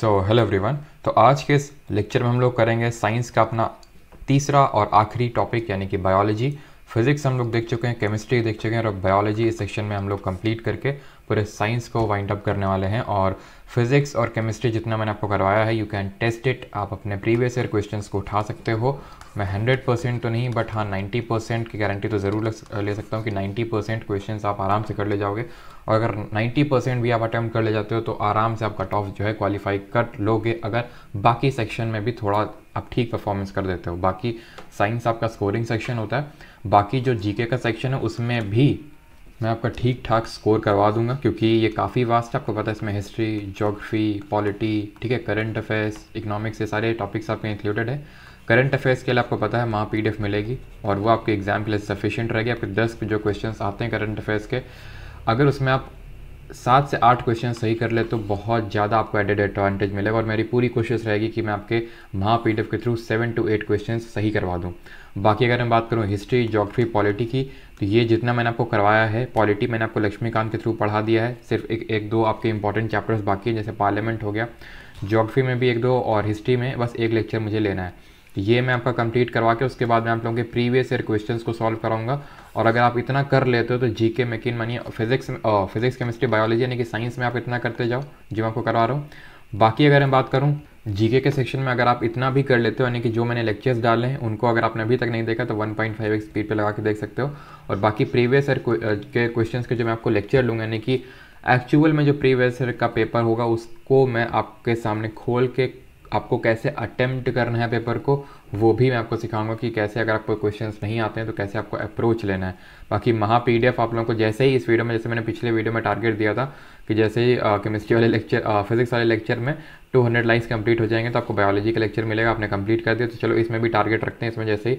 So hello everyone तो आज के इस लेक्चर में हम लोग करेंगे साइंस का अपना तीसरा और आखिरी टॉपिक यानी कि बायोलॉजी फिजिक्स हम लोग देख चुके हैं केमिस्ट्री देख चुके हैं और बायोलॉजी इस सेक्शन में हम लोग कंप्लीट करके पूरे साइंस को वाइंड अप करने वाले हैं और फिजिक्स और केमिस्ट्री जितना मैंने आपको करवाया है यू कैन टेस्ट इट आप अपने प्रीवियस ईयर क्वेश्चन को उठा सकते हो मैं हंड्रेड परसेंट तो नहीं बट हाँ नाइन्टी परसेंट की गारंटी तो ज़रूर ले सकता हूँ कि नाइन्टी परसेंट क्वेश्चन आप आराम से कर ले जाओगे और अगर नाइन्टी परसेंट भी आप अटैम्प्ट कर ले जाते हो तो आराम से आप कट ऑफ जो है क्वालिफाई कर लोगे अगर बाकी सेक्शन में भी थोड़ा आप ठीक परफॉर्मेंस कर देते हो बाकी साइंस आपका स्कोरिंग सेक्शन होता है बाकी जो जीके का सेक्शन है उसमें भी मैं आपका ठीक ठाक स्कोर करवा दूंगा क्योंकि ये काफ़ी वास्ट है आपको पता है इसमें हिस्ट्री जोग्राफी पॉलिटी ठीक है करंट अफेयर्स इकोनॉमिक्स ये सारे टॉपिक्स आपके इंक्लूडेड है करंट अफेयर्स के लिए आपको पता है वहाँ पी मिलेगी और वो आपके एग्जाम के लिए सफिशियंट रहेगी आपके दस जो क्वेश्चन आते हैं करंट अफेयर्स के अगर उसमें आप सात से आठ क्वेश्चन सही कर ले तो बहुत ज़्यादा आपको एडेड एडवांटेज मिलेगा और मेरी पूरी कोशिश रहेगी कि मैं आपके महा पी के through seven to eight question सही करवा दूँ बाकी अगर मैं बात करूँ हिस्ट्री जोग्राफी पॉलिटी की तो ये जितना मैंने आपको करवाया है पॉलिटी मैंने आपको लक्ष्मीकांत के थ्रू पढ़ा दिया है सिर्फ एक एक दो आपके इंपॉर्टेंट चैप्टर्स बाकी हैं जैसे पार्लियामेंट हो गया जोग्राफी में भी एक दो और हिस्ट्री में बस एक लेक्चर मुझे लेना है ये मैं आपका कंप्लीट करवा के उसके बाद मैं आप लोगों के प्रीवियस ईयर क्वेश्चंस को सॉल्व कराऊंगा और अगर आप इतना कर लेते हो तो जीके मेकिन मनी फिजिक्स फिजिक्स केमिस्ट्री बायोलॉजी यानी कि साइंस में आप इतना करते जाओ जो मैं आपको करवा रहा हूँ बाकी अगर मैं बात करूँ जीके के सेक्शन में अगर आप इतना भी कर लेते हो यानी कि जो मैंने लेक्चर्स डाले हैं उनको अगर आपने अभी तक नहीं देखा तो पॉइंट स्पीड पे लगा के देख सकते हो और बाकी प्रीवियस ईयर के क्वेश्चन के जो मैं आपको लेक्चर लूँगा यानी कि एक्चुअल में जो प्रीवियस ईयर का पेपर होगा उसको मैं आपके सामने खोल के आपको कैसे अटेम्प्ट करना है पेपर को वो भी मैं आपको सिखाऊंगा कि कैसे अगर आपको क्वेश्चन नहीं आते हैं तो कैसे आपको अप्रोच लेना है बाकी महा पी आप लोगों को जैसे ही इस वीडियो में जैसे मैंने पिछले वीडियो में टारगेट दिया था कि जैसे ही केमिस्ट्री वाले लेक्चर फिजिक्स वाले लेक्चर में 200 हंड्रेड लाइन्स कंप्लीट हो जाएंगे तो आपको बायोलॉजी का लेक्चर मिलेगा आपने कंप्लीट कर दिया तो चलो इसमें भी टारगेट रखते हैं इसमें जैसे ही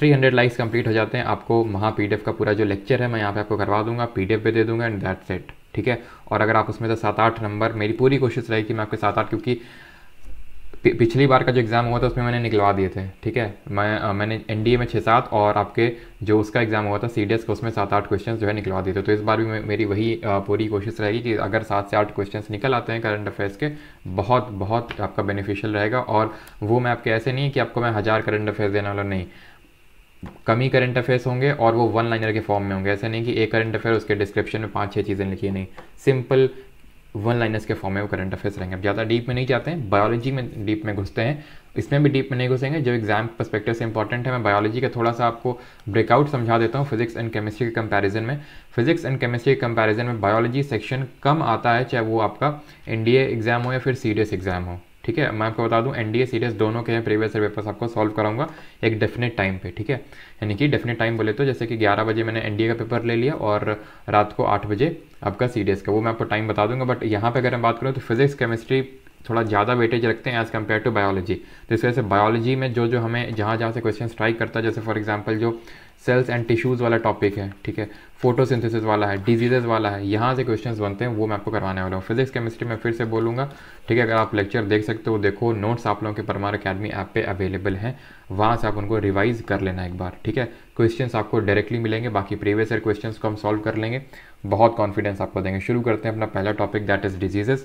300 हंड्रेड लाइन्स कंप्लीट हो जाते हैं आपको महा पी का पूरा जो लेक्चर है मैं यहाँ पे आपको करवा दूंगा पी पे दे दूंगा एंड दैट्स इट ठीक है और अगर आप उसमें से सात आठ नंबर मेरी पूरी कोशिश रहेगी मैं आपके सात आठ क्योंकि पिछली बार का जो एग्ज़ाम हुआ था उसमें मैंने निकलवा दिए थे ठीक है मैं आ, मैंने एन में छः सात और आपके जो उसका एग्ज़ाम हुआ था सी डी का उसमें सात आठ क्वेश्चन जो है निकलवा दिए थे तो इस बार भी मेरी वही आ, पूरी कोशिश रहेगी कि अगर सात से आठ क्वेश्चन निकल आते हैं करंट अफेयर्स के बहुत बहुत आपका बेनिफिशियल रहेगा और वो मैं आपके ऐसे नहीं कि आपको मैं हज़ार करंट अफेयर्स देने वाला नहीं कमी करंट अफेयर्स होंगे और वो वन लाइनर के फॉर्म में होंगे ऐसे नहीं कि एक करंट अफेयर उसके डिस्क्रिप्शन में पाँच छः चीज़ें लिखी नहीं सिंपल वन लाइनर्स के फॉर्म में वो करंट अफेयर्स रहेंगे अब ज़्यादा डीप में नहीं जाते हैं बायोलॉजी में डीप में घुसते हैं इसमें भी डीप में नहीं घुसेंगे जो एग्जाम परस्पेक्टिव से इंपॉर्टेंट है मैं बायोलॉजी का थोड़ा सा आपको ब्रेकआउट समझा देता हूँ फिजिक्स एंड केमिस्ट्री के कंपैरिजन में फिजिक्स एंड केमिस्ट्री के कंपैरिजन में बायोलॉजी सेक्शन कम आता है चाहे वो आपका एन एग्ज़ाम हो या फिर सी एग्ज़ाम हो ठीक है मैं आपको बता दूं एनडीए सीरीज दोनों के हैं प्रीवियस ईयर पेपर्स आपको सॉल्व कराऊंगा एक डेफिनेट टाइम पे ठीक है यानी कि डेफिनेट टाइम बोले तो जैसे कि 11 बजे मैंने एनडीए का पेपर ले लिया और रात को 8 बजे आपका सीरीज का वो मैं आपको टाइम बता दूंगा बट यहाँ पर अगर हम बात करूँ तो फिजिक्स केमिस्ट्री थोड़ा ज़्यादा वेटेज रखते हैं एज़ कम्पेयर टू बायोलॉजी तो इस वजह से बायोलॉजी में जो जो हमें जहाँ जहाँ से क्वेश्चन स्ट्राइक करता है जैसे फॉर एग्जाम्पल जो सेल्स एंड टिश्यूज़ वाला टॉपिक है ठीक है फोटोसिंथेसिस वाला है डिजीजेस वाला है यहाँ से क्वेश्चन बनते हैं वो मैं आपको करवाने वाला हूँ फिजिक्स केमिस्ट्री में फिर से बोलूँगा ठीक है अगर आप लेक्चर देख सकते हो देखो नोट्स आप लोगों के परमार अकेडमी ऐप पे अवेलेबल हैं वहाँ से आप उनको रिवाइज कर लेना एक बार ठीक है क्वेश्चन आपको डायरेक्टली मिलेंगे बाकी प्रीवियस ईयर क्वेश्चन को हम सॉल्व कर लेंगे बहुत कॉन्फिडेंस आपको देंगे शुरू करते हैं अपना पहला टॉपिक दैट इज़ डिजीजेज़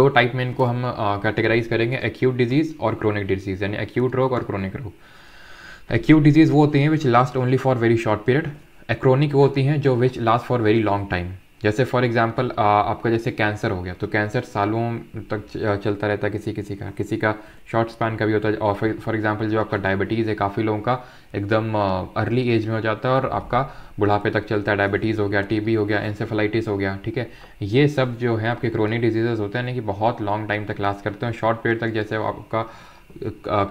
दो टाइप में इनको हम कैटेगराइज करेंगे एक्यूट डिजीज़ और क्रोनिक डिजीज़ यानी एक्यूट रोग और क्रोनिक रोग एक्यूट डिजीज़ वो होती हैं which last only for very short period एक्रोनिक वो होती हैं जो which last for very long time जैसे फॉर एग्जांपल आपका जैसे कैंसर हो गया तो कैंसर सालों तक चलता रहता है किसी किसी का किसी का शॉर्ट स्पैन का भी होता है और फॉर एग्जांपल जो आपका डायबिटीज़ है काफ़ी लोगों का एकदम अर्ली एज में हो जाता है और आपका बुढ़ापे तक चलता है डायबिटीज़ हो गया टीबी हो गया इंसेफेलाइटिस हो गया ठीक है ये सब जो है आपके क्रोनिक डिजीजेज होते हैं ना कि बहुत लॉन्ग टाइम तक लास्ट करते हैं शॉर्ट पीरियड तक जैसे आपका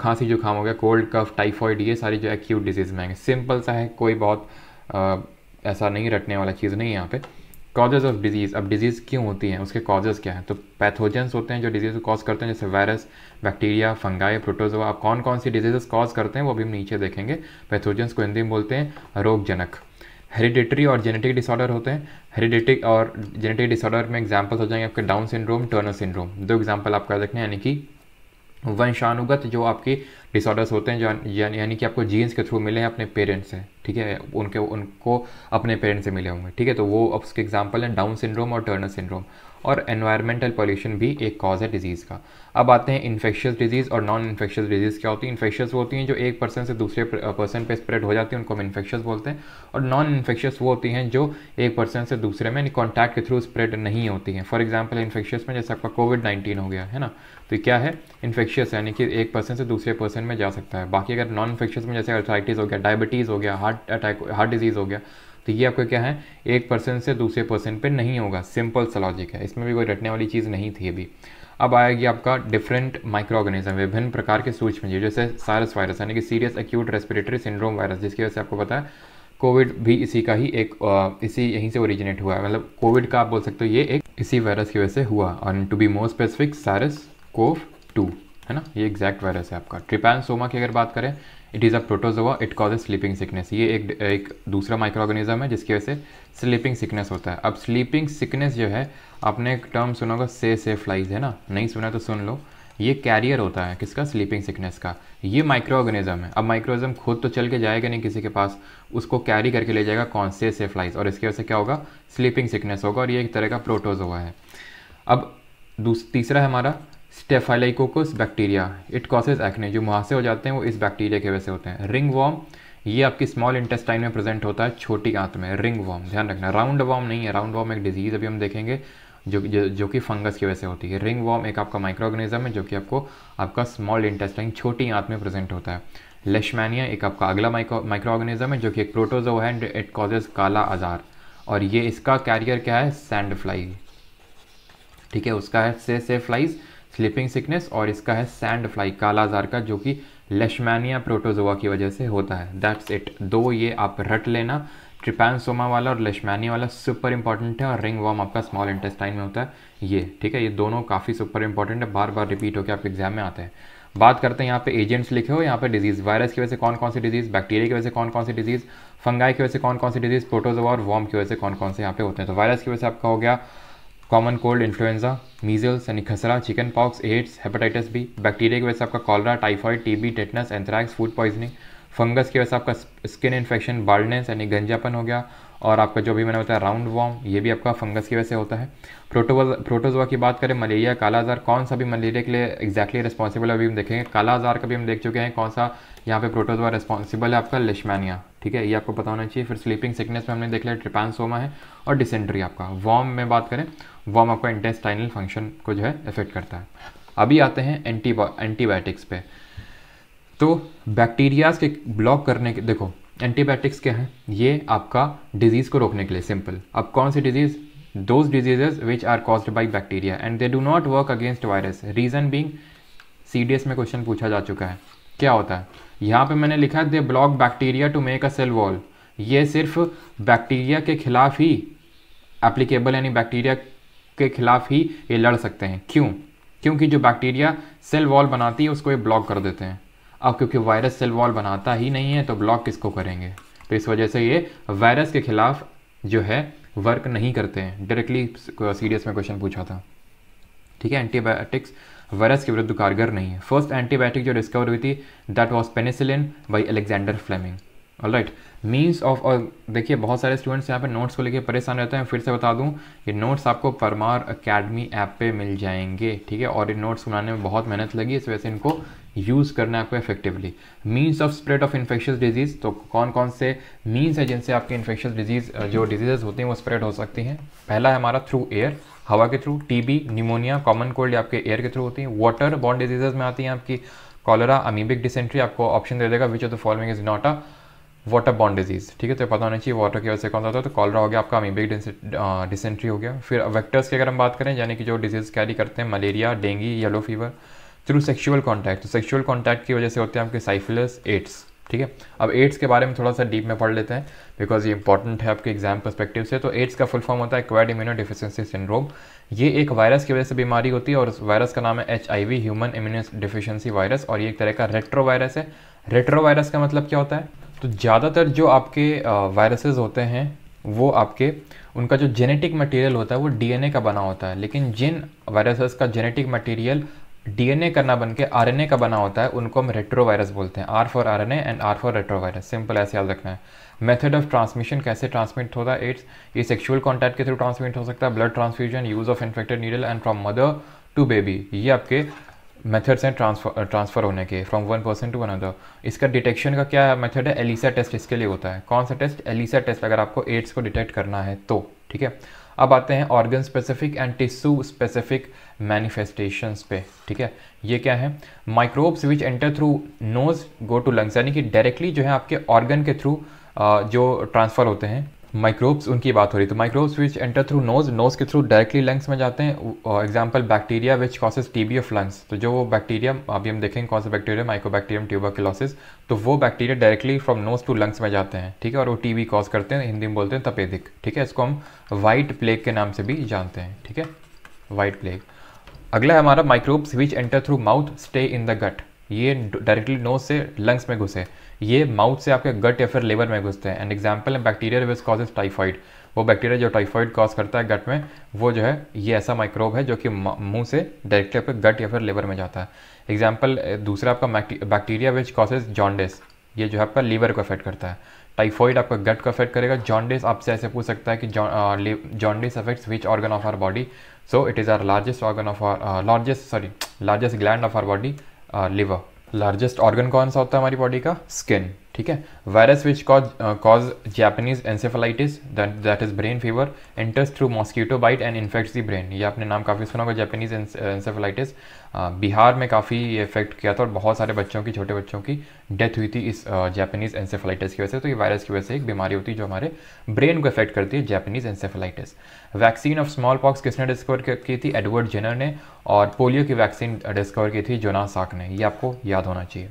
खांसी जुकाम हो गया कोल्ड कफ टाइफॉइड ये सारी जो एक्यूट डिजीज़ में आएंगे सिंपल सा है कोई बहुत ऐसा नहीं रटने वाला चीज़ नहीं यहाँ पे कॉजेज़ ऑफ डिजीज़ अब डिजीज़ क्यों होती है उसके कॉजेज़ क्या हैं तो पैथोजेंस होते हैं जो डिजीज़ को कॉज करते हैं जैसे वायरस बैक्टीरिया फंगाई प्रोटोजोआ आप कौन कौन सी डिजीज़ कॉज करते हैं वो भी हम नीचे देखेंगे पैथोजेंस को हिंदी में बोलते हैं रोगजनक हेरिडेटरी और जेनेटिक डिसऑर्डर होते हैं हेरिडेटिक और जेनेटिक डिसऑर्डर में एग्जाम्पल्स हो जाएंगे आपके डाउन सिंड्रोम टर्नर सिंड्रोम दो एग्जाम्पल आपका देखने यानी कि वंशानुगत जो आपके डिसऑर्डर्स होते हैं जो यानी यानी कि आपको जीन्स के थ्रू मिले हैं अपने पेरेंट्स से ठीक है उनके उनको अपने पेरेंट्स से मिले होंगे ठीक है तो वो अब उसके एग्जाम्पल हैं डाउन सिंड्रोम और टर्नर सिंड्रोम और एनवायरमेंटल पोल्यूशन भी एक कॉज है डिजीज़ का अब आते हैं इन्फेक्शियस डिजीज़ और नॉन इन्फेक्शियस डिजीज़ क्या होती है इन्फेक्शियस वो होती हैं जो एक पर्सन से दूसरे पर्सन पे स्प्रेड हो जाती है उनको हम इन्फेक्शियस बोलते हैं और नॉन इन्फेक्शियस वो होती हैं जो एक पर्सन से दूसरे में कॉन्टैक्ट के थ्रू स्प्रेड नहीं होती हैं फॉर एग्जाम्पल इन्फेक्शियस में जैसे आपका कोविड नाइन्टीन हो गया है ना तो क्या है इन्फेक्शियस यानी कि एक पर्सन से दूसरे पर्सन में जा सकता है बाकी अगर नॉन इन्फेक्शियस में जैसे अर्थराइटिस हो गया डायबिटीज़ हो गया हार्ट अटैक हार्ट डिजीज़ हो गया तो ये आपका क्या है एक पर्सन से दूसरे पर्सन पे नहीं होगा सिंपल सा लॉजिक है इसमें भी कोई रटने वाली चीज़ नहीं थी अभी अब आएगी आपका डिफरेंट माइक्रो ऑर्गेनिज्म विभिन्न प्रकार के सूक्ष्म जीव जैसे सारस वायरस यानी कि serious acute respiratory syndrome virus जिसकी वजह से आपको पता है कोविड भी इसी का ही एक इसी यहीं से ओरिजिनेट हुआ है मतलब कोविड का आप बोल सकते हो ये एक इसी वायरस की वजह से हुआ और to be more specific SARS CoV two है ना ये एग्जैक्ट वायरस है आपका सोमा की अगर बात करें it is a protozoa it a sleeping sickness ये एक एक दूसरा माइक्रो ऑर्गेनिज्म है जिसकी वजह से स्लीपिंग सिकनेस होता है अब स्लीपिंग सिकनेस जो है आपने एक टर्म सुना होगा से से फ्लाइज है ना नहीं सुना तो सुन लो ये कैरियर होता है किसका स्लीपिंग सिकनेस का ये माइक्रो ऑर्गेनिज्म है अब माइक्रो ऑर्गेनिज्म खुद तो चल के जाएगा नहीं किसी के पास उसको कैरी करके ले जाएगा कौन से से फ्लाइज और इसकी वजह से क्या होगा स्लीपिंग सिकनेस होगा और ये एक तरह का प्रोटोजोआ है अब तीसरा है हमारा staphylococcus bacteria it causes acne जो मुहासे हो जाते हैं वो इस बैक्टीरिया की वजह से होते हैं रिंग वॉम ये आपकी स्मॉल इंटेस्टाइन में प्रेजेंट होता है छोटी आंत में रिंग वॉम ध्यान रखना राउंड वॉम नहीं है राउंड वॉम एक डिजीज़ अभी हम देखेंगे जो जो, जो कि फंगस की वजह से होती है रिंग वॉम एक आपका माइक्रो ऑर्गेनिज्म है जो कि आपको आपका स्मॉल इंटेस्टाइन छोटी आंत में प्रेजेंट होता है लेशमैनिया एक आपका अगला माइक्रो माइक्रो ऑर्गेनिज्म है जो कि एक प्रोटोजो है एंड इट कॉजेज काला आजार और ये इसका कैरियर क्या है सैंड फ्लाई ठीक है उसका है से से फ्लाइज स्लीपिंग सिकनेस और इसका है सैंड फ्लाई कालाजार का जो कि लेशमैनिया प्रोटोजोआ की वजह से होता है दैट्स इट दो ये आप रट लेना ट्रिपैनसोमा वाला और लेशमैनिया वाला सुपर इंपॉर्टेंट है और रिंग वॉम आपका स्मॉल इंटेस्टाइन में होता है ये ठीक है ये दोनों काफ़ी सुपर इंपॉर्टेंट है बार बार रिपीट होकर आपके एग्जाम में आते हैं बात करते हैं यहाँ पे एजेंट्स लिखे हो यहाँ पे डिजीज़ वायरस की वजह से कौन कौन सी डिजीज़ बैक्टीरिया की वजह से कौन कौन सी डिजीज़ फंगाई की वजह से कौन कौन सी डिजीज़ प्रोटोजोआ और वॉम की वजह से कौन कौन से यहाँ पे होते हैं तो वायरस की वजह से आपका हो गया कॉमन कोल्ड इन्फ्लुएंजा मीजल्स यानी खसरा chickenpox AIDS hepatitis B bacteria की वजह से आपका cholera typhoid TB tetanus anthrax food poisoning fungus की वजह से आपका स्किन इन्फेक्शन बाल्डनेस यानी गंजापन हो गया और आपका जो भी मैंने बताया राउंड वॉर्म ये भी आपका फंगस की वजह से होता है प्रोटोवा प्रोटोजोआ की बात करें मलेरिया कालाजार कौन सा भी मलेरिया के लिए एक्जैक्टली रिस्पॉन्सिबल है अभी हम देखेंगे कालाजार का भी हम देख चुके हैं कौन सा यहाँ पे प्रोटोजोआ रिस्पॉन्सिबल है आपका लिशमानिया ठीक है ये आपको पता होना चाहिए फिर स्लीपिंग सिकनेस में हमने देख लिया ट्रिपानसोमा है और डिसेंट्री आपका वॉम में बात करें वॉम आपका इंटेस्टाइनल फंक्शन को जो है इफेक्ट करता है अभी आते हैं एंटीबा एंटीबायोटिक्स पे तो बैक्टीरियाज के ब्लॉक करने के देखो एंटीबायोटिक्स क्या है ये आपका डिजीज़ को रोकने के लिए सिंपल अब कौन सी disease those diseases which are caused by bacteria and they do not work against virus reason being सी में क्वेश्चन पूछा जा चुका है क्या होता है यहाँ पे मैंने लिखा है they block bacteria to make a cell wall ये सिर्फ बैक्टीरिया के खिलाफ ही एप्लीकेबल यानी बैक्टीरिया के खिलाफ ही ये लड़ सकते हैं क्यों क्योंकि जो बैक्टीरिया सेल वॉल बनाती है उसको ये ब्लॉक कर देते हैं अब क्योंकि वायरस सेल वॉल बनाता ही नहीं है तो ब्लॉक किसको करेंगे तो इस वजह से ये वायरस के खिलाफ जो है वर्क नहीं करते हैं डायरेक्टली सीरियस में क्वेश्चन पूछा था ठीक है एंटीबायोटिक्स वायरस के विरुद्ध कारगर नहीं है फर्स्ट एंटीबायोटिक जो डिस्कवर हुई थी that was penicillin by Alexander Fleming all right means of और देखिए बहुत सारे स्टूडेंट्स यहाँ पे नोट्स को लेके परेशान रहते हैं फिर से बता दूँ ये नोट्स आपको परमार अकेडमी ऐप पे मिल जाएंगे ठीक है और ये नोट्स बनाने में बहुत मेहनत लगी इस वजह से इनको यूज़ करना है आपको effectively means of spread of infectious disease तो कौन कौन से मीन्स है जिनसे आपके इन्फेक्शियस डिजीज़ जो डिजीज़ होते हैं वो स्प्रेड हो सकती हैं पहला है हमारा थ्रू एयर हवा के through TB pneumonia common cold आपके एयर के थ्रू होती है वाटर बॉन्ड डिजीजेस में आती हैं आपकी कॉलरा अमीबिक डिसेंट्री आपको ऑप्शन दे देगा which of the following is not a water बॉन्ड डिजीज़ ठीक है तो पता होना चाहिए वाटर की वजह से कौन सा होता है तो कॉलरा हो गया आपका अमीबिक डिसेंट्री हो गया फिर वैक्टर्स की अगर हम बात करें यानी कि जो डिजीज़ कैरी करते हैं malaria dengue yellow fever through sexual contact तो सेक्शुअल कॉन्टैक्ट की वजह से होते हैं आपके साइफिलस एड्स ठीक है अब एड्स के बारे में थोड़ा सा डीप में पढ़ लेते हैं बिकॉज ये इंपॉर्टेंट है आपके एग्जाम परस्पेक्टिव से तो एड्स का फुल फॉर्म होता है एक्वायर्ड इम्यूनो डिफिशियंसी सिंड्रोम ये एक वायरस की वजह से बीमारी होती है और उस वायरस का नाम है H I V human immunodeficiency virus और ये एक तरह का रेट्रो वायरस है रेट्रो वायरस का मतलब क्या होता है तो ज़्यादातर जो आपके वायरसेस होते हैं वो आपके उनका जो जेनेटिक मटेरियल होता है वो डीएनए का बना होता है लेकिन जिन वायरसेस का जेनेटिक मटेरियल डीएनए का ना बन के आरएनए का बना होता है उनको हम रेट्रोवायरस बोलते हैं R for RNA and R for retrovirus simple ऐसे याद रखना है मेथड ऑफ ट्रांसमिशन कैसे ट्रांसमिट होता है एड्स ये सेक्सुअल कॉन्टैक्ट के थ्रू ट्रांसमिट हो सकता है blood transfusion use of infected needle and from mother to baby ये आपके मेथड्स हैं ट्रांसफर ट्रांसफर होने के from one person to one other इसका डिटेक्शन का क्या मेथड है एलिसा टेस्ट इसके लिए होता है कौन सा टेस्ट एलिसा टेस्ट अगर आपको एड्स को डिटेक्ट करना है तो ठीक है अब आते हैं organ specific and tissue specific manifestations पे ठीक है ये क्या है microbes which enter through nose go to lungs यानी कि डायरेक्टली जो है आपके ऑर्गन के थ्रू जो ट्रांसफ़र होते हैं माइक्रोब्स उनकी बात हो रही तो microbes which enter through nose nose के थ्रू डायरेक्टली लंग्स में जाते हैं example bacteria which causes TB of lungs तो जो वो बैक्टीरिया अभी हम देखेंगे कौन सा बैक्टीरिया माइकोबैक्टीरियम ट्यूबरकुलोसिस तो वो bacteria directly from nose to lungs में जाते हैं ठीक है और वो टीबी कॉज करते हैं हिंदी में बोलते हैं तपेदिक ठीक है इसको हम वाइट प्लेग के नाम से भी जानते हैं ठीक है वाइट प्लेग अगला है हमारा microbes which enter through mouth stay in the gut ये डायरेक्टली नोज से लंग्स में घुसे ये माउथ से आपके गट या फिर लेवर में घुसते हैं एंड एग्जाम्पल है बैक्टीरिया विच कॉज टाइफाइड वो बैक्टीरिया जो टाइफाइड कॉज करता है गट में वो जो है ये ऐसा माइक्रोब है जो कि मुंह से डायरेक्टली आपके गट या फिर लेवर में जाता है एग्जाम्पल दूसरा आपका बैक्टीरिया विच कॉजेज जॉन्डिस ये जो है आपका लीवर को अफेक्ट करता है टाइफॉइड आपका गट को अफेक्ट करेगा जॉन्डिस आपसे ऐसे पूछ सकता है कि jaundice affects which organ of our body so it is our largest organ of our largest sorry largest gland of our body liver largest organ कौन सा होता है हमारी बॉडी का स्किन ठीक है virus which cause cause Japanese encephalitis that is brain fever enters through mosquito bite and infects the brain ये आपने नाम काफ़ी सुना होगा Japanese encephalitis uh, uh, Bihar में काफ़ी ये इफेक्ट किया था और बहुत सारे बच्चों की छोटे बच्चों की डेथ हुई थी इस जैपनीज uh, एंसेफेलाइटिस की वजह से तो ये वायरस की वजह से एक बीमारी होती है जो हमारे ब्रेन को इफेक्ट करती है Japanese encephalitis vaccine of smallpox किसने डिस्कवर की थी एडवर्ड जेनर ने और पोलियो की वैक्सीन डिस्कवर की थी जोना साक ने ये आपको याद होना चाहिए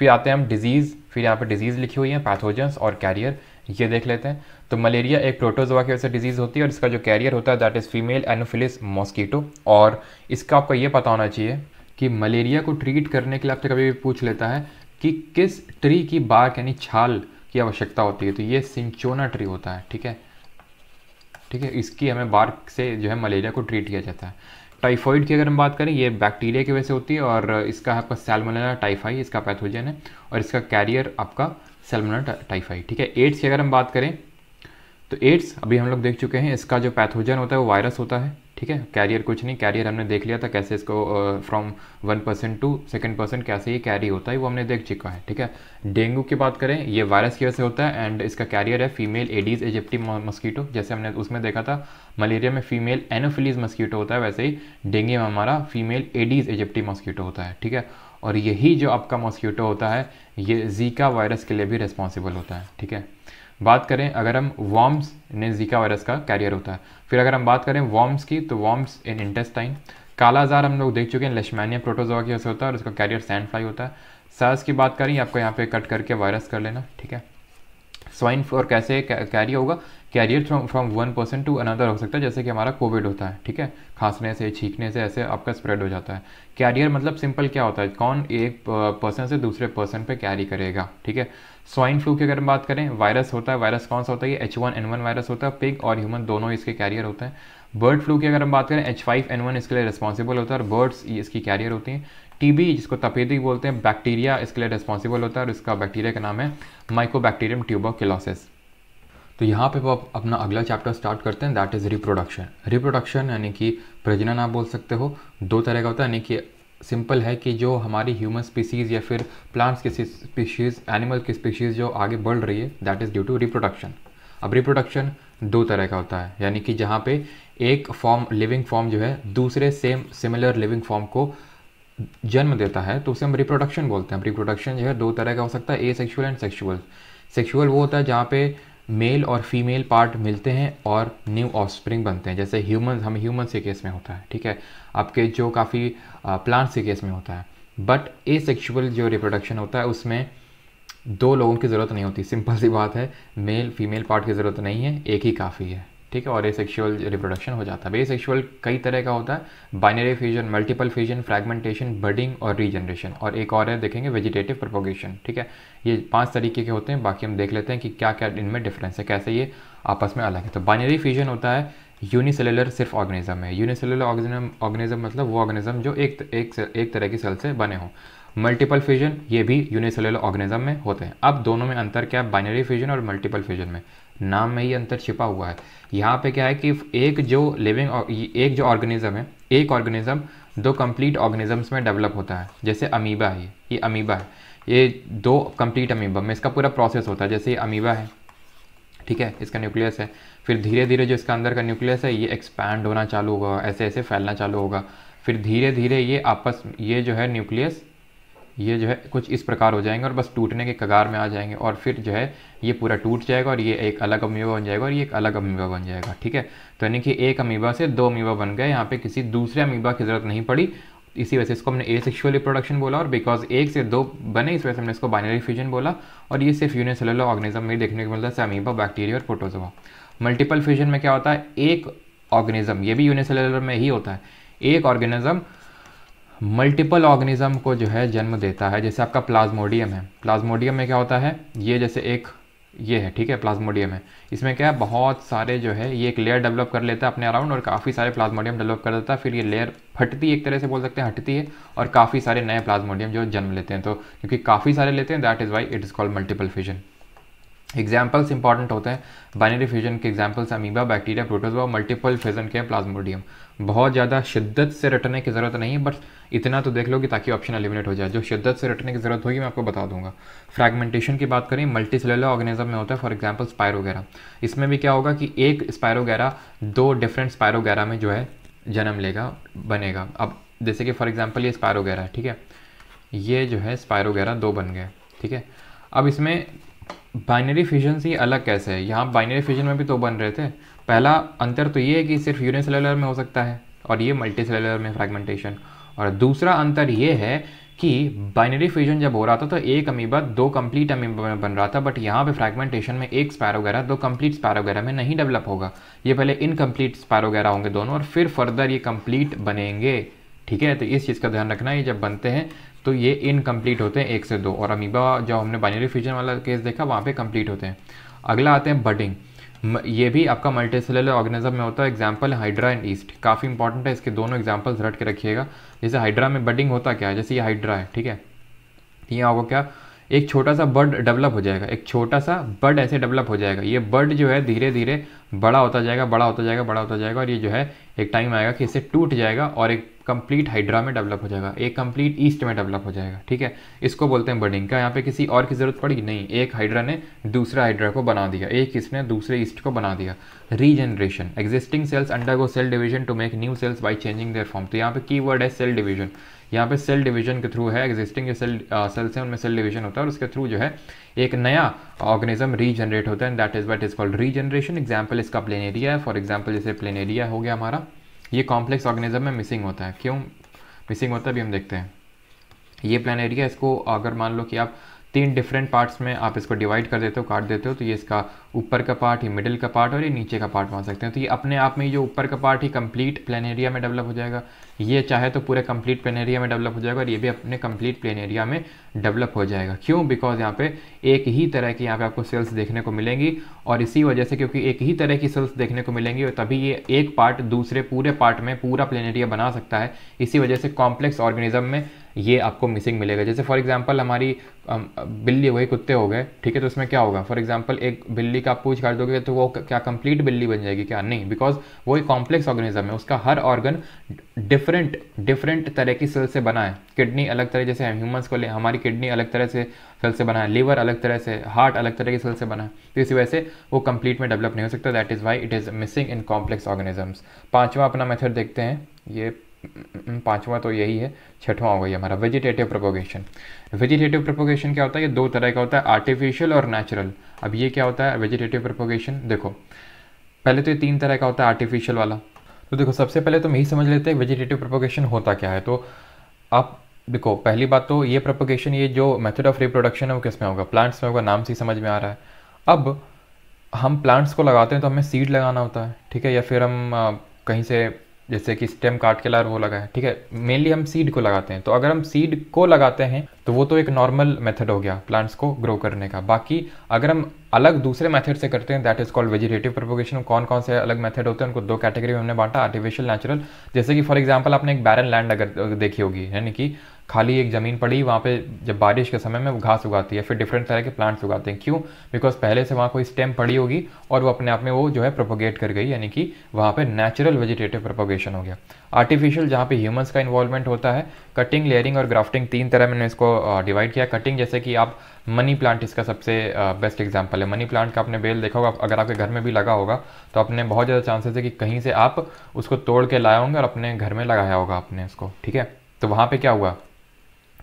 फिर आते हैं हम डिजीज़ फिर यहाँ पे डिजीज़ लिखी हुई है पैथोजेंस और कैरियर ये देख लेते हैं तो मलेरिया एक प्रोटोजोआ की वजह से डिजीज़ होती है और इसका जो कैरियर होता है that is female anopheles mosquito और इसका आपको ये पता होना चाहिए कि मलेरिया को ट्रीट करने के लिए आपसे कभी भी पूछ लेता है कि किस ट्री की बार यानी छाल की आवश्यकता होती है तो ये सिंचोना ट्री होता है ठीक है ठीक है इसकी हमें बार्क से जो है मलेरिया को ट्रीट किया जाता है टाइफॉइड की अगर हम बात करें ये बैक्टीरिया की वजह से होती है और इसका आपका सेलमोनेला टाइफाई इसका पैथोजन है और इसका कैरियर आपका सेलमोनेला टाइफाई ठीक है एड्स की अगर हम बात करें तो एड्स अभी हम लोग देख चुके हैं इसका जो पैथोजन होता है वो वायरस होता है ठीक है कैरियर कुछ नहीं कैरियर हमने देख लिया था कैसे इसको from one percent to second percent कैसे ये कैरी होता है वो हमने देख चुका है ठीक है डेंगू की बात करें ये वायरस की वजह से होता है एंड इसका कैरियर है फीमेल एडीज एजिप्टी मस्कीटो जैसे हमने उसमें देखा था मलेरिया में फीमेल एनोफिलीज मस्कीटो होता है वैसे ही डेंगू में हमारा फीमेल एडीज एजिप्टी मस्कीटो होता है ठीक है और यही जो आपका मॉस्क्यूटो होता है ये जीका वायरस के लिए भी रिस्पॉन्सिबल होता है ठीक है बात करें अगर हम वॉम्स ने जीका वायरस का कैरियर होता है फिर अगर हम बात करें वॉम्स की तो वॉम्स इन इंटेस्टाइन कालाजार हम लोग देख चुके हैं लेशमानिया प्रोटोजोआ की वजह से होता है और उसका कैरियर सैंड फ्लाई होता है सर्स की बात करें आपको यहाँ पे कट करके वायरस कर लेना ठीक है स्वाइन और कैसे कैरी होगा carrier from one person to another हो सकता है जैसे कि हमारा कोविड होता है ठीक है खांसने से छींकने से ऐसे आपका स्प्रेड हो जाता है कैरियर मतलब सिंपल क्या होता है कौन एक पर्सन से दूसरे पर्सन पे कैरी करेगा ठीक है स्वाइन फ्लू की अगर हम बात करें वायरस होता है वायरस कौन सा होता है ये H one N one virus होता है पिग और ह्यूमन दोनों इसके कैरियर होते हैं बर्ड फ्लू की अगर हम बात करें एच फाइव एन वन इसके लिए रिस्पॉन्सिबल होता है और बर्ड्स इसकी कैरियर होती हैं टीबी जिसको तपेदी बोलते हैं बैक्टीरिया इसके लिए रिस्पॉन्सिबल होता है और इसका बैक्टीरिया का नाम है बैक्टीरियम ट्यूबोकिलोसिस तो यहाँ पे वो अपना अगला चैप्टर स्टार्ट करते हैं दैट इज़ रिप्रोडक्शन रिप्रोडक्शन यानी कि प्रजनन आप बोल सकते हो दो तरह का होता है यानी कि सिंपल है कि जो हमारी ह्यूमन स्पीसीज़ या फिर प्लांट्स की स्पीशीज़ एनिमल की स्पीशीज़ जो आगे बढ़ रही है that is due to reproduction अब रिप्रोडक्शन दो तरह का होता है यानी कि जहाँ पे एक फॉर्म लिविंग फॉर्म जो है दूसरे सेम सिमिलर लिविंग फॉर्म को जन्म देता है तो उसे हम रिप्रोडक्शन बोलते हैं रिप्रोडक्शन जो है दो तरह का हो सकता है asexual and sexual sexual वो होता है जहाँ पे मेल और फीमेल पार्ट मिलते हैं और न्यू ऑफस्प्रिंग बनते हैं जैसे ह्यूमन हम ह्यूमन से केस में होता है ठीक है आपके जो काफ़ी प्लांट्स के केस में होता है बट ए सेक्शुअल जो रिप्रोडक्शन होता है उसमें दो लोगों की ज़रूरत नहीं होती सिंपल सी बात है मेल फीमेल पार्ट की ज़रूरत नहीं है एक ही काफ़ी है ठीक है और ए सेक्शुअल रिप्रोडक्शन हो जाता है बे सेक्शुअल कई तरह का होता है binary fusion multiple fusion fragmentation budding और रीजनरेशन और एक और है देखेंगे वेजिटेटिव प्रोपोगेशन ठीक है ये पांच तरीके के होते हैं बाकी हम देख लेते हैं कि क्या क्या इनमें डिफरेंस है कैसे ये आपस में अलग है तो बाइनरी फ्यूजन होता है यूनिसेलुलर सिर्फ ऑर्गेनिज्म है यूनिसेलुलर ऑर्गेनिज्म ऑर्गेनिज्म मतलब वो ऑर्गेनिज्म जो एक एक एक तरह की सेल से बने हों मल्टीपल फ्यूजन ये भी यूनिसेलुलर ऑर्गेनिज्म में होते हैं अब दोनों में अंतर क्या है बाइनरी फ्यूजन और मल्टीपल फ्यूजन में नाम में ही अंतर छिपा हुआ है यहाँ पे क्या है कि एक जो लिविंग एक जो ऑर्गेनिज्म है एक ऑर्गेनिज्म दो कंप्लीट ऑर्गेनिजम्स में डेवलप होता है जैसे अमीबा है ये अमीबा है ये दो कंप्लीट अमीबा में इसका पूरा प्रोसेस होता है जैसे ये अमीबा है ठीक है इसका न्यूक्लियस है फिर धीरे धीरे जो इसका अंदर का न्यूक्लियस है ये एक्सपैंड होना चालू होगा ऐसे ऐसे फैलना चालू होगा फिर धीरे धीरे ये आपस ये जो है न्यूक्लियस ये जो है कुछ इस प्रकार हो जाएंगे और बस टूटने के कगार में आ जाएंगे और फिर जो है ये पूरा टूट जाएगा और ये एक अलग अमीबा बन जाएगा और ये एक अलग अमीबा बन जाएगा ठीक है तो यानी कि एक अमीबा से दो अमीबा बन गए यहाँ पे किसी दूसरे अमीबा की ज़रूरत नहीं पड़ी इसी वजह से इसको हमने ए सेक्शुअल रिप्रोडक्शन बोला और बिकॉज एक से दो बने इस वजह से हमने इसको बाइनरी फ्यूजन बोला और ये सिर्फ यूनिसेलुलर ऑर्गेनिज्म में देखने को मिलता है अमीबा बैक्टीरिया और प्रोटोजोआ मल्टीपल फ्यूजन में क्या होता है एक ऑर्गेनिज्म ये भी यूनिसेलुलर में ही होता है एक ऑर्गेनिज्म मल्टीपल ऑर्गेनिज्म को जो है जन्म देता है जैसे आपका प्लाज्मोडियम है प्लाज्मोडियम में क्या होता है ये जैसे एक ये है ठीक है प्लाज्मोडियम है इसमें क्या है बहुत सारे जो है ये एक लेयर डेवलप कर लेता है अपने अराउंड और काफ़ी सारे प्लाज्मोडियम डेवलप कर देता है फिर ये लेयर फटती है एक तरह से बोल सकते हैं हटती है और काफ़ी सारे नए प्लाज्मोडियम जो जन्म लेते हैं तो क्योंकि काफ़ी सारे लेते हैं that is why it is called multiple fission examples important होते हैं बाइनरी फ्यूजन के examples amoeba bacteria protozoa multiple fusion के प्लाज्मोडियम बहुत ज़्यादा शिद्दत से रटने की ज़रूरत नहीं है बट इतना तो देख लो कि ताकि ऑप्शन एलिमिनेट हो जाए जो शिद्दत से रटने की ज़रूरत होगी मैं आपको बता दूंगा फ्रैगमेंटेशन की बात करें मल्टी सेलुलर ऑर्गेनिज्म में होता है फॉर एग्जाम्पल वगैरह इसमें भी क्या होगा कि एक वगैरह दो डिफरेंट वगैरह में जो है जन्म लेगा बनेगा अब जैसे कि फॉर एग्जाम्पल ये स्पायरोगैरा है ठीक है ये जो है वगैरह दो बन गए ठीक है अब इसमें बाइनरी फिजन से अलग कैसे है यहाँ बाइनरी फिजन में भी तो बन रहे थे पहला अंतर तो ये है कि सिर्फ यूनिट सेलुलर में हो सकता है और ये मल्टी सेलुलर में फ्रेगमेंटेशन और दूसरा अंतर ये है कि बाइनरी फ्यूजन जब हो रहा था तो एक अमीबा दो कंप्लीट अमीबा में बन रहा था बट यहाँ पे फ्रेगमेंटेशन में एक स्पैरो वगैरह दो कंप्लीट स्पैरो वगैरह में नहीं डेवलप होगा ये पहले इनकम्प्लीट स्पैरो वगैरह होंगे दोनों और फिर फर्दर ये कंप्लीट बनेंगे ठीक है तो इस चीज़ का ध्यान रखना ये जब बनते हैं तो ये इनकम्प्लीट होते हैं एक से दो और अमीबा जो हमने बाइनरी फ्यूजन वाला केस देखा वहाँ पे कंप्लीट होते हैं अगला आते हैं बडिंग ये भी आपका मल्टी सेलर ऑर्गेनिज्म में होता है एग्जाम्पल हाइड्रा एंड ईस्ट काफ़ी इंपॉर्टेंट है इसके दोनों एग्जाम्पल्स रट के रखिएगा जैसे हाइड्रा में बडिंग होता क्या है जैसे ये हाइड्रा है ठीक है ये होगा क्या एक छोटा सा बर्ड डेवलप हो जाएगा एक छोटा सा बर्ड ऐसे डेवलप हो जाएगा ये बर्ड जो है धीरे धीरे बड़ा होता जाएगा बड़ा होता जाएगा बड़ा होता जाएगा और ये जो है एक टाइम आएगा कि इसे टूट जाएगा और एक कंप्लीट हाइड्रा में डेवलप हो जाएगा एक कंप्लीट ईस्ट में डेवलप हो जाएगा ठीक है इसको बोलते हैं बर्डिंग का यहाँ पे किसी और की जरूरत पड़ी नहीं एक हाइड्रा ने दूसरा हाइड्रा को बना दिया एक ने दूसरे ईस्ट को बना दिया regeneration existing cells undergo cell division to make new cells by changing their form तो यहाँ पे की वर्ड है सेल डिवीजन यहाँ पे सेल डिवीजन के थ्रू है एग्जिस्टिंग जो सेल सेल्स हैं उनमें सेल डिवीजन होता है और उसके थ्रू जो है एक नया ऑर्गेनिज्म रीजनरेट होता है and that is what is called regeneration example इसका प्लेनेरिया है फॉर एग्जाम्पल जैसे प्लेनेरिया हो गया हमारा ये कॉम्प्लेक्स ऑर्गेनिज्म में मिसिंग होता है क्यों मिसिंग होता है भी हम देखते हैं ये प्लान एरिया इसको अगर मान लो कि आप तीन डिफरेंट पार्ट्स में आप इसको डिवाइड कर देते हो काट देते हो तो ये इसका ऊपर का पार्ट ही मिडिल का पार्ट और ये नीचे का पार्ट मान सकते हैं तो ये अपने आप में जो ऊपर का पार्ट ही कंप्लीट प्लेन एरिया में डेवलप हो जाएगा ये चाहे तो पूरे कंप्लीट प्लेन एरिया में डेवलप हो जाएगा और ये भी अपने कंप्लीट प्लेन एरिया में डेवलप हो जाएगा क्यों बिकॉज यहाँ पे एक ही तरह की यहाँ पे आपको सेल्स देखने को मिलेंगी और इसी वजह से क्योंकि एक ही तरह की सेल्स देखने को मिलेंगी और तभी ये एक पार्ट दूसरे पूरे पार्ट में पूरा प्लेन एरिया बना सकता है इसी वजह से कॉम्प्लेक्स ऑर्गेनिज्म में ये आपको मिसिंग मिलेगा जैसे फॉर एग्जाम्पल हमारी बिल्ली हो गई कुत्ते हो गए ठीक है तो इसमें क्या होगा फॉर एग्जाम्पल एक बिल्ली का आप पूछ कर दोगे तो वो क्या कंप्लीट बिल्ली बन जाएगी क्या नहीं बिकॉज वो एक कॉम्प्लेक्स ऑर्गेनिज्म है उसका हर ऑर्गन डिफरेंट डिफरेंट तरह की सेल से बना है किडनी अलग तरह जैसे ह्यूमंस को ले हमारी किडनी अलग तरह से सेल से बना है लीवर अलग तरह से हार्ट अलग तरह की सेल से बना है तो इसी वजह से वो कंप्लीट में डेवलप नहीं हो सकता that is why it is missing in complex organisms पाँचवा अपना मेथड देखते हैं ये हम्म, पांचवा तो यही है छठवां हो गई हमारा वेजिटेटिव प्रोपोगेशन वेजिटेटिव प्रोपोगेशन क्या होता है ये दो तरह का होता है आर्टिफिशियल और नेचुरल अब ये क्या होता है वेजिटेटिव प्रोपोगेशन देखो पहले तो ये तीन तरह का होता है आर्टिफिशियल वाला तो देखो सबसे पहले तो हम यही समझ लेते हैं वेजिटेटिव प्रोपोगेशन होता क्या है तो आप देखो पहली बात तो ये प्रोपोगेशन ये जो मेथड ऑफ रिप्रोडक्शन है वो किस में होगा प्लांट्स में होगा नाम से समझ में आ रहा है अब हम प्लांट्स को लगाते हैं तो हमें सीड लगाना होता है ठीक है या फिर हम कहीं से जैसे कि स्टेम काट के लार वो लगा है ठीक है मेनली हम सीड को लगाते हैं तो अगर हम सीड को लगाते हैं तो वो तो एक नॉर्मल मेथड हो गया प्लांट्स को ग्रो करने का बाकी अगर हम अलग दूसरे मेथड से करते हैं that is called vegetative propagation कौन कौन से अलग मेथड होते हैं उनको दो कैटेगरी में हमने बांटा आर्टिफिशियल नेचुरल जैसे कि फॉर एग्जाम्पल आपने एक बैरन लैंड अगर देखी होगी यानी कि खाली एक ज़मीन पड़ी वहाँ पे जब बारिश के समय में वो घास उगाती है फिर डिफरेंट तरह के प्लांट्स उगाते हैं क्यों बिकॉज पहले से वहाँ कोई स्टेम पड़ी होगी और वो अपने आप में वो जो है प्रोपोगेट कर गई यानी कि वहाँ पे नेचुरल वेजिटेटिव प्रोपोगेशन हो गया आर्टिफिशियल जहाँ पे ह्यूमंस का इन्वॉल्वमेंट होता है कटिंग लेयरिंग और ग्राफ्टिंग तीन तरह मैंने इसको डिवाइड किया कटिंग जैसे कि आप मनी प्लांट इसका सबसे बेस्ट एग्जाम्पल है मनी प्लांट का आपने बेल देखा होगा अगर आपके घर में भी लगा होगा तो आपने बहुत ज़्यादा चांसेस है कि कहीं से आप उसको तोड़ के लाए होंगे और अपने घर में लगाया होगा आपने उसको ठीक है तो वहाँ पे क्या हुआ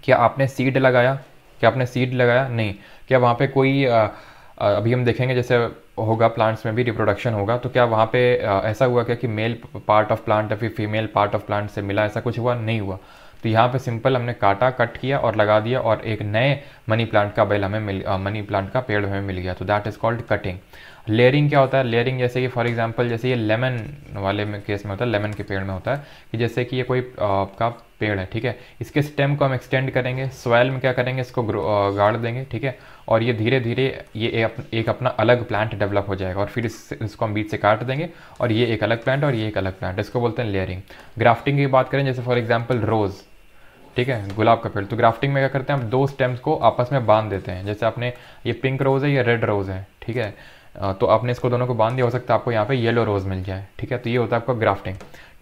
क्या आपने सीड लगाया क्या आपने सीड लगाया नहीं क्या वहाँ पे कोई आ, अभी हम देखेंगे जैसे होगा प्लांट्स में भी रिप्रोडक्शन होगा तो क्या वहाँ पे ऐसा हुआ क्या कि मेल पार्ट ऑफ प्लांट या फिर फीमेल पार्ट ऑफ प्लांट से मिला ऐसा कुछ हुआ नहीं हुआ तो यहाँ पे सिंपल हमने काटा कट किया और लगा दिया और एक नए मनी प्लांट का बेल हमें मिल मनी प्लांट का पेड़ हमें मिल गया तो that is called cutting layering क्या होता है लेयरिंग जैसे कि फॉर एग्जांपल जैसे ये लेमन वाले में केस में होता है लेमन के पेड़ में होता है कि जैसे कि ये कोई आपका पेड़ है ठीक है इसके स्टेम को हम एक्सटेंड करेंगे सोयल में क्या करेंगे इसको गाड़ देंगे ठीक है और ये धीरे धीरे ये एक अपना अलग प्लांट डेवलप हो जाएगा और फिर इस, इसको हम बीच से काट देंगे और ये एक अलग प्लांट और ये एक अलग प्लांट इसको बोलते हैं लेयरिंग ग्राफ्टिंग की बात करें जैसे फॉर एग्जाम्पल रोज़ ठीक है गुलाब का पेड़ तो ग्राफ्टिंग में क्या करते हैं हम दो स्टेम्स को आपस में बांध देते हैं जैसे आपने ये पिंक रोज़ है ये रेड रोज़ है ठीक है तो आपने इसको दोनों को बांध दिया हो सकता है आपको यहाँ पे येलो रोज़ मिल जाए ठीक है तो ये होता है आपका ग्राफ्टिंग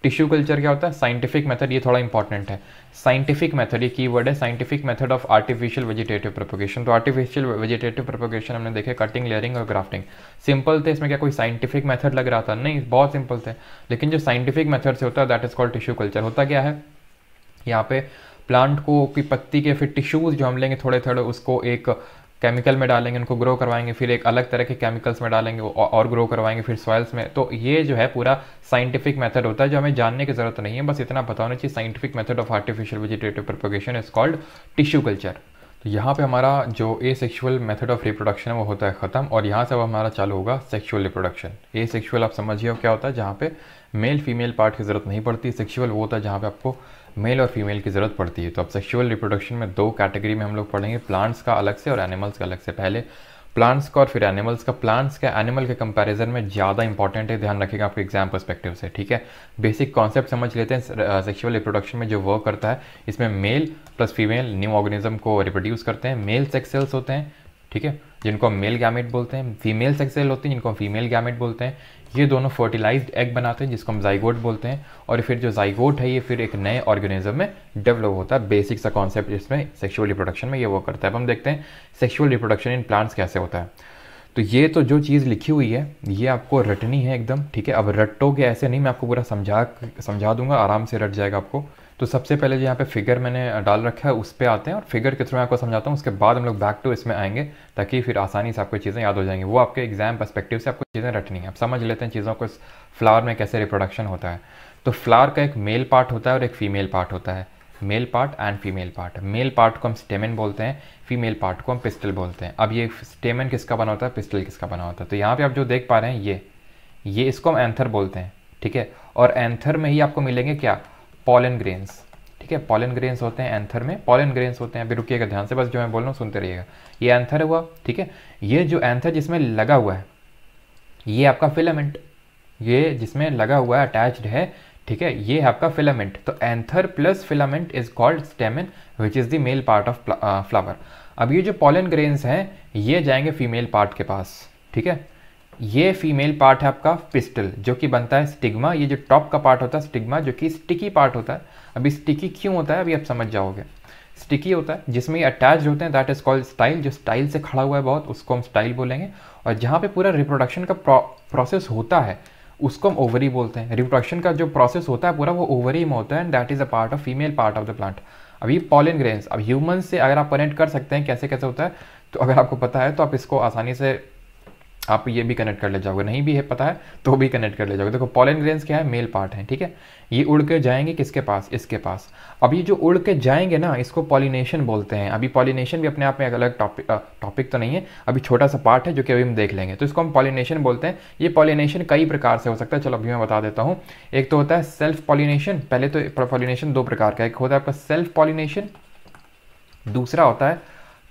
टिश्यू कल्चर क्या होता है साइंटिफिक मेथड ये थोड़ा इंपॉर्टेंट है साइंटिफिक मेथड ये की वर्ड है scientific method of artificial vegetative propagation तो आर्टिफिशियल वेजिटेटिव प्रोपोगेशन हमने देखे कटिंग लेयरिंग और ग्राफ्टिंग सिंपल थे इसमें क्या कोई साइंटिफिक मेथड लग रहा था नहीं बहुत सिंपल थे लेकिन जो साइंटिफिक मेथड से होता है that is called tissue culture होता क्या है यहाँ पे प्लांट को की पत्ती के फिर टिश्यूज़ जो हम लेंगे थोड़े थोड़े उसको एक केमिकल में डालेंगे उनको ग्रो करवाएंगे फिर एक अलग तरह के केमिकल्स में डालेंगे और ग्रो करवाएंगे फिर सॉइल्स में तो ये जो है पूरा साइंटिफिक मेथड होता है जो हमें जानने की ज़रूरत नहीं है बस इतना बताना चाहिए scientific method of artificial vegetative propagation is called tissue culture तो यहाँ पे हमारा जो asexual method of reproduction है वो होता है ख़त्म और यहाँ से अब हमारा चालू होगा सेक्शुअल रिप्रोडक्शन ए सेक्शुअल आप समझिए हो क्या होता है जहाँ पे मेल फीमेल पार्ट की ज़रूरत नहीं पड़ती सेक्शुअल वो होता है जहाँ पे आपको मेल और फीमेल की ज़रूरत पड़ती है तो अब सेक्शुअल रिप्रोडक्शन में दो कैटेगरी में हम लोग पढ़ेंगे प्लांट्स का अलग से और एनिमल्स का अलग से पहले प्लांट्स का और फिर एनिमल्स का प्लांट्स का एनिमल के कंपैरिजन में ज़्यादा इंपॉर्टेंट है ध्यान रखेगा आपके एग्जाम परस्पेक्टिव से ठीक है बेसिक कॉन्सेप्ट समझ लेते हैं सेक्सुअल रिप्रोडक्शन uh, में जो वर्क करता है इसमें male plus female new organism को रिप्रोड्यूस करते हैं मेल सेक्स सेल्स होते हैं ठीक है जिनको मेल गैमेट बोलते हैं फीमेल सेक्स सेल होती है जिनको हम फीमेल गैमेट बोलते हैं ये दोनों फर्टिलाइज्ड एग बनाते हैं जिसको हम जाइगोट बोलते हैं और फिर जो जाइगोट है ये फिर एक नए ऑर्गेनिज्म में डेवलप होता है बेसिक सा कॉन्सेप्ट इसमें सेक्शुअल रिप्रोडक्शन में ये वो करता है अब हम देखते हैं सेक्शुअल रिप्रोडक्शन इन प्लांट्स कैसे होता है तो ये तो जो चीज़ लिखी हुई है ये आपको रटनी है एकदम ठीक है अब के ऐसे नहीं मैं आपको पूरा समझा समझा दूंगा आराम से रट जाएगा आपको तो सबसे पहले जो यहाँ पे फिगर मैंने डाल रखा है उस पर आते हैं और फिगर के थ्रू मैं आपको समझाता हूँ उसके बाद हम लोग बैक टू इसमें आएंगे ताकि फिर आसानी से आपको चीज़ें याद हो जाएंगी वो आपके एग्जाम परस्पेक्टिव से आपको चीज़ें रटनी है आप समझ लेते हैं चीज़ों को इस फ्लावर में कैसे रिप्रोडक्शन होता है तो फ्लावर का एक मेल पार्ट होता है और एक फीमेल पार्ट होता है male part and female part male part को हम स्टेमन बोलते हैं फीमेल पार्ट को हम पिस्टल बोलते हैं अब ये स्टेमन किसका बना होता है पिस्टल किसका बना होता है तो यहाँ पे आप जो देख पा रहे हैं ये ये इसको हम एंथर बोलते हैं ठीक है और एंथर में ही आपको मिलेंगे क्या पॉलन ग्रेन्स ठीक है पॉलन ग्रेन्स होते हैं एंथर में पॉलन ग्रेन्स होते हैं अभी रुकिएगा ध्यान से बस जो मैं बोल रहा हूँ सुनते रहिएगा ये एंथर हुआ ठीक है ये जो एंथर जिसमें लगा हुआ है ये आपका फिलामेंट ये जिसमें लगा हुआ है अटैच्ड है ठीक है ये है आपका फिलामेंट तो anther plus filament is called stamen which is the male part of flower अब ये जो पॉलन ग्रेन्स हैं ये जाएंगे फीमेल पार्ट के पास ठीक है ये फीमेल पार्ट है आपका पिस्टल जो कि बनता है स्टिग्मा ये जो टॉप का पार्ट होता है स्टिग्मा जो कि स्टिकी पार्ट होता है अभी स्टिकी क्यों होता है अभी आप समझ जाओगे स्टिकी होता है जिसमें ये अटैच होते हैं दैट इज कॉल्ड स्टाइल जो स्टाइल से खड़ा हुआ है बहुत उसको हम स्टाइल बोलेंगे और जहाँ पे पूरा रिप्रोडक्शन का प्रोसेस होता है उसको हम ओवरी बोलते हैं रिप्रोडक्शन का जो प्रोसेस होता है पूरा वो ओवरी में होता है and that is a part of female part of the plant अभी पॉलिन ग्रेन्स अब ह्यूमन से अगर आप कनेक्ट कर सकते हैं कैसे कैसे होता है तो अगर आपको पता है तो आप इसको आसानी से आप ये भी कनेक्ट कर ले जाओगे नहीं भी है पता है तो भी कनेक्ट कर ले जाओगे देखो पॉलन ग्रेन्स क्या है मेल पार्ट है ठीक है ये उड़ के जाएंगे किसके पास इसके पास अब ये जो उड़ के जाएंगे ना इसको पॉलिनेशन बोलते हैं अभी पॉलिनेशन भी अपने आप में एक अलग टॉपिक टॉपिक तो नहीं है अभी छोटा सा पार्ट है जो कि अभी हम देख लेंगे तो इसको हम पॉलिनेशन बोलते हैं ये पॉलिनेशन कई प्रकार से हो सकता है चलो अभी मैं बता देता हूँ एक तो होता है सेल्फ पॉलिनेशन पहले तो पॉलिनेशन दो प्रकार का एक होता है आपका सेल्फ पॉलिनेशन दूसरा होता है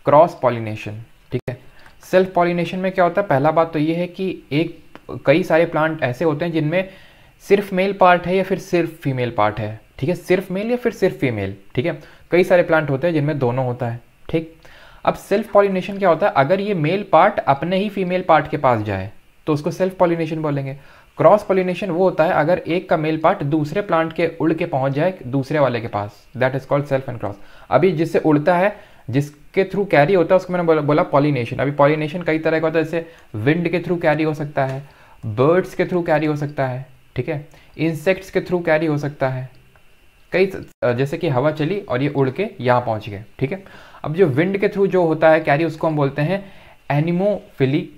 क्रॉस पॉलिनेशन ठीक है सेल्फ पॉलिनेशन में क्या होता है पहला बात तो ये है कि एक कई सारे प्लांट ऐसे होते हैं जिनमें सिर्फ मेल पार्ट है या फिर सिर्फ फीमेल पार्ट है ठीक है सिर्फ मेल या फिर सिर्फ फीमेल ठीक है कई सारे प्लांट होते हैं जिनमें दोनों होता है ठीक अब सेल्फ पॉलिनेशन क्या होता है अगर ये मेल पार्ट अपने ही फीमेल पार्ट के पास जाए तो उसको सेल्फ पॉलिनेशन बोलेंगे क्रॉस पॉलिनेशन वो होता है अगर एक का मेल पार्ट दूसरे प्लांट के उड़ के पहुंच जाए दूसरे वाले के पास that is called self and cross अभी जिससे उड़ता है जिस के थ्रू कैरी होता है उसको मैंने बोला बोला पॉलीनेशन अभी पॉलीनेशन कई तरह का होता है जैसे विंड के थ्रू कैरी हो सकता है बर्ड्स के थ्रू कैरी हो सकता है ठीक है इंसेक्ट्स के थ्रू कैरी हो सकता है कई जैसे कि हवा चली और ये उड़ के यहाँ पहुँच गए ठीक है अब जो विंड के थ्रू जो होता है कैरी उसको हम बोलते हैं एनिमोफिली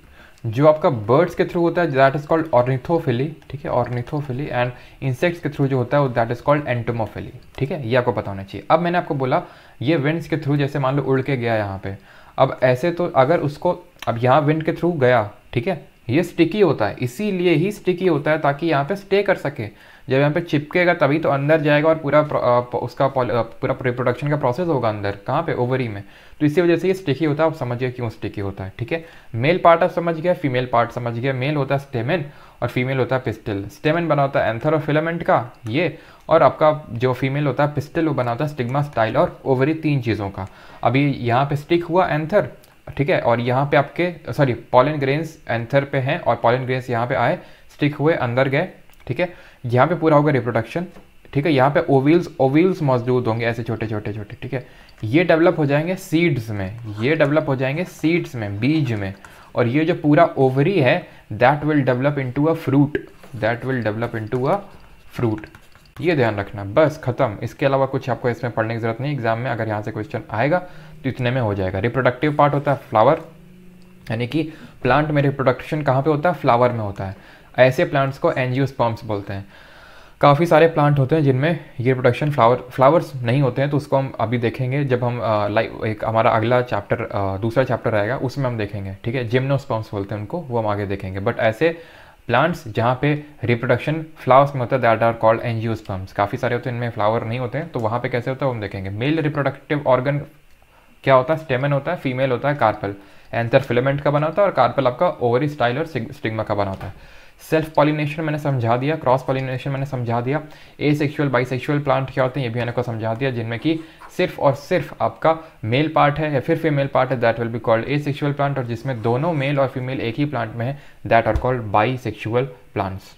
जो आपका बर्ड्स के थ्रू होता है दैट इज़ कॉल्ड ऑर्निथोफिली ठीक है ऑर्निथोफिली एंड इंसेक्ट्स के थ्रू जो होता है वो दैट इज़ कॉल्ड एंटोमोफिली ठीक है ये आपको पता होना चाहिए अब मैंने आपको बोला ये विंड्स के थ्रू जैसे मान लो उड़ के गया यहाँ पे अब ऐसे तो अगर उसको अब यहाँ विंड के थ्रू गया ठीक है ये स्टिकी होता है इसीलिए ही स्टिकी होता है ताकि यहाँ पे स्टे कर सके जब यहाँ पे चिपकेगा तभी तो अंदर जाएगा और पूरा उसका पूरा रिप्रोडक्शन का प्रोसेस होगा अंदर कहाँ पे ओवरी में तो इसी वजह से ये स्टिकी होता है आप समझिए क्यों स्टिकी होता है ठीक है मेल पार्ट आप समझ गया फीमेल पार्ट समझ गया मेल होता है स्टेमिन और फीमेल होता है पिस्टिल बनाता बना होता है एंथरोफिलामेंट का ये और आपका जो फीमेल होता है पिस्टल वो बना होता है स्टिग्मा स्टाइल और ओवरी तीन चीज़ों का अभी यहाँ पे स्टिक हुआ एंथर ठीक है और यहाँ पे आपके सॉरी पॉलन ग्रेन्स एंथर पे हैं और पॉलन ग्रेन्स यहाँ पे आए स्टिक हुए अंदर गए ठीक है यहाँ पे पूरा होगा रिप्रोडक्शन ठीक है यहाँ पे ओविल्स ओवील्स मौजूद होंगे ऐसे छोटे छोटे छोटे ठीक है ये डेवलप हो जाएंगे सीड्स में ये डेवलप हो जाएंगे सीड्स में बीज में और ये जो पूरा ओवरी है that will develop into a fruit that will develop into a fruit ये ध्यान रखना बस खत्म इसके अलावा कुछ आपको इसमें पढ़ने की जरूरत नहीं एग्जाम में अगर यहाँ से क्वेश्चन आएगा तो इतने में हो जाएगा रिप्रोडक्टिव पार्ट होता है फ्लावर यानी कि प्लांट में रिप्रोडक्शन कहाँ पे होता है फ्लावर में होता है ऐसे प्लांट्स को एनजियोस्पर्म्स बोलते हैं काफ़ी सारे प्लांट होते हैं जिनमें ये प्रोडक्शन फ्लावर फ्लावर्स नहीं होते हैं तो उसको हम अभी देखेंगे जब हम लाइक एक हमारा अगला चैप्टर दूसरा चैप्टर आएगा उसमें हम देखेंगे ठीक है जिम्नोस्पम्स बोलते हैं उनको वो हम आगे देखेंगे बट ऐसे प्लांट्स जहाँ पे रिप्रोडक्शन फ्लावर्स में होता है दैट आर कॉल्ड एनजियोस्पम्स काफ़ी सारे होते हैं इनमें फ्लावर नहीं होते हैं तो वहाँ पर कैसे होता है हम देखेंगे मेल रिप्रोडक्टिव ऑर्गन क्या होता है स्टेमन होता है फीमेल होता है कार्पल एंथर फिलेमेंट का बना होता है और कार्पल आपका ओवरी स्टाइल और स्टिग्मा का बना होता है सेल्फ पॉलिनेशन मैंने समझा दिया क्रॉस पॉलिनेशन मैंने समझा दिया asexual bisexual plant क्या होते हैं ये भी मैंने को समझा दिया जिनमें कि सिर्फ और सिर्फ आपका मेल पार्ट है या फिर फीमेल पार्ट है that will be called asexual plant और जिसमें दोनों मेल और फीमेल एक ही प्लांट में है that are called bisexual plants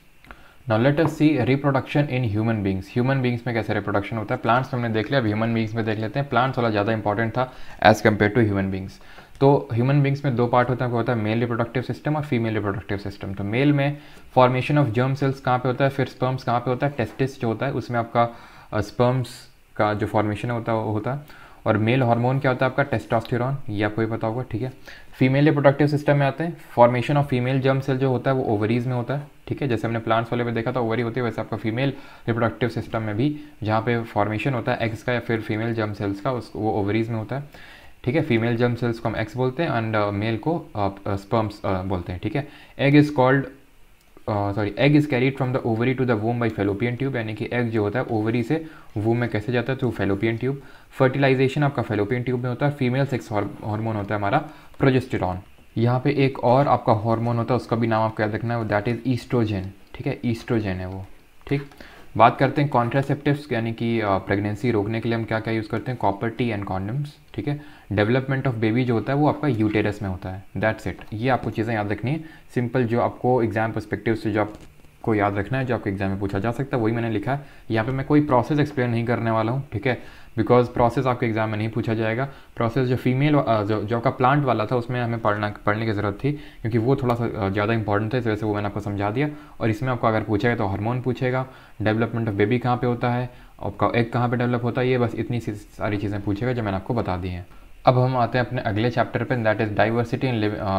Now let us see reproduction in human beings human beings में कैसे रिप्रोडक्शन होता है प्लांट्स में हमने देख लिया अब ह्यूमन बींग्स में देख लेते हैं प्लांट्स वाला ज़्यादा इंपॉर्टेंट था as compared to human beings तो ह्यूमन बींग्स में दो पार्ट होता है होता है मेल रिप्रोडक्टिव सिस्टम और फीमेल रिप्रोडक्टिव सिस्टम तो मेल में फॉर्मेशन ऑफ जर्म सेल्स कहाँ पे होता है फिर स्पर्म्स कहाँ पे होता है टेस्टिस जो होता है उसमें आपका स्पर्म्स का जो फॉर्मेशन होता है वो होता है और मेल हार्मोन क्या होता है आपका टेस्टोस्टेरॉन ये आपको ही पता होगा ठीक है फीमेल रिप्रोडक्टिव सिस्टम में आते हैं formation of female germ cell जो होता है वो ओवरीज में होता है ठीक है जैसे हमने प्लांट्स वाले में देखा था ओवरी होती है वैसे आपका फीमेल रिप्रोडक्टिव सिस्टम में भी जहाँ पे फॉर्मेशन होता है एग्स का या फिर फीमेल जर्म सेल्स का उसको वो ओवरीज में होता है ठीक है फीमेल जर्म सेल्स को हम एक्स बोलते हैं एंड मेल uh, को स्पर्म्स uh, uh, बोलते हैं ठीक है egg is called sorry egg is carried from the ovary to the womb by fallopian tube यानी कि एग जो होता है ओवरी से वूम में कैसे जाता है थ्रू फेलोपियन ट्यूब फर्टिलाइजेशन आपका फेलोपियन ट्यूब में होता है फीमेल सेक्स हार्मोन होता है हमारा प्रोजेस्टिडॉन यहाँ पे एक और आपका हार्मोन होता है उसका भी नाम आपको याद रखना है दैट इज़ ईस्ट्रोजन ठीक है ईस्ट्रोजन है वो ठीक बात करते हैं कॉन्ट्रासेप्टिव्स यानी कि प्रेगनेंसी रोकने के लिए हम क्या क्या यूज़ करते हैं कॉपर टी एंड कॉन्डम्स ठीक है डेवलपमेंट ऑफ बेबी जो होता है वो आपका यूटेरस में होता है दैट्स इट ये आपको चीज़ें याद रखनी है सिंपल जो आपको एग्जाम परस्पेक्टिव से जो आप आपको याद रखना है जो आपके एग्जाम में पूछा जा सकता है वही मैंने लिखा है यहाँ पे मैं कोई प्रोसेस एक्सप्लेन नहीं करने वाला हूँ ठीक है बिकॉज प्रोसेस आपके एग्जाम में नहीं पूछा जाएगा प्रोसेस जो फीमेल जो जो आपका प्लांट वाला था उसमें हमें पढ़ना पढ़ने की ज़रूरत थी क्योंकि वो थोड़ा सा ज़्यादा इंपॉर्टेंट था इस वजह से वो मैंने आपको समझा दिया और इसमें आपको अगर पूछेगा तो हार्मोन पूछेगा डेवलपमेंट ऑफ बेबी कहाँ पर होता है आपका एग कहाँ पर डेवलप होता है ये बस इतनी सारी चीज़ें पूछेगा जो मैंने आपको बता दी हैं अब हम आते हैं अपने अगले चैप्टर पे that is diversity in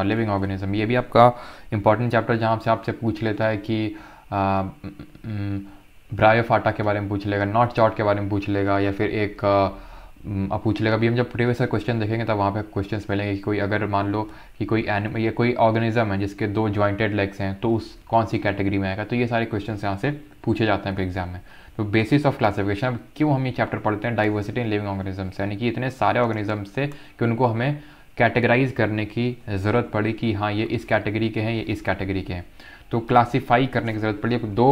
living organism ये भी आपका इंपॉर्टेंट चैप्टर जहाँ से आपसे पूछ लेता है कि ब्रायोफाटा के बारे में पूछ लेगा नॉट चॉट के बारे में पूछ लेगा या फिर एक अब पूछ लेगा अभी हम जब प्रीवियस क्वेश्चन देखेंगे तब वहाँ पे क्वेश्चंस मिलेंगे कि कोई अगर मान लो कि कोई एनिम या कोई ऑर्गेनिज्म है जिसके दो जॉइंटेड लेग्स हैं तो उस कौन सी कैटेगरी में आएगा तो ये सारे क्वेश्चन यहाँ से पूछे जाते हैं फिर एग्जाम में तो बेसिस ऑफ क्लासिफिकेशन अब क्यों हम ये चैप्टर पढ़ते हैं डाइवर्सिटी इन लिविंग ऑर्गेनिजम्स यानी कि इतने सारे ऑर्गेनिजम्स से कि उनको हमें कैटेगराइज करने की ज़रूरत पड़ी कि हाँ ये इस कैटेगरी के हैं ये इस कैटेगरी के हैं तो क्लासीफाई करने की ज़रूरत पड़ी है दो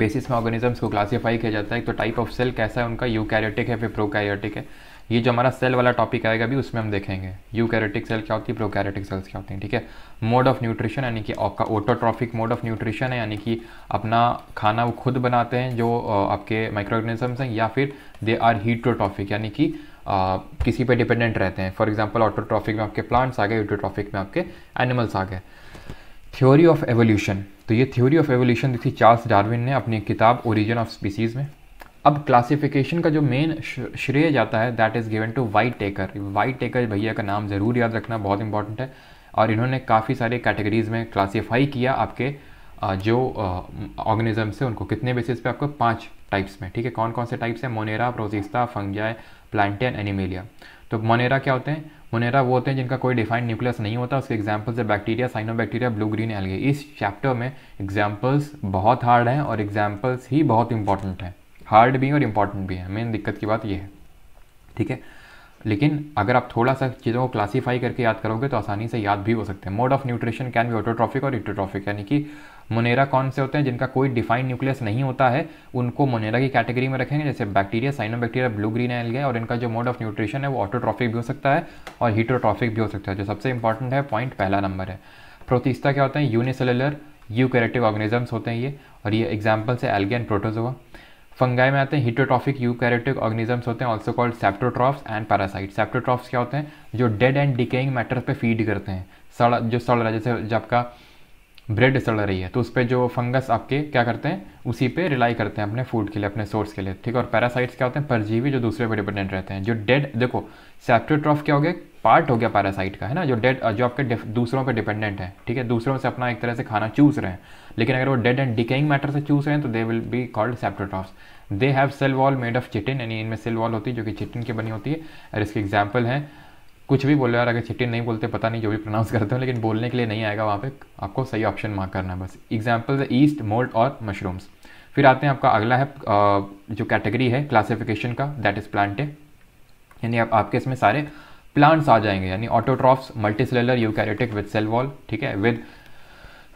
बेसिस में ऑर्गेनिजम्स को क्लासीफाई किया जाता है तो टाइप ऑफ सेल कैसा है उनका यूकैरियोटिक है फिर प्रोकैरियोटिक है ये जो हमारा सेल वाला टॉपिक आएगा भी उसमें हम देखेंगे यूकैरियोटिक सेल क्या होती है प्रोकैरियोटिक सेल्स क्या होती हैं ठीक है मोड ऑफ न्यूट्रिशन यानी कि आपका ऑटोट्रॉफिक मोड ऑफ न्यूट्रिशन है यानी कि अपना खाना वो खुद बनाते हैं जो आपके माइक्रो ऑर्गेनिजम्स हैं या फिर दे आर हीट्रोट्रॉफिक यानी कि आ, किसी पर डिपेंडेंट रहते हैं फॉर एग्जाम्पल ऑटोट्रॉफिक में आपके प्लांट्स आ गए यूटोट्रॉफिक में आपके एनिमल्स आ गए थ्योरी ऑफ एवोल्यूशन तो ये थ्योरी ऑफ एवोल्यूशन दी थी चार्ल्स डार्विन ने अपनी किताब ओरिजिन ऑफ स्पीसीज़ में अब क्लासिफिकेशन का जो मेन श्रेय जाता है that is given to Whittaker Whittaker भैया का नाम ज़रूर याद रखना बहुत इंपॉर्टेंट है और इन्होंने काफ़ी सारे कैटेगरीज में क्लासीफाई किया आपके जो ऑर्गेनिजम्स से उनको कितने बेसिस पे आपको पांच टाइप्स में ठीक है कौन कौन से टाइप्स हैं Monera Protista Fungi Plantae Animalia तो मोनेरा क्या होते हैं मोनेरा वो होते हैं जिनका कोई डिफाइंड न्यूक्लियस नहीं होता उसके एग्जाम्पल्स है bacteria cyanobacteria blue green algae इस चैप्टर में एग्जाम्पल्स बहुत हार्ड हैं और एग्जाम्पल्स ही बहुत इंपॉर्टेंट हैं हार्ड भी और इंपॉर्टेंट भी है मेन दिक्कत की बात ये है ठीक है लेकिन अगर आप थोड़ा सा चीज़ों को क्लासीफाई करके याद करोगे तो आसानी से याद भी हो सकते हैं मोड ऑफ न्यूट्रिशन कैन भी ऑटोट्रॉफिक और इटोट्रॉफिक यानी कि मोनेरा कौन से होते हैं जिनका कोई डिफाइंड न्यूक्लियस नहीं होता है उनको मोनेरा की कैटेगरी में रखेंगे जैसे bacteria cyanobacteria blue green algae और इनका जो मोड ऑफ न्यूट्रिशन है वो ऑटोट्रॉफिक भी हो सकता है और हीटोट्रॉफिक भी हो सकता है जो सबसे इंपॉर्टेंट है पॉइंट पहला नंबर है प्रोतिस्ता क्या होते हैं यूनिसेलुलर यू कैरेटिव ऑर्गेनिजम्स होते हैं ये और ये एग्जाम्पल से एलगे एंड प्रोटोजोआ फंगाई में आते हैं हीटोट्रॉफिक यू कैरेटिक ऑर्गेनिजम्स होते हैं also called saprotrophs and parasite saprotrophs क्या होते हैं जो डेड एंड डिकेइंग मैटर पे फीड करते हैं सड़ जो सड़ रहा है जैसे जब आपका ब्रेड सड़ रही है तो उस पर जो फंगस आपके क्या करते हैं उसी पे रिलाई करते हैं अपने फूड के लिए अपने सोर्स के लिए ठीक है और पैरासाइट्स क्या होते हैं परजीवी जो दूसरे पर डिपेंडेंट रहते हैं जो डेड देखो सेप्टोट्रॉफ क्या हो गया पार्ट हो गया पैरासाइट का है ना जो डेड जो आपके दूसरों पर डिपेंडेंट है ठीक है दूसरों से अपना एक तरह से खाना चूस रहे हैं लेकिन अगर वो डेड एंड डिकेइंग मैटर से चूस रहे हैं तो they will be called saprotrophs they have cell wall made of chitin यानी इनमें सेल वॉल होती है जो कि चिटिन की बनी होती है और इसके एग्जाम्पल हैं कुछ भी बोलो यार अगर चिट्टी नहीं बोलते पता नहीं जो भी प्रोनाउंस करते हो लेकिन बोलने के लिए नहीं आएगा वहाँ पे आपको सही ऑप्शन मार्क करना है बस एग्जाम्पल ईस्ट मोल्ड और मशरूम्स फिर आते हैं आपका अगला है जो कैटेगरी है क्लासिफिकेशन का दैट इज़ प्लांटे यानी आप, आपके इसमें सारे प्लांट्स आ जाएंगे यानी autotrophs multicellular eukaryotic with cell wall ठीक है with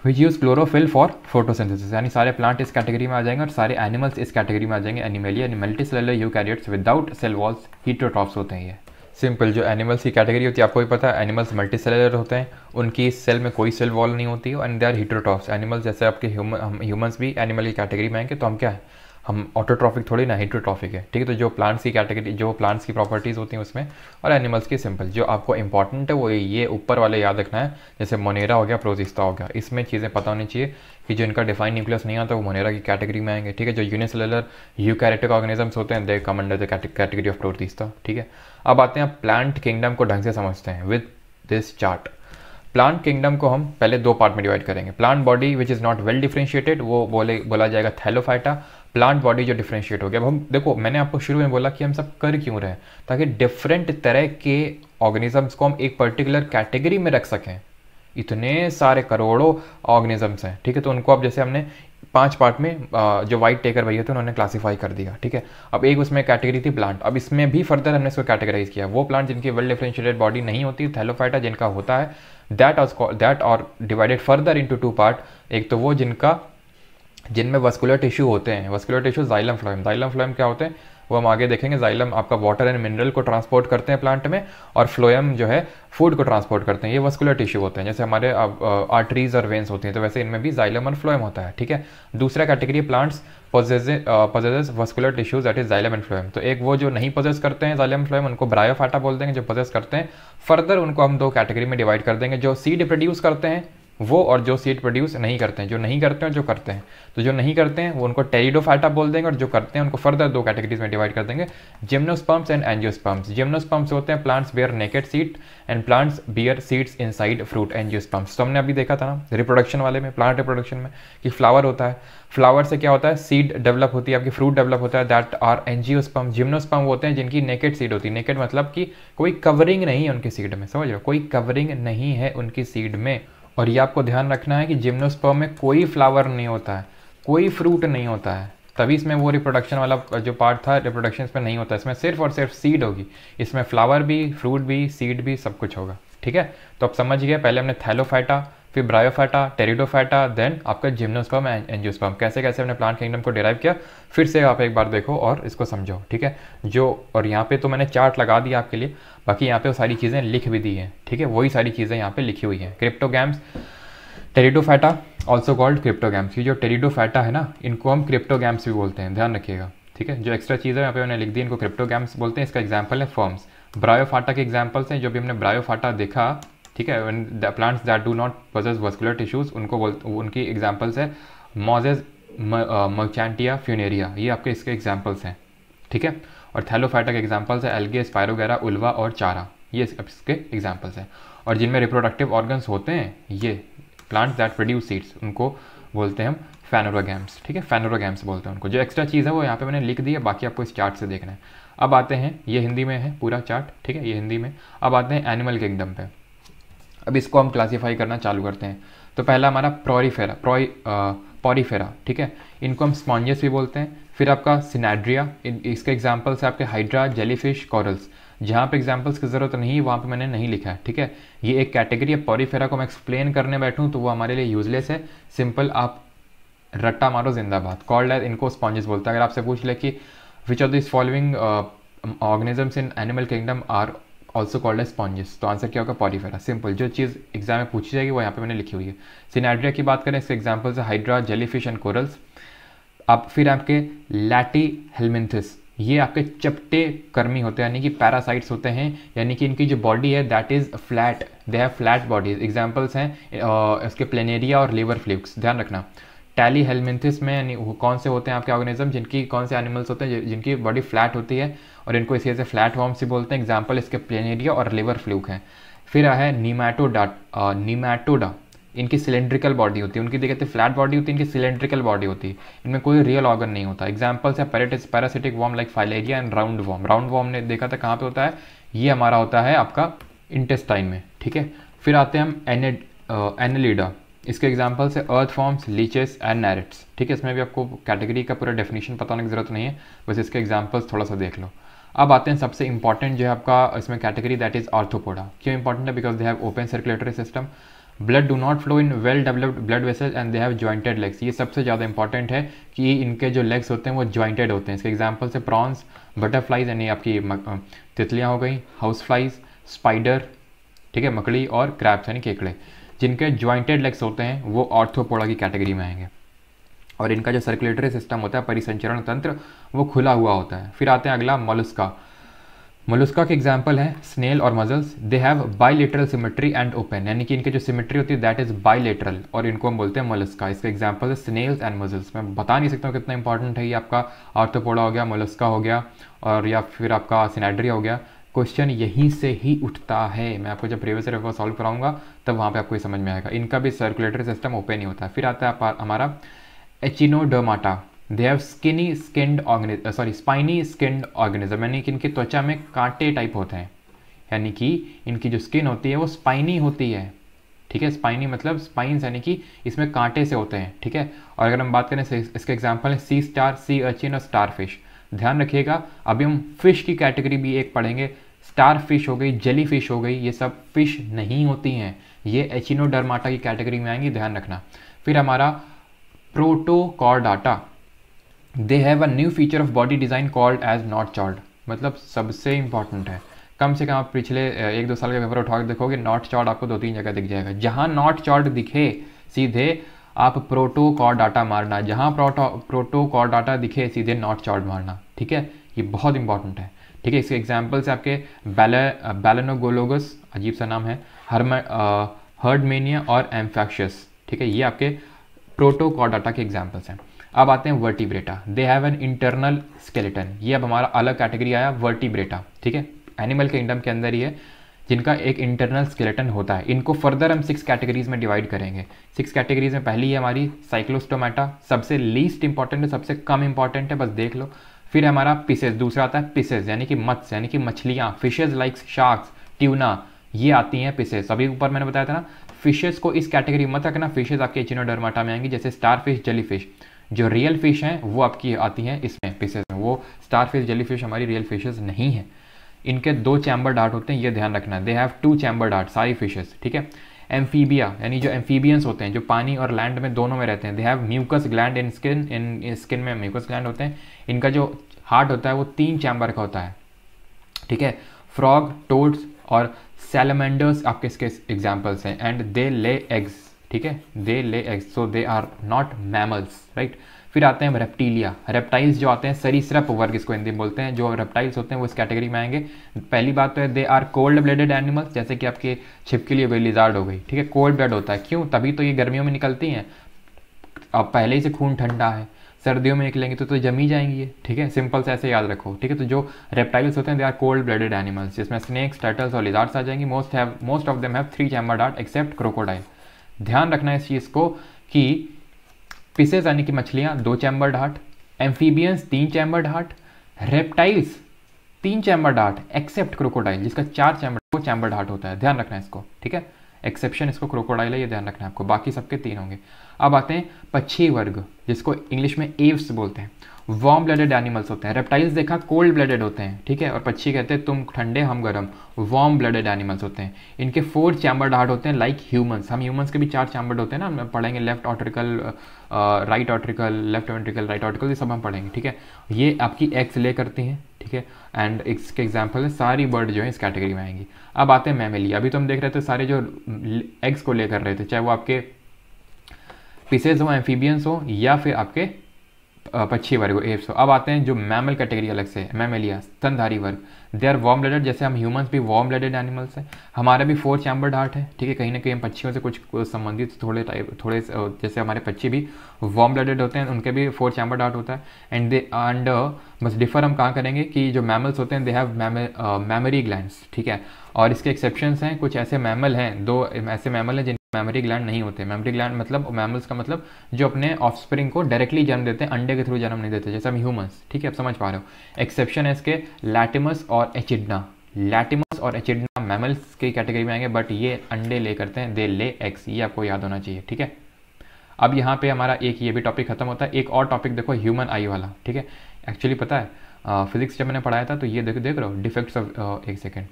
which use chlorophyll for photosynthesis यानी सारे प्लांट इस कैटेगरी में आ जाएंगे और सारे एनिमल्स इस कैटेगरी में आ जाएंगे एनिमेलिया यानी multicellular eukaryotes without cell walls heterotrophs होते हैं ये सिंपल जो एनिमल्स की कैटेगरी होती है आपको भी पता है एनिमल्स मल्टी सेलर होते हैं उनकी सेल में कोई सेल वॉल नहीं होती and they are heterotrophs animals जैसे आपके ह्यूमंस भी एनिमल की कैटेगरी में आएंगे तो हम क्या है हम ऑटोट्रॉफिक थोड़ी ना हीट्रोट्रॉफिक है ठीक है तो जो प्लांट्स की कैटेगरी जो प्लांट्स की प्रॉपर्टीज़ होती हैं उसमें और एनिमल्स की सिंपल जो आपको इंपॉर्टेंट है वो ये ऊपर वाले याद रखना है जैसे मोनेरा हो गया प्रोजिस्ता हो गया इसमें चीज़ें पता होनी चाहिए कि जो इनका डिफाइन न्यूक्लियस नहीं आता वो मोनेरा की कैटेगरी में आएंगे ठीक है जो यूनिसेलर कैरेक्टिक ऑर्गेनिजम्स होते हैं they come under the category of Protista ठीक है अब आते हैं प्लांट किंगडम को ढंग से समझते हैं with this chart plant kingdom को हम पहले दो पार्ट में डिवाइड करेंगे plant body which is not well differentiated वो बोले बोला जाएगा थैलोफाइटा प्लांट बॉडी जो डिफ्रेंशिएट हो गया अब हम देखो मैंने आपको शुरू में बोला कि हम सब कर क्यों रहे ताकि डिफरेंट तरह के ऑर्गेनिजम्स को हम एक पर्टिकुलर कैटेगरी में रख सकें इतने सारे करोड़ों ऑर्गेनिजम्स हैं ठीक है तो उनको अब जैसे हमने पांच पार्ट में जो वाइट टेकर भैया थे उन्होंने क्लासीफाई कर दिया ठीक है अब एक उसमें कैटेगरी थी प्लांट अब इसमें भी फर्दर हमने इसको कैटेगराइज किया वो प्लांट जिनकी वेल डिफ्रेंशिएटेड बॉडी नहीं होती थैलोफाइटा जिनका होता है दैट ऑज दैट और divided further into two part एक तो वो जिनका जिनमें वस्कुलर टिश्यू होते हैं vascular tissue xylem phloem xylem phloem क्या होते हैं वो हम आगे देखेंगे जाइलम आपका वाटर एंड मिनरल को ट्रांसपोर्ट करते हैं प्लांट में और फ्लोएम जो है फूड को ट्रांसपोर्ट करते हैं ये वस्कुलर टिश्यू होते हैं जैसे हमारे आर्टरीज और वेंस होती हैं तो वैसे इनमें भी जाइलम और फ्लोएम होता है ठीक है दूसरा category plants possess vascular tissues that is xylem and phloem तो एक वो जो नहीं पोजेस करते हैं जाइलम फ्लोएम उनको ब्रायोफाटा बोल देंगे जो पोजेस करते हैं फर्दर उनको हम दो कैटेगरी में डिवाइड कर देंगे जो सीड प्रोड्यूस करते हैं वो और जो सीट प्रोड्यूस नहीं करते हैं जो नहीं करते हैं और जो करते हैं तो जो नहीं करते हैं वो उनको टेरिडोफाइटा बोल देंगे और जो करते हैं उनको फर्दर दो कैटेगरीज में डिवाइड कर देंगे जिम्नोस्पम्प्स एंड एनजियोस्पम्प्स जिम्नोस्पम्प्स होते हैं plants bear naked seed and plants bear seeds inside fruit angiosperms तो हमने अभी देखा था ना रिप्रोडक्शन वाले में प्लांट रिप्रोडक्शन में कि फ्लावर होता है फ्लावर से क्या होता है सीड डेवलप होती है आपकी फ्रूट डेवलप होता है दैट आर एनजियोस्पम्प जिम्नोस्पम्प होते हैं जिनकी नेकेड सीड होती है नेकेड मतलब कि कोई कवरिंग नहीं है उनकी सीड में समझ रहे हो कोई कवरिंग नहीं है उनकी सीड में और ये आपको ध्यान रखना है कि जिम्नोस्पर्म में कोई फ्लावर नहीं होता है कोई फ्रूट नहीं होता है तभी इसमें वो रिप्रोडक्शन वाला जो पार्ट था रिप्रोडक्शन इसमें नहीं होता इसमें सिर्फ और सिर्फ सीड होगी इसमें फ्लावर भी फ्रूट भी सीड भी सब कुछ होगा ठीक है तो आप समझ गए पहले हमने थैलोफाइटा फिर ब्रायोफाटा टेरिडोफाटा देन आपका जिम्नोस्पर्म एंड एंजियोस्पर्म कैसे कैसे हमने प्लांट किंगडम को डिराइव किया फिर से आप एक बार देखो और इसको समझो ठीक है जो और यहाँ पे तो मैंने चार्ट लगा दिया आपके लिए बाकी यहाँ पे सारी चीज़ें लिख भी दी हैं ठीक है वही सारी चीज़ें यहाँ पे लिखी हुई हैं cryptogams Pteridophyta also called cryptogams ये जो टेरिडोफाटा है ना इनको हम क्रिप्टोगैम्स भी बोलते हैं ध्यान रखिएगा ठीक है जो एक्स्ट्रा चीजें यहाँ पे मैंने लिख दी इनको क्रिप्टोगैम्स बोलते हैं इसका एग्जाम्पल है फॉर्म्स ब्रायोफाटा के एग्जाम्पल्स हैं जो भी हमने ब्रायोफाटा देखा ठीक है plants that do not possess vascular tissues उनको बोल उनकी एग्जाम्पल्स है मोजेज मर्चेंटिया फ्यूनेरिया ये आपके इसके एग्जाम्पल्स हैं ठीक है और थैलोफाइटा के एग्जाम्पल्स है एल्गे स्पायरोगेरा उल्वा और चारा ये इसके एग्जाम्पल्स हैं और जिनमें रिप्रोडक्टिव ऑर्गन्स होते हैं ये प्लांट्स दैट प्रोड्यूस सीड्स उनको बोलते हैं हम फैनोरोगैम्स ठीक है फैनोरोगैम्स बोलते हैं उनको जो एक्स्ट्रा चीज़ है वो यहाँ पे मैंने लिख दी है बाकी आपको इस चार्ट से देखना है अब आते हैं ये हिंदी में है पूरा चार्ट ठीक है ये हिंदी में अब आते हैं एनिमल किंगडम पे अब इसको हम क्लासीफाई करना चालू करते हैं तो पहला हमारा प्रोरीफेरा प्रोई पॉरीफेरा ठीक है इनको हम स्पॉन्जस भी बोलते हैं फिर आपका सिनाड्रिया इसके एग्जाम्पल्स है आपके हाइड्रा जेलीफिश कॉरल्स जहाँ पे एग्जाम्पल्स की ज़रूरत नहीं वहाँ पे मैंने नहीं लिखा है ठीक है ये एक कैटेगरी है पॉरीफेरा को मैं एक्सप्लेन करने बैठूँ तो वो हमारे लिए यूजलेस है सिंपल आप रट्टा मारो जिंदाबाद कॉल्ड है इनको स्पॉन्जेस बोलते हैं अगर आपसे पूछ ले कि which are this following organisms in animal kingdom are also called sponges तो आंसर क्या होगा पॉलीफेरा सिंपल जो चीज़ एग्जाम में पूछी जाएगी वो यहाँ पे मैंने लिखी हुई है सिनेड्रिया की बात करें इसके examples hydra jellyfish and corals आप फिर आपके लैटी हेलमिंथिस ये आपके चपटे कर्मी होते हैं यानी कि पैरासाइट्स होते हैं यानी कि इनकी जो बॉडी है that is flat they have flat bodies examples हैं इसके प्लेनेरिया और लीवर फ्लूक्स ध्यान रखना टैली हेलमेंथिस में यानी कौन से होते हैं आपके ऑर्गेनिज्म जिनकी कौन से एनिमल्स होते हैं जिनकी बॉडी फ्लैट होती है और इनको इसी से फ्लैट वॉर्म्स ही बोलते हैं एग्जाम्पल इसके प्लेनेरिया और लिवर फ्लूक है फिर है नीमैटोडा नीमैटोडा इनकी सिलेंड्रिकल बॉडी होती है उनकी देखते फ्लैट बॉडी होती है इनकी सिलेंड्रिकल बॉडी होती है इनमें कोई रियल ऑर्गन नहीं होता एग्जाम्पल्स है पैरेटिस parasitic worm like filaria and roundworm roundworm ने देखा था कहाँ पे होता है ये हमारा होता है आपका इंटेस्टाइन में ठीक है फिर आते हैं हम एने एनेलिडा इसके एग्जाम्पल्स है earthworms leeches and nereis ठीक है इसमें भी आपको कैटेगरी का पूरा डेफिनेशन पता होने की जरूरत नहीं है बस इसके एग्जाम्पल्स थोड़ा सा देख लो अब आते हैं सबसे इंपॉर्टेंट जो है आपका इसमें कैटेगरी दैट इज आर्थोपोडा क्यों इंपॉर्टेंट है because they have open circulatory system blood do not flow in well developed blood vessel and they have jointed legs ये सबसे ज़्यादा इंपॉर्टेंट है कि इनके जो लेग्स होते हैं वो ज्वाइंटेड होते हैं इसके एग्जाम्पल से प्रॉन्स बटरफ्लाइज यानी आपकी तितलियाँ हो गई हाउस फ्लाइज स्पाइडर ठीक है मकड़ी और क्रैप्स यानी केकड़े जिनके ज्वाइंटेड लेग्स होते हैं वो ऑर्थोपोडा की कैटेगरी में आएंगे और इनका जो सर्कुलेटरी सिस्टम होता है परिसंचरण तंत्र वो खुला हुआ होता है फिर आते हैं अगला मोलुस्का मोलुस्का के एग्जाम्पल हैं स्नेल और mussels they have bilateral symmetry and open यानी कि इनकी जो सिमेट्री होती है दैट इज बाइलेटरल और इनको हम बोलते हैं मोलस्का इसका एग्जाम्पल है स्नेल्स एंड मजल्स मैं बता नहीं सकता हूँ कितना इंपॉर्टेंट है ये आपका आर्थोपोडा हो गया मोलस्का हो गया और या फिर आपका सिनेड्रिया हो गया क्वेश्चन यहीं से ही उठता है मैं आपको जब प्रीवियस ईयर को सॉल्व कराऊंगा तब वहाँ पे आपको ये समझ में आएगा इनका भी सर्कुलेटरी सिस्टम ओपन ही होता है फिर आता है हमारा Echinodermata they have skinny skinned organism sorry spiny skinned organism यानी कि इनकी त्वचा में कांटे टाइप होते हैं यानी कि इनकी जो स्किन होती है वो स्पाइनी होती है ठीक है स्पाइनी मतलब स्पाइन्स यानी कि इसमें कांटे से होते हैं ठीक है और अगर हम बात करें इसके एग्जाम्पल हैं सी स्टार सी अचिन और स्टार फिश ध्यान रखिएगा अभी हम फिश की कैटेगरी भी एक पढ़ेंगे स्टार फिश हो गई जली फिश हो गई ये सब फिश नहीं होती हैं ये एचिनोडर्माटा की कैटेगरी में आएंगी ध्यान रखना फिर हमारा Protochordata they have a new feature of body design called as notochord मतलब सबसे इंपॉर्टेंट है कम से कम आप पिछले एक दो साल का पेपर उठा के देखोगे नॉट चॉल्ड आपको दो तीन जगह दिख जाएगा जहाँ नॉट चॉल्ड दिखे सीधे आप प्रोटोकॉर डाटा मारना जहाँ प्रोटो प्रोटोकॉर डाटा दिखे सीधे नॉट चॉल्ड मारना ठीक है ये बहुत इंपॉर्टेंट है ठीक है इसके एग्जाम्पल्स आपके बैले बैलनोगोलोगस uh, अजीब सा नाम है हरम हर्डमेनिया uh, और एम्फैक्शस ठीक है ये आपके प्रोटोकॉडाटा के एग्जाम्पल्स हैं अब आते हैं Vertebrata they have an internal skeleton ये अब हमारा अलग कैटेगरी आया वर्टिब्रेटा ठीक है एनिमल किंगडम के अंदर ही है जिनका एक इंटरनल स्केलेटन होता है इनको फर्दर हम सिक्स कैटेगरीज में डिवाइड करेंगे सिक्स कैटेगरीज में पहली है हमारी साइक्लोस्टोमेटा सबसे लीस्ट इंपॉर्टेंट है सबसे कम इंपॉर्टेंट है बस देख लो फिर हमारा पिसेस दूसरा आता है पिसेस यानी कि मत्स यानी कि मछलियाँ फिशेज लाइक शार्क्स ट्यूना ये आती हैं पिसेस अभी ऊपर मैंने बताया था ना फिशेज को इस कैटेगरी मत रखना फिशेज आपके चिनोडर्माटा में आएंगी जैसे स्टार फिश जली फिश जो रियल फिश हैं वो आपकी आती हैं इसमें पिसेस में वो स्टार फिश जली फिश हमारी रियल फिशेज नहीं है इनके दो चैम्बर डार्ट होते हैं ये ध्यान रखना they have two chamber heart सारी फिशेज ठीक है एम्फीबिया यानी जो एम्फीबियंस होते हैं जो पानी और लैंड में दोनों में रहते हैं they have mucus gland in skin in skin में म्यूकस ग्लैंड होते हैं इनका जो हार्ट होता है वो तीन चैम्बर का होता है ठीक है फ्रॉग टोड्स और सेलमेंडर्स आपके इसके एग्जाम्पल्स हैं एंड दे ले एग्स ठीक है they lay eggs so they are not mammals right फिर आते हैं रेप्टीलिया रेप्टाइल्स जो आते हैं सरीसरप वर्ग इसको हिंदी में बोलते हैं जो रेप्टाइल्स होते हैं वो इस कैटेगरी में आएंगे पहली बात तो है they are cold blooded animals जैसे कि आपके छिपकली हो गई लिजार्ड हो गई ठीक है कोल्ड ब्लड होता है क्यों तभी तो ये गर्मियों में निकलती हैं अब पहले ही से खून ठंडा है सर्दियों में निकलेंगे तो तो जमी जाएंगी ये ठीक है सिंपल से ऐसे याद रखो ठीक है तो जो रेप्टाइल्स होते हैं they are cold blooded animals जिसमें स्नेक्स टर्टल्स और लिजार्ड्स आ जाएंगी most have most of them have three chamber heart except crocodile ध्यान रखना है इस चीज़ को कि फिशेज यानी कि मछलियाँ दो चैम्बर डाट एम्फीबियंस तीन चैम्बर डाट रेप्टाइल्स तीन चैम्बर डाट एक्सेप्ट क्रोकोडाइल जिसका चार चैम्बर वो चैम्बर डाट होता है ध्यान रखना है इसको ठीक है एक्सेप्शन इसको क्रोकोडाइल है ये ध्यान रखना है आपको बाकी सबके तीन होंगे अब आते हैं पक्षी वर्ग जिसको इंग्लिश में एव्स बोलते हैं वार्म ब्लडेड एनिमल्स होते हैं रेप्टाइल्स देखा कोल्ड ब्लडेड होते हैं ठीक है और पक्षी कहते हैं तुम ठंडे हम गर्म वार्म ब्लडेड एनिमल्स होते हैं इनके फोर चैम्बर्ड हार्ट होते हैं लाइक ह्यूमंस हम ह्यूमंस के भी चार चैम्बर्ड होते हैं ना हम पढ़ेंगे left auricle right auricle left auricle right auricle ये सब हम पढ़ेंगे ठीक है ये आपकी एक्स ले करती हैं ठीक है एंड इसके एग्जाम्पल है सारी बर्ड जो है इस कैटेगरी में आएंगी अब आते हैं मैमिली अभी तो हम देख रहे थे सारे जो एग्स को लेकर रहे थे चाहे वो आपके पिसेज हो एम्फीबियंस हो या फिर आपके पक्षी वर्ग एप्स हो अब आते हैं जो मैमल कैटेगरी अलग से मैमलिया मैमेलिया स्तनधारी वर्ग दे आर वार्म ब्लडेड जैसे हम ह्यूमंस भी वार्म ब्लडेड एनिमल्स हैं हमारा भी फोर चैम्बर्ड हार्ट है ठीक है कहीं ना कहीं हम पक्षियों से कुछ संबंधित थोड़े टाइप थोड़े जैसे हमारे पक्षी भी वार्म ब्लडेड होते हैं उनके भी फोर चैम्बर्ड हार्ट होता है एंड दे एंड बस डिफर हम कहाँ करेंगे कि जो मैमल्स होते हैं दे हैव मैमरी ग्लैंड ठीक है और इसके एक्सेप्शन हैं कुछ ऐसे मैमल हैं दो ऐसे मैमल हैं जिन मेमोरी ग्लैंड नहीं होते मेमोरी ग्लैंड मतलब मैमल्स का मतलब जो अपने ऑफस्प्रिंग को डायरेक्टली जन्म देते हैं अंडे के थ्रू जन्म नहीं देते जैसे हम ह्यूमन्स ठीक है आप समझ पा रहे हो एक्सेप्शन है इसके लैटिमस और एचिडना लैटिमस और एचिडना मैमल्स की कैटेगरी में आएंगे बट ये अंडे ले करते हैं दे ले एक्स ये आपको याद होना चाहिए ठीक है अब यहाँ पे हमारा एक ये भी टॉपिक खत्म होता है एक और टॉपिक देखो ह्यूमन आई वाला ठीक है एक्चुअली पता है फिजिक्स uh, जब मैंने पढ़ाया था तो ये देख देख रहे हो डिफेक्ट्स ऑफ uh, एक सेकेंड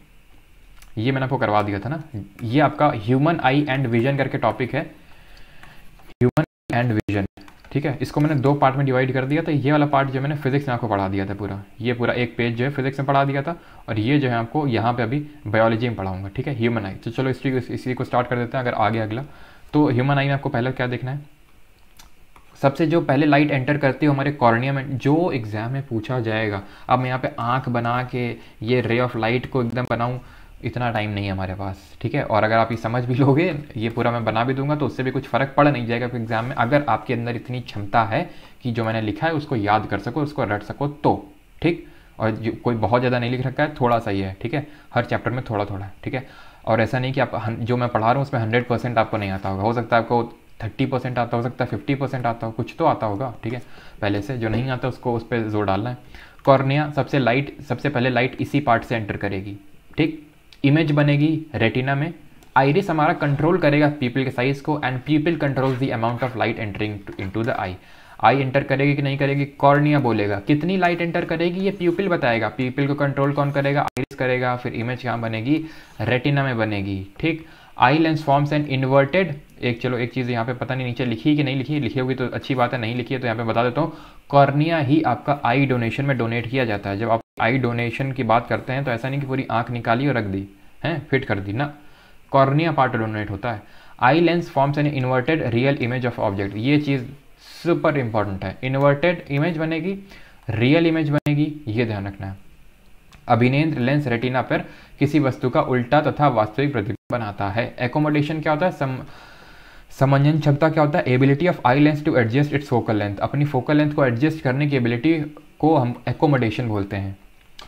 ये मैंने आपको करवा दिया था ना ये आपका ह्यूमन आई एंड विजन करके टॉपिक है ह्यूमन एंड विजन ठीक है इसको मैंने दो पार्ट में डिवाइड कर दिया था ये वाला पार्ट जो मैंने फिजिक्स में आपको पढ़ा दिया था पूरा ये पूरा एक पेज जो है फिजिक्स में पढ़ा दिया था और ये जो है आपको यहाँ पे अभी बायोलॉजी में पढ़ाऊंगा ठीक है ह्यूमन आई तो चलो इसी इसी को स्टार्ट कर देते हैं अगर आगे अगला तो ह्यूमन आई में आपको पहले क्या देखना है सबसे जो पहले लाइट एंटर करती है हमारे कॉर्निया में जो एग्जाम में पूछा जाएगा अब मैं यहाँ पे आंख बना के ये रे ऑफ लाइट को एकदम बनाऊँ इतना टाइम नहीं है हमारे पास ठीक है और अगर आप ये समझ भी लोगे ये पूरा मैं बना भी दूंगा तो उससे भी कुछ फ़र्क पड़ नहीं जाएगा एग्ज़ाम में अगर आपके अंदर इतनी क्षमता है कि जो मैंने लिखा है उसको याद कर सको उसको रट सको तो ठीक और जो कोई बहुत ज़्यादा नहीं लिख रखा है थोड़ा सा ही है ठीक है हर चैप्टर में थोड़ा थोड़ा ठीक है और ऐसा नहीं कि आप जो मैं पढ़ा रहा हूँ उसमें हंड्रेड परसेंट आपको नहीं आता होगा हो सकता है आपको थर्टी परसेंट आता हो सकता है फिफ्टी परसेंट आता हो कुछ तो आता होगा ठीक है पहले से जो नहीं आता उसको उस पर जोर डालना है कॉर्निया सबसे लाइट सबसे पहले लाइट इसी पार्ट से एंटर करेगी ठीक इमेज बनेगी रेटिना में आईरिस हमारा कंट्रोल करेगा पीपल के साइज को and pupil control the amount of light entering in the eye आई एंटर करेगी कि नहीं करेगी कॉर्निया बोलेगा कितनी लाइट एंटर करेगी ये पीपल बताएगा पीपल को कंट्रोल कौन करेगा आईरिस करेगा फिर इमेज कहाँ बनेगी रेटिना में बनेगी ठीक eye lens forms and inverted एक चलो एक चीज़ यहाँ पे पता नहीं नीचे लिखी कि नहीं लिखी लिखी होगी तो अच्छी बात है नहीं लिखी है तो यहाँ पे बता देता हूँ कॉर्निया ही आपका आई डोनेशन में डोनेट किया जाता है जब आप आई डोनेशन की बात करते हैं तो ऐसा नहीं कि पूरी आंख निकाली और रख दी हैं फिट कर दी ना कॉर्निया पार्ट डोनेट होता है eye lens forms an inverted real image of object ये चीज़ सुपर इंपॉर्टेंट है इन्वर्टेड इमेज बनेगी रियल इमेज बनेगी ये ध्यान रखना है अभिनेन्द्र लेंस रेटिना पर किसी वस्तु का उल्टा तथा वास्तविक प्रतिबिंब बनाता है एकोमोडेशन क्या होता है सम समंजन क्षमता क्या होता है ability of eye lens to adjust its focal length अपनी फोकल लेंथ को एडजस्ट करने की एबिलिटी को हम एकोमोडेशन बोलते हैं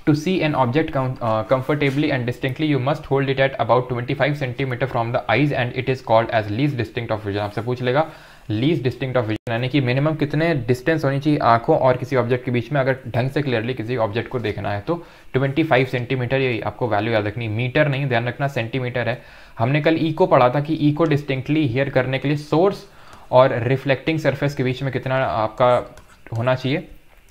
To see an object com uh, comfortably and distinctly, you must hold it at about 25 centimeter from the eyes and it is called as least distinct of vision. आपसे पूछ लेगा lease distinct of vision यानी कि minimum कितने distance होनी चाहिए आंखों और किसी ऑब्जेक्ट के बीच में अगर ढंग से क्लियरली किसी ऑब्जेक्ट को देखना है तो 25 सेंटीमीटर ये आपको वैल्यू याद रखनी मीटर नहीं ध्यान रखना सेंटीमीटर है हमने कल ई को पढ़ा था कि ई को डिस्टिंक्टली हेयर करने के लिए सोर्स और रिफ्लेक्टिंग सरफेस के बीच में कितना आपका होना चाहिए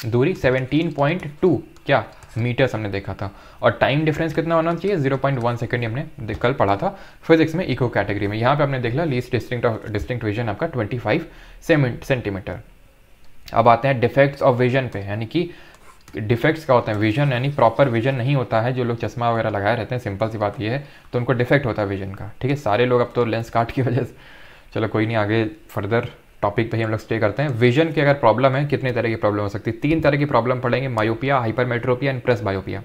दूरी 17.2 क्या मीटर्स हमने देखा था और टाइम डिफरेंस कितना होना चाहिए जीरो पॉइंट वन सेकेंड हमने कल पढ़ा था फिजिक्स में इको कैटेगरी में यहाँ पे आपने देख लिया लीस्ट डिस्टिंक्ट डिस्टिंक्ट विजन आपका ट्वेंटी फाइव सेंटीमीटर अब आते हैं डिफेक्ट्स ऑफ विजन पे यानी कि डिफेक्ट्स का होता है विजन यानी प्रॉपर विजन नहीं होता है जो लोग चश्मा वगैरह लगाए रहते हैं सिंपल सी बात ये है तो उनको डिफेक्ट होता है विजन का ठीक है सारे लोग अब तो लेंस काट की वजह से चलो कोई नहीं आगे फर्दर टॉपिक पे ही हम लोग स्टे करते हैं विजन की अगर प्रॉब्लम है कितने तरह की प्रॉब्लम हो सकती है तीन तरह की प्रॉब्लम पड़ेंगे myopia hypermetropia and presbyopia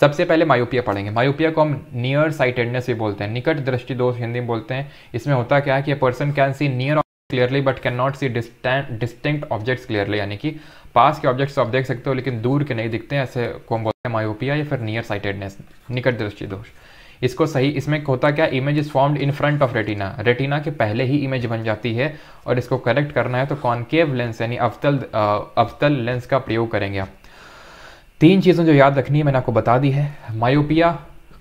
सबसे पहले मायोपिया पढ़ेंगे मायोपिया को हम नियर साइटेडनेस भी बोलते हैं निकट दृष्टि दोष हिंदी में बोलते हैं इसमें होता क्या है कि person can see near clearly but can not see distinct objects clearly यानी कि पास के ऑब्जेक्ट्स तो आप देख सकते हो लेकिन दूर के नहीं दिखते हैं ऐसे को हम बोलते हैं मायोपिया या फिर नियर साइटेडनेस निकट दृष्टि दोष इसको सही इसमें होता क्या image is formed in front of retina retina के पहले ही इमेज बन जाती है और इसको करेक्ट करना है तो कॉन्केव लेंस यानी अवतल अवतल लेंस का प्रयोग करेंगे आप तीन चीज़ें जो याद रखनी है मैंने आपको बता दी है मायोपिया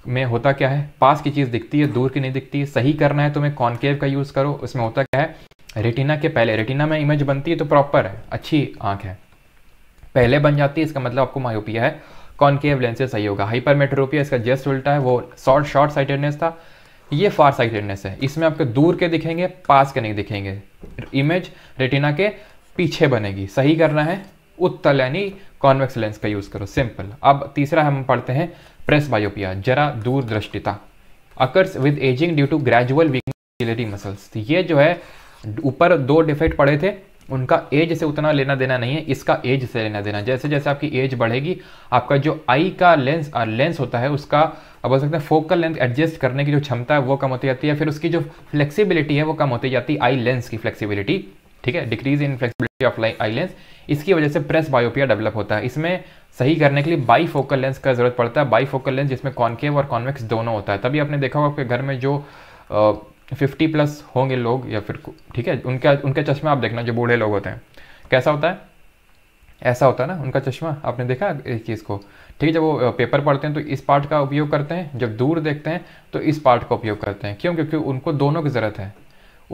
में होता क्या है पास की चीज़ दिखती है दूर की नहीं दिखती है सही करना है तो मैं कॉन्केव का यूज़ करो उसमें होता क्या है रेटिना के पहले रेटिना में इमेज बनती है तो प्रॉपर है अच्छी आँख है पहले बन जाती है इसका मतलब आपको मायोपिया है कॉन्केव लेंस से सही होगा हाइपरमेट्रोपिया इसका जस्ट उल्टा है वो शॉर्ट शॉर्ट साइटेडनेस था ये फार साइटेडनेस है इसमें आपको दूर के दिखेंगे पास के नहीं दिखेंगे इमेज रेटिना के पीछे बनेगी सही करना है उत्तल यानी कॉन्वेक्स लेंस का यूज़ करो सिंपल अब तीसरा हम पढ़ते हैं प्रेस बायोपिया जरा दूरदृष्टिता occurs with ageing due to gradual weakness muscles ये जो है ऊपर दो डिफेक्ट पड़े थे उनका एज से उतना लेना देना नहीं है इसका एज से लेना देना जैसे जैसे आपकी एज बढ़ेगी आपका जो आई का लेंस लेंस uh, होता है उसका अब बोल सकते हैं फोकल लेंथ एडजस्ट करने की जो क्षमता है वो कम होती जाती है फिर उसकी जो फ्लेक्सिबिलिटी है वो कम होती जाती है आई लेंस की फ्लेक्सिबिलिटी ठीक है decrease in flexibility of eye lens इसकी वजह से प्रेस बायोपिया डेवलप होता है इसमें सही करने के लिए बाई फोकल लेंस का जरूरत पड़ता है बाई फोकल लेंस जिसमें कॉन्केव और कॉन्वेक्स दोनों होता है तभी आपने देखा होगा आपके घर में जो uh, फिफ्टी प्लस होंगे लोग या फिर ठीक है उनका उनके चश्मा आप देखना जो बूढ़े लोग होते हैं कैसा होता है ऐसा होता है ना उनका चश्मा आपने देखा इस चीज़ को ठीक है जब वो पेपर पढ़ते हैं तो इस पार्ट का उपयोग करते हैं जब दूर देखते हैं तो इस पार्ट का उपयोग करते हैं क्यों क्योंकि उनको दोनों की ज़रूरत है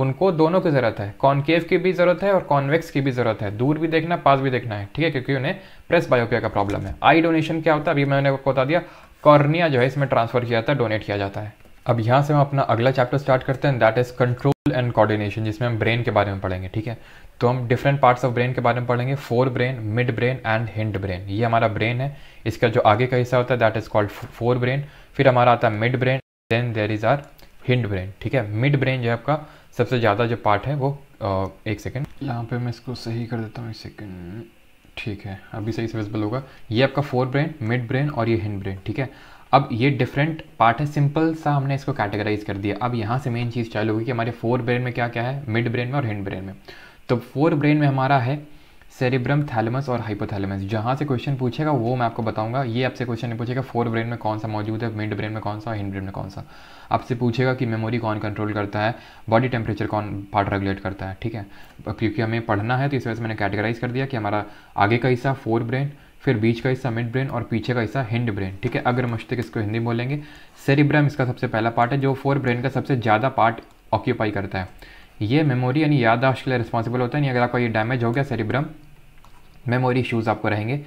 उनको दोनों की ज़रूरत है कॉनकेव की भी ज़रूरत है और कॉन्वेक्स की भी ज़रूरत है दूर भी देखना पास भी देखना है ठीक है क्योंकि उन्हें प्रेस बायोपिया का प्रॉब्लम है आई डोनेशन क्या होता है अभी मैंने आपको बता दिया कॉर्निया जो है इसमें ट्रांसफ़र किया जाता है डोनेट किया जाता है अब यहाँ से हम अपना अगला चैप्टर स्टार्ट करते हैं that is control and coordination जिसमें हम ब्रेन के बारे में पढ़ेंगे ठीक है तो हम डिफरेंट पार्ट्स ऑफ ब्रेन के बारे में पढ़ेंगे forebrain midbrain and hindbrain ये हमारा ब्रेन है इसका जो आगे का हिस्सा होता है that is called forebrain फिर हमारा आता है midbrain then there is are hindbrain ठीक है मिड ब्रेन जो है आपका सबसे ज़्यादा जो पार्ट है वो एक सेकेंड यहाँ पर मैं इसको सही कर देता हूँ एक सेकेंड ठीक है अभी सही से विजिबल होगा ये आपका फोर ब्रेन मिड ब्रेन और ये हिंड ब्रेन ठीक है अब ये डिफरेंट पार्ट है सिंपल सा हमने इसको कैटेगराइज कर दिया अब यहाँ से मेन चीज़ चालू होगी कि हमारे फोर ब्रेन में क्या क्या है मिड ब्रेन में और हिंड ब्रेन में तो फोर ब्रेन में हमारा है सेरिब्रम थैलमस और हाइपोथैलमस जहाँ से क्वेश्चन पूछेगा वो मैं आपको बताऊंगा ये आपसे क्वेश्चन नहीं पूछेगा फोर ब्रेन में कौन सा मौजूद है मिड ब्रेन में कौन सा हिंड ब्रेन में कौन सा आपसे पूछेगा कि मेमोरी कौन कंट्रोल करता है बॉडी टेम्परेचर कौन पार्ट रेगुलेट करता है ठीक है क्योंकि हमें पढ़ना है तो इस वजह से मैंने कैटेगराइज कर दिया कि हमारा आगे का हिस्सा फोर ब्रेन फिर बीच का हिस्सा मिड ब्रेन और पीछे का हिस्सा हिंड ब्रेन ठीक है अगर मस्तिष्क इसको हिंदी बोलेंगे सेरिब्रम इसका सबसे पहला पार्ट है जो फोर ब्रेन का सबसे ज़्यादा पार्ट ऑक्यूपाई करता है ये मेमोरी यानी याददाश्त के लिए रिस्पॉन्सिबल होता है यानी अगर आपका ये डैमेज हो गया सेरिब्रम मेमोरी इशूज़ आपको रहेंगे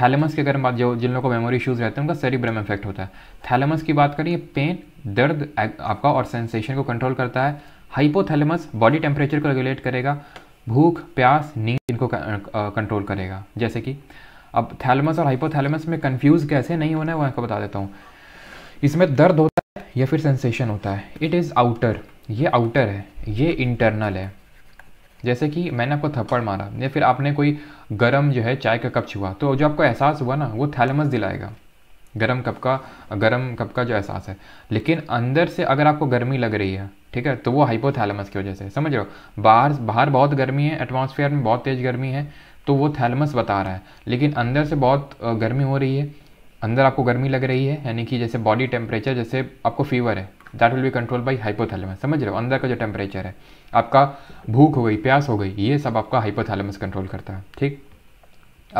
थैलेमस की अगर बात जो जिन लोगों को मेमोरी इशूज़ रहते हैं उनका सेरिब्रम इफेक्ट होता है थैलेमस की बात करें पेन दर्द आपका और सेंसेशन को कंट्रोल करता है हाइपोथैलेमस बॉडी टेम्परेचर को रेगुलेट करेगा भूख प्यास नींद इनको कंट्रोल करेगा जैसे कि अब थैलमस और हाइपोथैलमस में कंफ्यूज कैसे नहीं होना है वो आपको बता देता हूँ इसमें दर्द होता है या फिर सेंसेशन होता है इट इज़ आउटर ये आउटर है ये इंटरनल है जैसे कि मैंने आपको थप्पड़ मारा या फिर आपने कोई गर्म जो है चाय का कप छुआ तो जो आपको एहसास हुआ ना वो थैलमस दिलाएगा गर्म कप का गर्म कप का जो एहसास है लेकिन अंदर से अगर आपको गर्मी लग रही है ठीक है तो वो हाइपोथैलेमस की वजह से समझ रहे हो बाहर बाहर बहुत गर्मी है एटमॉस्फेयर में बहुत तेज़ गर्मी है तो वो थैलमस बता रहा है लेकिन अंदर से बहुत गर्मी हो रही है अंदर आपको गर्मी लग रही है यानी कि जैसे बॉडी टेम्परेचर जैसे आपको फीवर है that will be control by hypothalamus समझ रहे हो अंदर का जो टेम्परेचर है आपका भूख हो गई प्यास हो गई ये सब आपका हाइपोथैलमस कंट्रोल करता है ठीक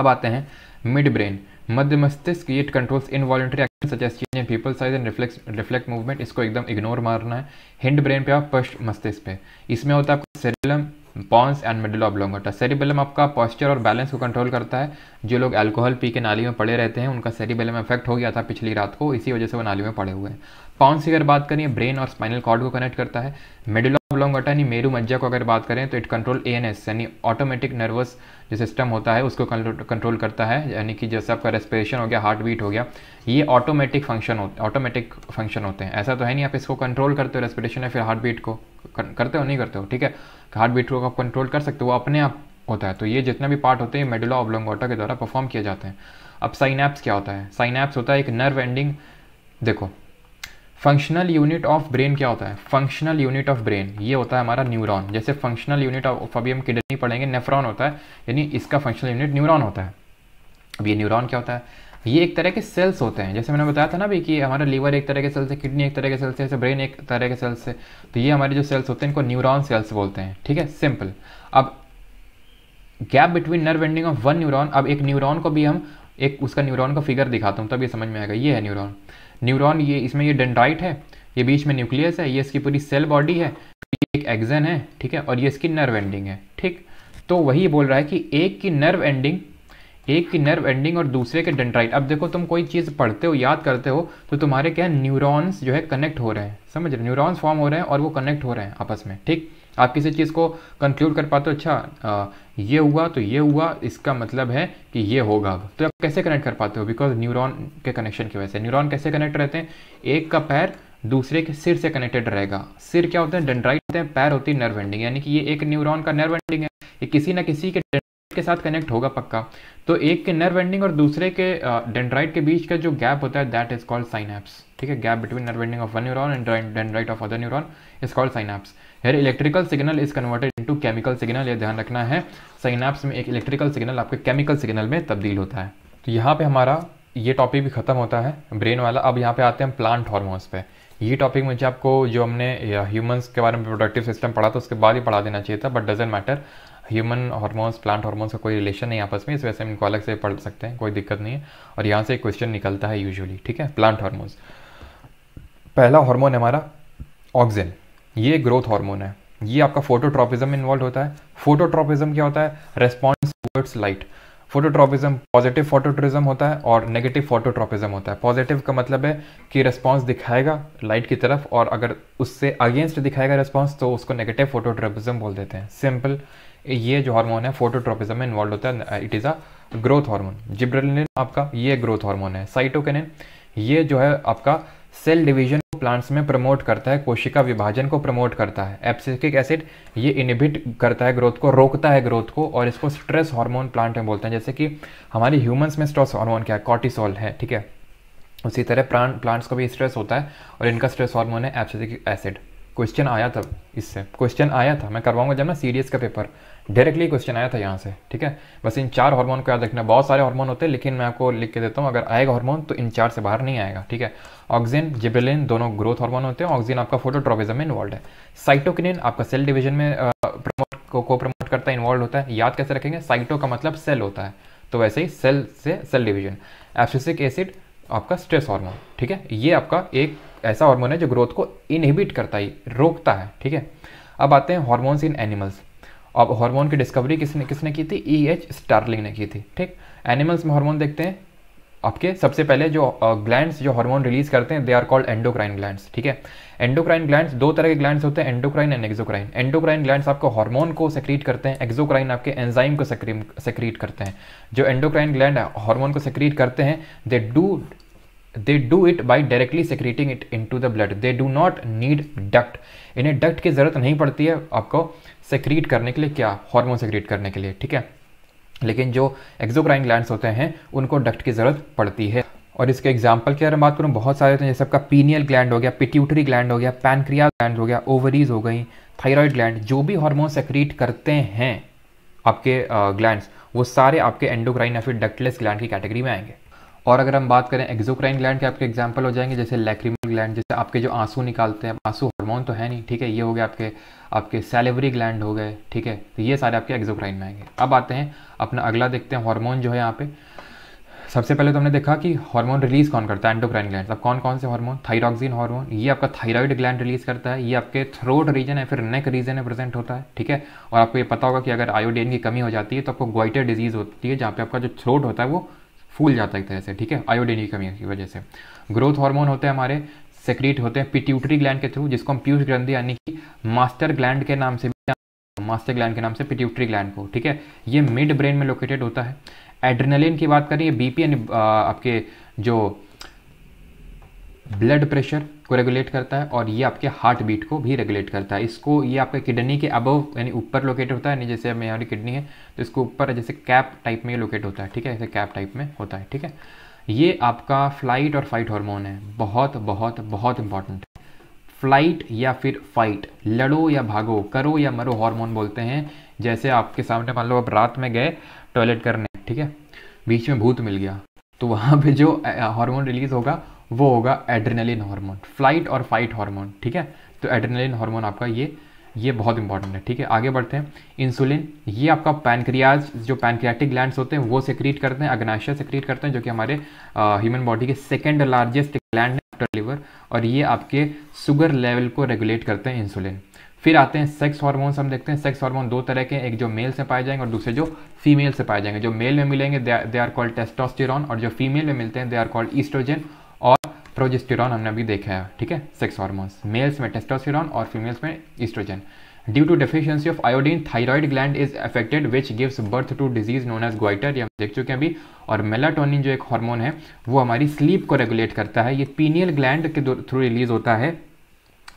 अब आते हैं मिड ब्रेन मध्य मस्तिष्क it controls involuntary action change in pupil size and reflex reflect movement इसको एकदम इग्नोर मारना है हिंड ब्रेन पे और पश्च मस्तिष्क पे इसमें होता है आपका cerebellum pons and medulla oblongata cerebellum आपका पॉस्चर और बैलेंस को कंट्रोल करता है जो लोग अल्कोहल पी के नाली में पड़े रहते हैं उनका सेरिबेलम इफेक्ट हो गया था पिछली रात को इसी वजह से वो नाली में पड़े हुए हैं पॉन्स की अगर बात करें ब्रेन और स्पाइनल कॉर्ड को कनेक्ट करता है मिडिल लॉन्गोटा यानी मेरू मज्जा को अगर बात करें तो इट कंट्रोल ए यानी ऑटोमेटिक नर्वस जो सिस्टम होता है उसको कंट्रोल करता है यानी कि जैसे आपका रेस्पिरेशन हो गया हार्ट बीट हो गया ये ऑटोमेटिक फंक्शन होते ऑटोमेटिक फंक्शन होते हैं ऐसा तो है नहीं आप इसको कंट्रोल करते हो रेस्पिरेशन या फिर हार्ट बीट को करते हो नहीं करते हो ठीक है हार्ट बीट को आप कंट्रोल कर सकते हो वो अपने आप होता है तो ये जितना भी पार्ट होते हैं मेडुला ओब्लोंगोटा के द्वारा परफॉर्म किए जाते हैं अब साइनैप्स क्या होता है साइनैप्स होता है एक नर्व एंडिंग देखो फंक्शनल यूनिट ऑफ ब्रेन क्या होता है फंक्शनल यूनिट ऑफ ब्रेन ये होता है हमारा न्यूरॉन जैसे फंक्शनल यूनिट ऑफ अभी हम किडनी पढ़ेंगे नेफ्रॉन होता है यानी इसका फंक्शनल यूनिट न्यूरॉन होता है अब ये न्यूरॉन क्या होता है ये एक तरह के सेल्स होते हैं जैसे मैंने बताया था ना भी कि हमारा लीवर एक तरह के सेल्स है किडनी एक तरह के सेल्स है ब्रेन एक तरह के सेल्स है तो ये हमारे जो सेल्स होते हैं इनको न्यूरॉन सेल्स बोलते हैं ठीक है सिंपल अब gap between nerve ending of one neuron अब एक न्यूरॉन को भी हम एक उसका न्यूरॉन का फिगर दिखाता हूँ तब ये समझ में आएगा ये है न्यूरॉन न्यूरॉन ये इसमें ये डेंड्राइट है ये बीच में न्यूक्लियस है ये इसकी पूरी सेल बॉडी है ये एक एक्जन है ठीक है और ये इसकी नर्व एंडिंग है ठीक तो वही बोल रहा है कि एक की नर्व एंडिंग एक की नर्व एंडिंग और दूसरे के डेंड्राइट अब देखो तुम कोई चीज़ पढ़ते हो याद करते हो तो तुम्हारे क्या न्यूरॉन्स जो है कनेक्ट हो रहे हैं समझ रहे न्यूरॉन्स फॉर्म हो रहे हैं और वो कनेक्ट हो रहे हैं आपस में ठीक आप किसी चीज़ को कंक्लूड कर पाते हो अच्छा आ, ये हुआ तो ये हुआ इसका मतलब है कि ये होगा अब तो आप कैसे कनेक्ट कर पाते हो बिकॉज न्यूरोन के कनेक्शन की वजह से न्यूरोन कैसे कनेक्ट रहते हैं एक का पैर दूसरे के सिर से कनेक्टेड रहेगा सिर क्या होता है डेंड्राइट होते हैं पैर होती है नर्व एंडिंग यानी कि ये एक न्यूरॉन का नर्व एंडिंग है ये किसी ना किसी के के साथ कनेक्ट होगा पक्का तो एक के नर्व एंडिंग और दूसरे के डेंड्राइट के बीच का जो गैप होता है दैट इज कॉल्ड साइनैप्स ठीक है gap between nerve ending of one neuron and dendrite of other neuron is called synapse here electrical signal is converted into chemical signal ये ध्यान रखना है साइनैप्स में एक इलेक्ट्रिकल सिग्नल आपके केमिकल सिग्नल में तब्दील होता है तो यहाँ पे हमारा ये टॉपिक भी ख़त्म होता है ब्रेन वाला अब यहाँ पे आते हैं प्लांट हॉर्मोन्स पे ये टॉपिक मुझे आपको जो हमने ह्यूमंस के बारे में प्रोडक्टिव सिस्टम पढ़ा था उसके बाद ही पढ़ा देना चाहिए था but doesn't matter human hormones plant hormones का कोई रिलेशन नहीं आपस में इस वजह से हम इनको अलग से पढ़ सकते हैं कोई दिक्कत नहीं है और यहाँ से एक क्वेश्चन निकलता है यूजुअली ठीक है प्लांट हार्मोन्स पहला हार्मोन हमारा ऑक्सिन ये ग्रोथ हार्मोन है ये आपका फोटोट्रॉपिज्म इन्वॉल्व होता है फोटोट्रॉपिज्म क्या होता है response towards light phototropism positive phototropism होता है और नेगेटिव फोटोट्रॉपिज्म होता है पॉजिटिव का मतलब है कि रिस्पॉन्स दिखाएगा लाइट की तरफ और अगर उससे अगेंस्ट दिखाएगा रिस्पॉन्स तो उसको नेगेटिव फोटोट्रॉपिज्म बोल देते हैं सिंपल ये जो हार्मोन है फोटोट्रोपिज्म में इन्वॉल्व होता है it is a growth hormone gibberellin आपका ये ग्रोथ हार्मोन है साइटोकेनिन ये जो है आपका सेल डिवीजन को प्लांट्स में प्रमोट करता है कोशिका विभाजन को प्रमोट करता है एप्सिसिक एसिड ये इनिबिट करता है ग्रोथ को रोकता है ग्रोथ को और इसको स्ट्रेस हार्मोन प्लांट में बोलते हैं जैसे कि हमारे ह्यूमंस में स्ट्रेस हार्मोन क्या है कॉर्टिसोल है ठीक है उसी तरह प्लांट प्लांट्स को भी स्ट्रेस होता है और इनका स्ट्रेस हार्मोन है एप्सिसिक एसिड क्वेश्चन आया था इससे क्वेश्चन आया था मैं करवाऊंगा जब ना सीरियस का पेपर डायरेक्टली क्वेश्चन आया था यहाँ से ठीक है बस इन चार हार्मोन को याद रखना बहुत सारे हार्मोन होते हैं लेकिन मैं आपको लिख के देता हूँ अगर आएगा हार्मोन तो इन चार से बाहर नहीं आएगा ठीक है ऑक्सीजन जिबेलिन दोनों ग्रोथ हार्मोन होते हैं ऑक्सीजन आपका फोटोट्रोपिज्म में इन्वॉल्व है साइटोकिनिन आपका सेल डिवीजन में प्रमोट को को प्रमोट करता है इन्वॉल्व होता है याद कैसे रखेंगे साइटो का मतलब सेल होता है तो वैसे ही सेल से सेल डिवीजन एब्सिसिक एसिड आपका स्ट्रेस हार्मोन ठीक है ये आपका एक ऐसा हार्मोन है जो ग्रोथ को इनहिबिट करता है रोकता है ठीक है अब आते हैं हार्मोन्स इन एनिमल्स अब हार्मोन की डिस्कवरी किसने किसने की थी ई एच स्टार्लिंग ने की थी ठीक एनिमल्स में हार्मोन देखते हैं आपके सबसे पहले जो ग्लैंड्स जो हार्मोन रिलीज करते हैं they are called endocrine glands ठीक है एंडोक्राइन ग्लैंड्स दो तरह के ग्लैंड्स होते हैं endocrine and exocrine endocrine glands आपको हार्मोन को सेक्रीट करते हैं एक्जोक्राइन आपके एंजाइम को सेक्रीट करते हैं जो एंडोक्राइन ग्लैंड हार्मोन को सेक्रीट करते हैं they do they do it by directly secreting it into the blood they do not need duct इन्हें डक्ट की ज़रूरत नहीं पड़ती है आपको सिक्रीट करने के लिए क्या हार्मोन सेक्रीट करने के लिए ठीक है लेकिन जो एक्जोक्राइन ग्लैंड होते हैं उनको डक्ट की ज़रूरत पड़ती है और इसके एग्जाम्पल की अगर बात करूँ बहुत सारे होते हैं जैसे आपका पीनियल ग्लैंड हो गया पिट्यूटरी ग्लैंड हो गया पैनक्रिया ग्लैंड हो गया ओवरीज हो गई थायराइड ग्लैंड जो भी हॉर्मोन सेक्रीट करते हैं आपके ग्लैंड वो सारे आपके एंडोग्राइन या फिर डक्टलेस ग्लैंड की कैटेगरी में आएंगे और अगर हम बात करें एक्जोक्राइन ग्लैंड के आपके एग्जाम्पल हो जाएंगे जैसे लैक्रीमल ग्लैंड जैसे आपके जो आंसू निकालते हैं आंसू हार्मोन तो है नहीं ठीक है ये हो गया आपके आपके सेलेवरी ग्लैंड हो गए ठीक है तो ये सारे आपके एक्जोक्राइन में आएंगे अब आते हैं अपना अगला देखते हैं हार्मोन जो है यहाँ पे सबसे पहले तो हमने देखा कि हार्मोन रिलीज कौन करता है एंडोक्राइन ग्लैंड अब कौन कौन से हार्मोन थायरॉक्सिन हार्मोन ये आपका थायराइड ग्लैंड रिलीज करता है ये आपके थ्रोट रीजन है फिर नेक रीजन है प्रेजेंट होता है ठीक है और आपको ये पता होगा कि अगर आयोडीन की कमी हो जाती है तो आपको ग्वाइटर डिजीज होती है जहाँ पे आपका जो थ्रोट होता है वो फूल जाता है एक तरह से ठीक है आयोडीन की कमी की वजह से ग्रोथ हार्मोन होते हैं हमारे सेक्रेट होते हैं पिट्यूटरी ग्लैंड के थ्रू जिसको हम पीयूष ग्रंथि यानी कि मास्टर ग्लैंड के नाम से भी मास्टर ग्लैंड के नाम से पिट्यूटरी ग्लैंड को ठीक है ये मिड ब्रेन में लोकेटेड होता है एड्रेनलिन की बात करें ये बीपी यानी आपके जो ब्लड प्रेशर को रेगुलेट करता है और ये आपके हार्ट बीट को भी रेगुलेट करता है इसको ये आपके किडनी के अबव यानी ऊपर लोकेट होता है यानी जैसे हमें हमारी किडनी है तो इसको ऊपर जैसे कैप टाइप में ये लोकेट होता है ठीक है ऐसे कैप टाइप में होता है ठीक है ये आपका फ्लाइट और फाइट हार्मोन है बहुत बहुत बहुत इंपॉर्टेंट है फ्लाइट या फिर फाइट लड़ो या भागो करो या मरो हार्मोन बोलते हैं जैसे आपके सामने मान लो आप रात में गए टॉयलेट करने ठीक है बीच में भूत मिल गया तो वहाँ पे जो हार्मोन रिलीज होगा वो होगा एड्रेनलिन हार्मोन फ्लाइट और फाइट हार्मोन ठीक है तो एड्रेनलिन हार्मोन आपका ये ये बहुत इंपॉर्टेंट है ठीक है आगे बढ़ते हैं इंसुलिन ये आपका पैनक्रियाज जो पैनक्रियाटिक ग्लैंड्स होते हैं वो सेक्रिएट करते हैं अग्नाशिया सेक्रिएट करते हैं जो कि हमारे ह्यूमन बॉडी के सेकेंड लार्जेस्ट ग्लैंड है आफ्टर लिवर और ये आपके शुगर लेवल को रेगुलेट करते हैं इंसुलिन फिर आते हैं सेक्स हार्मोन्स हम देखते हैं सेक्स हार्मोन दो तरह के एक जो मेल से पाए जाएंगे और दूसरे जो फीमेल से पाए जाएंगे जो मेल में मिलेंगे दे आर कॉल्ड टेस्टोस्टेरॉन और जो फीमेल में मिलते हैं दे आर कॉल्ड ईस्ट्रोजन और प्रोजेस्टिर हमने अभी देखा है ठीक है सेक्स हार्मोन्स मेल्स में टेस्टोस्टेरॉन और फीमेल्स में oestrogen due to deficiency of iodine thyroid gland is affected which gives birth to disease known as goitre ये हम देख चुके हैं अभी और मेलाटोनिन जो एक हार्मोन है वो हमारी स्लीप को रेगुलेट करता है ये पीनियल ग्लैंड के थ्रू रिलीज होता है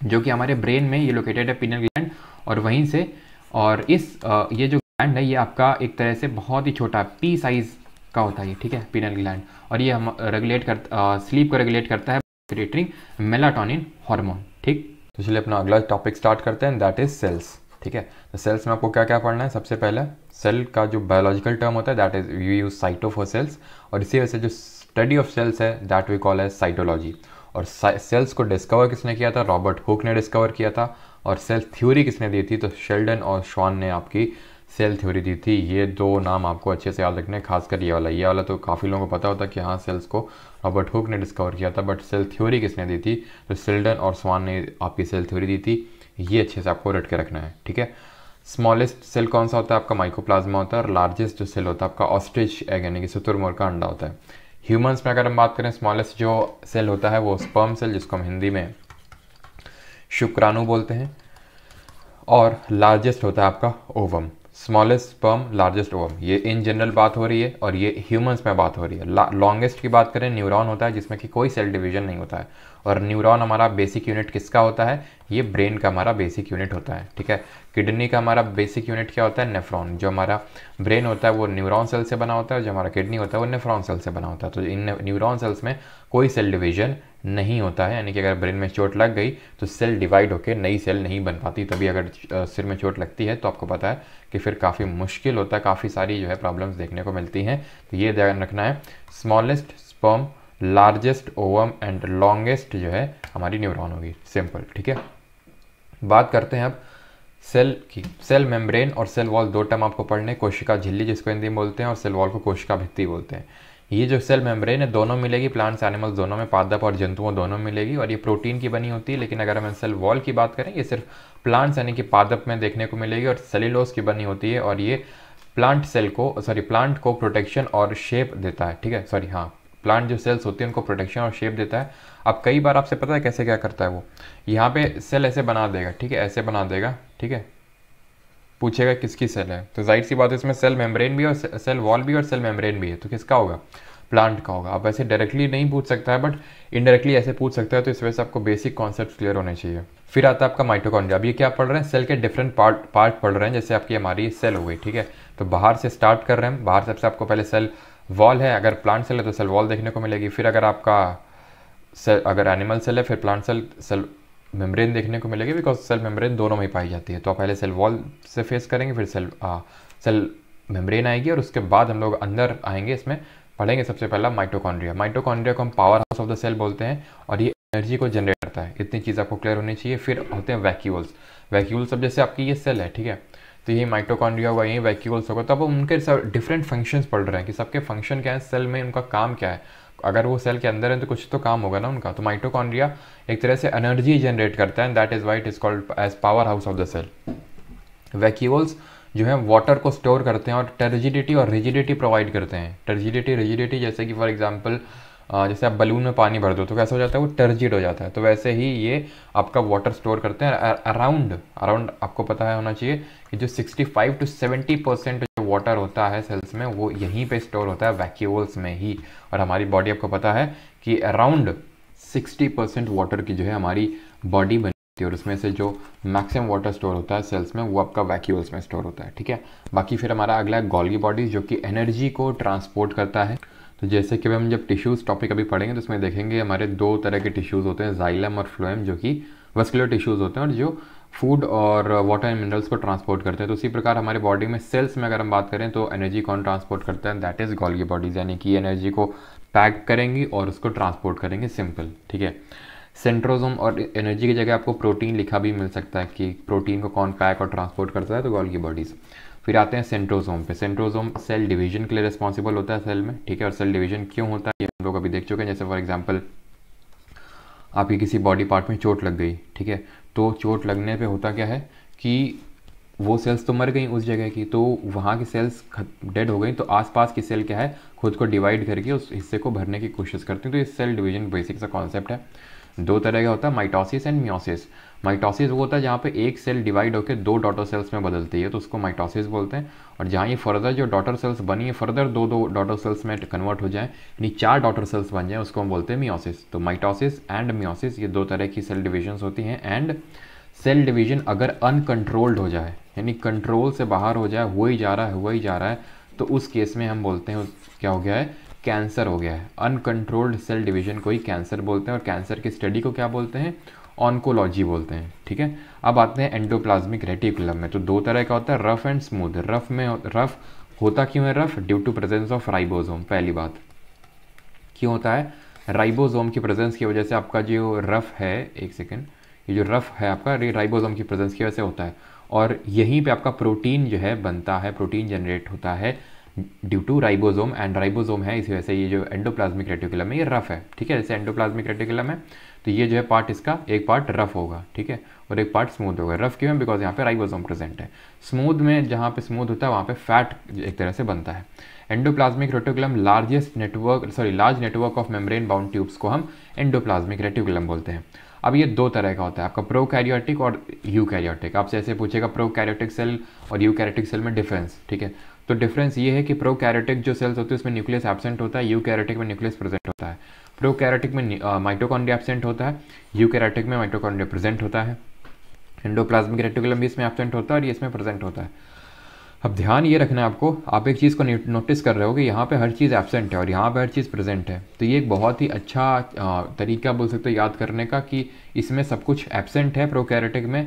जो कि हमारे ब्रेन में ये लोकेटेड है पीनियल ग्लैंड और वहीं से और इस ये जो ग्लैंड है ये आपका एक तरह से बहुत ही छोटा पी साइज का होता है ठीक है पिनल ग्लैंड और ये हम रेगुलेट कर स्लीप को रेगुलेट करता है रेटरिंग मेलाटोनिन हार्मोन ठीक तो चलिए अपना अगला टॉपिक स्टार्ट करते हैं दैट इज सेल्स ठीक है तो सेल्स में आपको क्या क्या पढ़ना है सबसे पहले सेल का जो बायोलॉजिकल टर्म होता है that is you use cells और इसी वजह से जो स्टडी ऑफ सेल्स है that we call as cytology और सेल्स को डिस्कवर किसने किया था रॉबर्ट हुक ने डिस्कवर किया था और सेल्स थ्योरी किसने दी थी तो शेल्डन और श्वान ने आपकी सेल थ्योरी दी थी ये दो नाम आपको अच्छे से याद रखने खासकर ये वाला ये वाला तो काफ़ी लोगों को पता होता कि हाँ सेल्स को रॉबर्ट हुक ने डिस्कवर किया था बट सेल थ्योरी किसने दी थी तो सिल्डन और स्वान ने आपकी सेल थ्योरी दी थी ये अच्छे से आपको रट के रखना है ठीक है स्मॉलेस्ट सेल कौन सा होता है आपका माइक्रोप्लाज्मा होता है और लार्जेस्ट जो सेल होता है आपका ऑस्ट्रिच एग यानी कि सुतुरमुर का अंडा होता है ह्यूमंस में अगर हम बात करें स्मॉलेस्ट जो सेल होता है वो स्पर्म सेल जिसको हम हिंदी में शुक्राणु बोलते हैं और लार्जेस्ट होता है आपका ovum smallest sperm largest ovum ये इन जनरल बात हो रही है और ये ह्यूमंस में बात हो रही है लॉन्गेस्ट की बात करें न्यूरॉन होता है जिसमें कि कोई सेल डिवीजन नहीं होता है और न्यूरॉन हमारा बेसिक यूनिट किसका होता है ये ब्रेन का हमारा बेसिक यूनिट होता है ठीक है किडनी का हमारा बेसिक यूनिट क्या होता है नेफ्रॉन जो हमारा ब्रेन होता है वो न्यूरॉन सेल से बना होता है जो हमारा किडनी होता है वो नेफ्रॉन सेल से बना होता है तो इन न्यूरॉन सेल्स में कोई सेल डिवीजन नहीं होता है यानी कि अगर ब्रेन में चोट लग गई तो सेल डिवाइड होकर नई सेल नहीं बन पाती तभी अगर सिर में चोट लगती है तो आपको पता है कि फिर काफ़ी मुश्किल होता है काफ़ी सारी जो है प्रॉब्लम्स देखने को मिलती हैं तो ये ध्यान रखना है smallest sperm largest ovum and longest जो है हमारी न्यूरॉन होगी सिंपल ठीक है बात करते हैं अब सेल की सेल मेम्ब्रेन और सेल वॉल दो टर्म आपको पढ़ने कोशिका झिल्ली जिसको हिंदी में बोलते हैं और सेल वॉल को कोशिका भित्ति बोलते हैं ये जो सेल मेम्ब्रेन है दोनों मिलेगी प्लांट्स एनिमल्स दोनों में पादप और जंतुओं दोनों मिलेगी और ये प्रोटीन की बनी होती है लेकिन अगर हम सेल वॉल की बात करें ये सिर्फ प्लांट्स यानी कि पादप में देखने को मिलेगी और सेलिलोस की बनी होती है और ये प्लांट सेल को सॉरी प्लांट को प्रोटेक्शन और शेप देता है ठीक है सॉरी हाँ प्लांट जो सेल्स होती है उनको प्रोटेक्शन और शेप देता है अब कई बार आपसे पता है कैसे क्या करता है वो यहाँ पे सेल ऐसे बना देगा ठीक है ऐसे बना देगा ठीक है पूछेगा किसकी सेल है तो जाहिर सी बात है इसमें सेल मेम्ब्रेन भी और सेल वॉल भी और सेल मेम्ब्रेन भी है तो किसका होगा प्लांट का होगा आप ऐसे डायरेक्टली नहीं पूछ सकता है बट इनडायरेक्टली ऐसे पूछ सकता है तो इस वजह से आपको बेसिक कॉन्सेप्ट क्लियर होने चाहिए फिर आता है आपका माइटोकॉन्ड्रिया अब ये क्या पढ़ रहे हैं सेल के डिफरेंट पार्ट पार्ट पढ़ रहे हैं जैसे आपकी हमारी सेल हो गई ठीक है तो बाहर से स्टार्ट कर रहे हैं बाहर से आपको पहले सेल वॉल है अगर प्लांट सेल है तो सेल वॉल देखने को मिलेगी फिर अगर आपका सेल अगर एनिमल सेल है फिर प्लांट सेल सेल मेम्ब्रेन देखने को मिलेगी बिकॉज सेल मेम्ब्रेन दोनों में ही पाई जाती है तो आप पहले सेल वॉल से फेस करेंगे फिर सेल आ, सेल मेम्ब्रेन आएगी और उसके बाद हम लोग अंदर आएंगे इसमें पढ़ेंगे सबसे पहला माइटोकॉन्ड्रिया माइटोकॉन्ड्रिया को हम powerhouse of the cell बोलते हैं और ये एनर्जी को जनरेट करता है इतनी चीज़ आपको क्लियर होनी चाहिए फिर होते हैं वैक्यूल्स वैक्यूल्स अब जैसे आपकी ये सेल है ठीक है तो ये माइटोकॉन्ड्रिया हुआ यही वैक्यूल्स होगा तो अब उनके सब डिफरेंट फंक्शंस पढ़ रहे हैं कि सबके फंक्शन क्या है सेल में उनका काम क्या है अगर वो सेल के अंदर है तो कुछ तो काम होगा ना उनका तो माइटोकॉन्ड्रिया एक तरह से एनर्जी जनरेट करता है and that is why it is called as powerhouse of the cell vacuoles जो है वाटर को स्टोर करते हैं और टर्जिडिटी और रिजिडिटी प्रोवाइड करते हैं टर्जिडिटी रिजिडिटी जैसे कि फॉर एग्जाम्पल जैसे आप बलून में पानी भर दो तो कैसा हो जाता है वो टर्जिड हो जाता है तो वैसे ही ये आपका वाटर स्टोर करते हैं अराउंड अराउंड आपको पता है होना चाहिए कि जो 65 टू 70 परसेंट जो वाटर होता है सेल्स में वो यहीं पे स्टोर होता है वैक्यूल्स में ही और हमारी बॉडी आपको पता है कि अराउंड सिक्सटी परसेंट वाटर की जो है हमारी बॉडी बनी होती है और उसमें से जो मैक्सिमम वाटर स्टोर होता है सेल्स में वो आपका वैक्यूल्स में स्टोर होता है ठीक है बाकी फिर हमारा अगला है गॉल्गी बॉडी जो कि एनर्जी को ट्रांसपोर्ट करता है तो जैसे कि हम जब टिश्यूज़ टॉपिक अभी पढ़ेंगे तो उसमें देखेंगे हमारे दो तरह के टिश्यूज़ होते हैं जाइलम और फ्लोएम जो कि वस्कुलर टिश्यूज़ होते हैं और जो फूड और वाटर एंड मिनरल्स को ट्रांसपोर्ट करते हैं तो उसी प्रकार हमारे बॉडी में सेल्स में अगर हम बात करें तो एनर्जी कौन ट्रांसपोर्ट करता है दैट इज़ गॉल्गी बॉडीज़ यानी कि एनर्जी को पैक करेंगी और उसको ट्रांसपोर्ट करेंगे सिंपल ठीक है सेंट्रोजोम और एनर्जी की जगह आपको प्रोटीन लिखा भी मिल सकता है कि प्रोटीन को कौन पैक और ट्रांसपोर्ट करता है तो गॉल्गी बॉडीज़ फिर आते हैं सेंट्रोजोम पे सेंट्रोजोम सेल डिवीजन के लिए रिस्पॉन्सिबल होता है सेल में ठीक है और सेल डिवीजन क्यों होता है ये हम लोग अभी देख चुके हैं जैसे फॉर एग्जाम्पल आपकी किसी बॉडी पार्ट में चोट लग गई ठीक है तो चोट लगने पर होता क्या है कि वो सेल्स तो मर गई उस जगह की तो वहाँ की सेल्स डेड हो गई तो आसपास की सेल क्या है खुद को डिवाइड करके उस हिस्से को भरने की कोशिश करती हैं तो ये सेल डिवीजन बेसिक सा कॉन्सेप्ट है दो तरह का होता है माइटोसिस एंड म्योसिस माइटोसिस वो होता है जहाँ पे एक सेल डिवाइड होकर दो डॉटर सेल्स में बदलती है तो उसको माइटोसिस बोलते हैं और जहाँ ये फर्दर जो डॉटर सेल्स बनी है फर्दर दो दो डॉटर सेल्स में कन्वर्ट हो जाए यानी चार डॉटर सेल्स बन जाए उसको हम बोलते हैं मियोसिस तो माइटोसिस एंड मियोसिस ये दो तरह की सेल डिविजन्स होती हैं एंड सेल डिवीजन अगर अनकंट्रोल्ड हो जाए यानी कंट्रोल से बाहर हो जाए हुआ ही जा रहा है हुआ ही जा रहा है तो उस केस में हम बोलते हैं क्या हो गया है कैंसर हो गया है अनकंट्रोल्ड सेल डिवीजन को ही कैंसर बोलते हैं और कैंसर की स्टडी को क्या बोलते हैं ऑनकोलॉजी बोलते हैं ठीक है अब आते हैं एंडोप्लाज्मिक रेटिकुलम में तो दो तरह का होता है रफ एंड स्मूथ रफ में रफ होता क्यों है rough due to presence of ribosome पहली बात क्यों होता है राइबोसोम की प्रेजेंस की वजह से आपका जो रफ है एक सेकेंड ये जो रफ है आपका राइबोसोम की प्रेजेंस की वजह से होता है और यहीं पे आपका प्रोटीन जो है बनता है प्रोटीन जनरेट होता है due to ribosome and ribosome है इसी वजह से ये जो एंडोप्लाज्मिक रेटिकुलम है ये रफ है ठीक है जैसे एंडोप्लाज्मिक रेटिकुलम है तो ये जो है पार्ट इसका एक पार्ट रफ होगा ठीक है और एक पार्ट स्मूथ होगा रफ क्यों है बिकॉज यहाँ पे राइबोसोम प्रेजेंट है स्मूथ में जहाँ पे स्मूथ होता है वहाँ पे फैट एक तरह से बनता है endoplasmic reticulum largest network sorry large network of membrane bound tubes को हम एंडोप्लाज्मिक रेटिकुलम बोलते हैं अब ये दो तरह का होता है आपका प्रो कैरियोटिक और यू कैरियोटिक आपसे ऐसे पूछेगा प्रो कैरियोटिक सेल और यू कैरियोटिक सेल में डिफरेंस ठीक है तो डिफरेंस ये है कि प्रो कैरियोटिक जो सेल्स होती है उसमें न्यूक्लियस एबसेंट होता है यू कैरियोटिक में न्यूक्लियस प्रेजेंट होता है प्रोकैरेटिक में माइटोकॉन्ड्रिया एब्सेंट होता है कैरेटिक में माइटोकॉन्ड्रिया प्रेजेंट होता है एंडोप्लाज्मिक रेटिकुलम भी इसमें एब्सेंट होता है और ये इसमें प्रेजेंट होता है अब ध्यान ये रखना है आपको आप एक चीज़ को नोटिस कर रहे हो कि यहाँ पे हर चीज़ एबसेंट है और यहाँ पे हर चीज़ प्रेजेंट है तो ये एक बहुत ही अच्छा तरीका बोल सकते हो याद करने का कि इसमें सब कुछ एब्सेंट है प्रोकैरेटिक में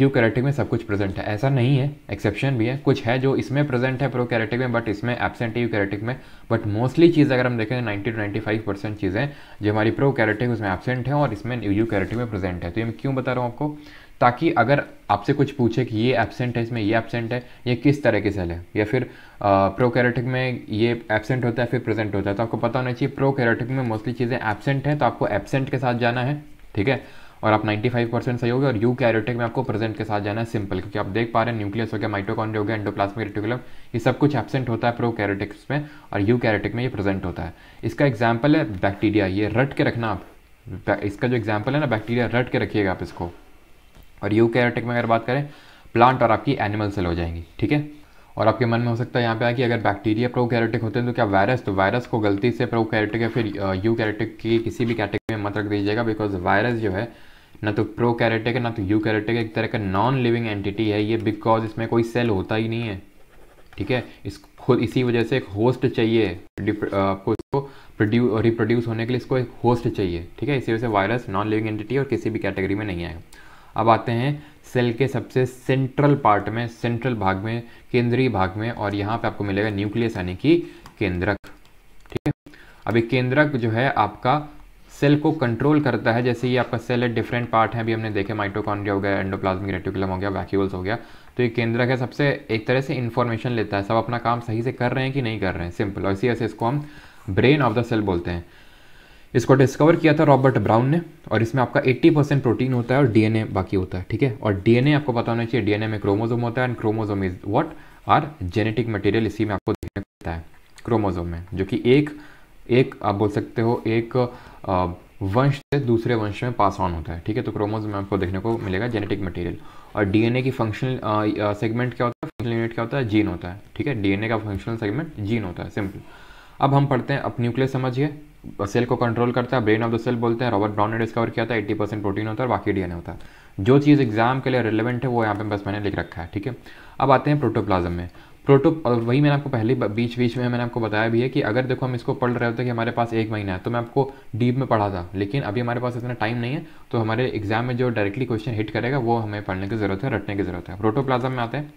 यू कैरेटिक में सब कुछ प्रेजेंट है ऐसा नहीं है एक्सेप्शन भी है कुछ है जो इसमें प्रेजेंट है प्रो कैरेटिक में बट इसमें एबसेंट है यू कैरेटिक में बट मोस्टली चीज़ अगर हम देखें ninety two ninety five percent चीज़ें जो हमारी प्रो कैरेटिक उसमें एबसेंट है और इसमें यू कैरेटिक में प्रेजेंट है तो ये मैं क्यों बता रहा हूँ आपको ताकि अगर आपसे कुछ पूछे कि ये एबसेंट है इसमें ये एबसेंट है ये किस तरह की सेल है या फिर प्रो कैरेटिक में ये एबसेंट होता है फिर प्रेजेंट होता है तो आपको पता होना चाहिए प्रो कैरेटिक में मोस्टली चीज़ें एबसेंट हैं तो आपको एबसेंट के साथ जाना है ठीक है और आप 95 परसेंट सही होगी और यू कैरियोटिक में आपको प्रेजेंट के साथ जाना है सिंपल क्योंकि आप देख पा रहे हैं न्यूक्लियस हो गया माइटोकॉन्ड्रिया हो गया एंडोप्लास्मिक रेटिकुलम ये सब कुछ एबसेंट होता है प्रो कैरेटिक्स में और यू कैरेटिक में ये प्रेजेंट होता है इसका एग्जाम्पल है बैक्टीरिया ये रट के रखना आप इसका जो एग्जाम्पल है ना बैक्टीरिया रट के रखिएगा आप इसको और यू कैरेटिक में अगर बात करें प्लांट और आपकी एनिमल सेल हो जाएंगी ठीक है और आपके मन में हो सकता है यहाँ पे आया कि अगर बैक्टीरिया प्रोकैरेटिक होते हैं तो क्या वायरस तो वायरस को गलती से कैरेटिक या फिर यू कैरेटिक की किसी भी कैटेगरी में मत रख दीजिएगा बिकॉज वायरस जो है ना तो प्रो कैरेटिक है ना तो यू कैरेटिक एक तरह का नॉन लिविंग एंटिटी है ये बिकॉज इसमें कोई सेल होता ही नहीं है ठीक है इस खुद इसी वजह से एक होस्ट चाहिए आपको इसको प्रोड्यू रिप्रोड्यूस होने के लिए इसको एक होस्ट चाहिए ठीक है इसी वजह से वायरस नॉन लिविंग एंटिटी और किसी भी कैटेगरी में नहीं आएगा अब आते हैं सेल के सबसे सेंट्रल पार्ट में सेंट्रल भाग में केंद्रीय भाग में और यहाँ पे आपको मिलेगा न्यूक्लियस यानी कि केंद्रक ठीक है अभी केंद्रक जो है आपका सेल को कंट्रोल करता है जैसे ये आपका सेल है डिफरेंट पार्ट है अभी हमने देखे माइटोकॉन्ड्रिया हो गया एंडोप्लाज्मिक रेटिकुलम हो गया वैक्यूल्स हो गया तो ये केंद्रक है सबसे एक तरह से इन्फॉर्मेशन लेता है सब अपना काम सही से कर रहे हैं कि नहीं कर रहे हैं सिंपल और इसी ऐसे से इसको हम ब्रेन ऑफ द सेल बोलते हैं इसको डिस्कवर किया था रॉबर्ट ब्राउन ने और इसमें आपका 80 परसेंट प्रोटीन होता है और डीएनए बाकी होता है ठीक है और डीएनए आपको पता होना चाहिए डीएनए में क्रोमोजोम होता है and chromosome is what are genetic material इसी में आपको देखने को मिलता है क्रोमोजोम में जो कि एक एक आप बोल सकते हो एक वंश से दूसरे वंश में पास ऑन होता है ठीक है तो क्रोमोज में आपको देखने को मिलेगा जेनेटिक मटेरियल और डीएनए की फंक्शनल सेगमेंट क्या होता है फंक्शनल यूनिट क्या होता है जीन होता है ठीक है डीएनए का फंक्शनल सेगमेंट जीन होता है सिंपल अब हम पढ़ते हैं अब न्यूक्लियस समझिए सेल को कंट्रोल करता है ब्रेन ऑफ द सेल बोलते हैं रॉबर्ट ब्राउन ने डिस्कवर किया था एट्टी परसेंट प्रोटीन होता है और बाकी डीएनए होता है जो चीज़ एग्जाम के लिए रिलेवेंट है वो यहाँ पे बस मैंने लिख रखा है ठीक है अब आते हैं प्रोटोप्लाज्म में प्रोटो और वही मैंने आपको पहले बीच बीच में मैंने आपको बताया भी है कि अगर देखो हम इसको पढ़ रहे होते कि हमारे पास एक महीना है तो मैं आपको डीप में पढ़ा था लेकिन अभी हमारे पास इतना टाइम नहीं है तो हमारे एग्जाम में जो डायरेक्टली क्वेश्चन हिट करेगा वो हमें पढ़ने की ज़रूरत है रटने की ज़रूरत है प्रोटोप्लाज्म में आते हैं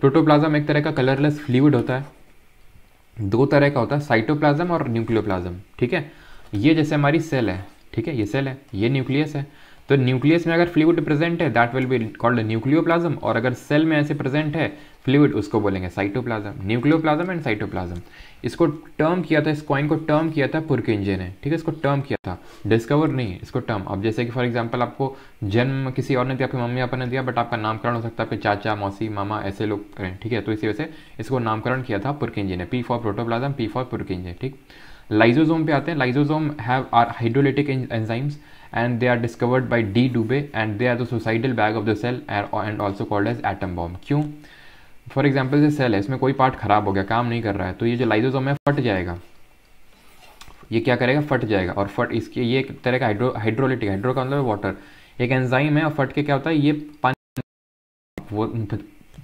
प्रोटोप्लाज्म एक तरह का कलरलेस फ्लूड होता है दो तरह का होता है साइटोप्लाज्म और न्यूक्लियोप्लाज्म ठीक है ये जैसे हमारी सेल है ठीक है ये सेल है ये न्यूक्लियस है तो न्यूक्लियस में अगर फ्लूड प्रेजेंट है that will be called nucleoplasm और अगर सेल में ऐसे प्रेजेंट है फ्लूड उसको बोलेंगे साइटोप्लाज्म न्यूक्लियोप्लाज्म एंड साइटोप्लाज्म इसको टर्म किया था इस कॉइन को टर्म किया था पुरकिंजे ने ठीक है इसको टर्म किया था डिस्कवर नहीं इसको टर्म अब जैसे कि फॉर एग्जाम्पल आपको जन्म किसी और ने दिया आपकी मम्मी पापा ने दिया बट आपका नामकरण हो सकता है आपके चाचा मौसी मामा ऐसे लोग करें ठीक है तो इसी वजह से इसको नामकरण किया था पुरकिंजे ने P for protoplasm P for Purkinje ठीक लाइजोजोम पे आते हैं lysosome have are hydrolytic enzymes and they are discovered by D. Dubé and they are the suicidal bag of the cell and also called as atom bomb. क्यों for example this cell है इसमें कोई part खराब हो गया काम नहीं कर रहा है तो ये जो लाइजोसोम है फट जाएगा ये क्या करेगा फट जाएगा और फट इसके ये एक तरह का हाइड्रो हाइड्रोलिटिक हाइड्रो का मतलब वाटर एक एंजाइम है और फट के क्या होता है ये पानी वो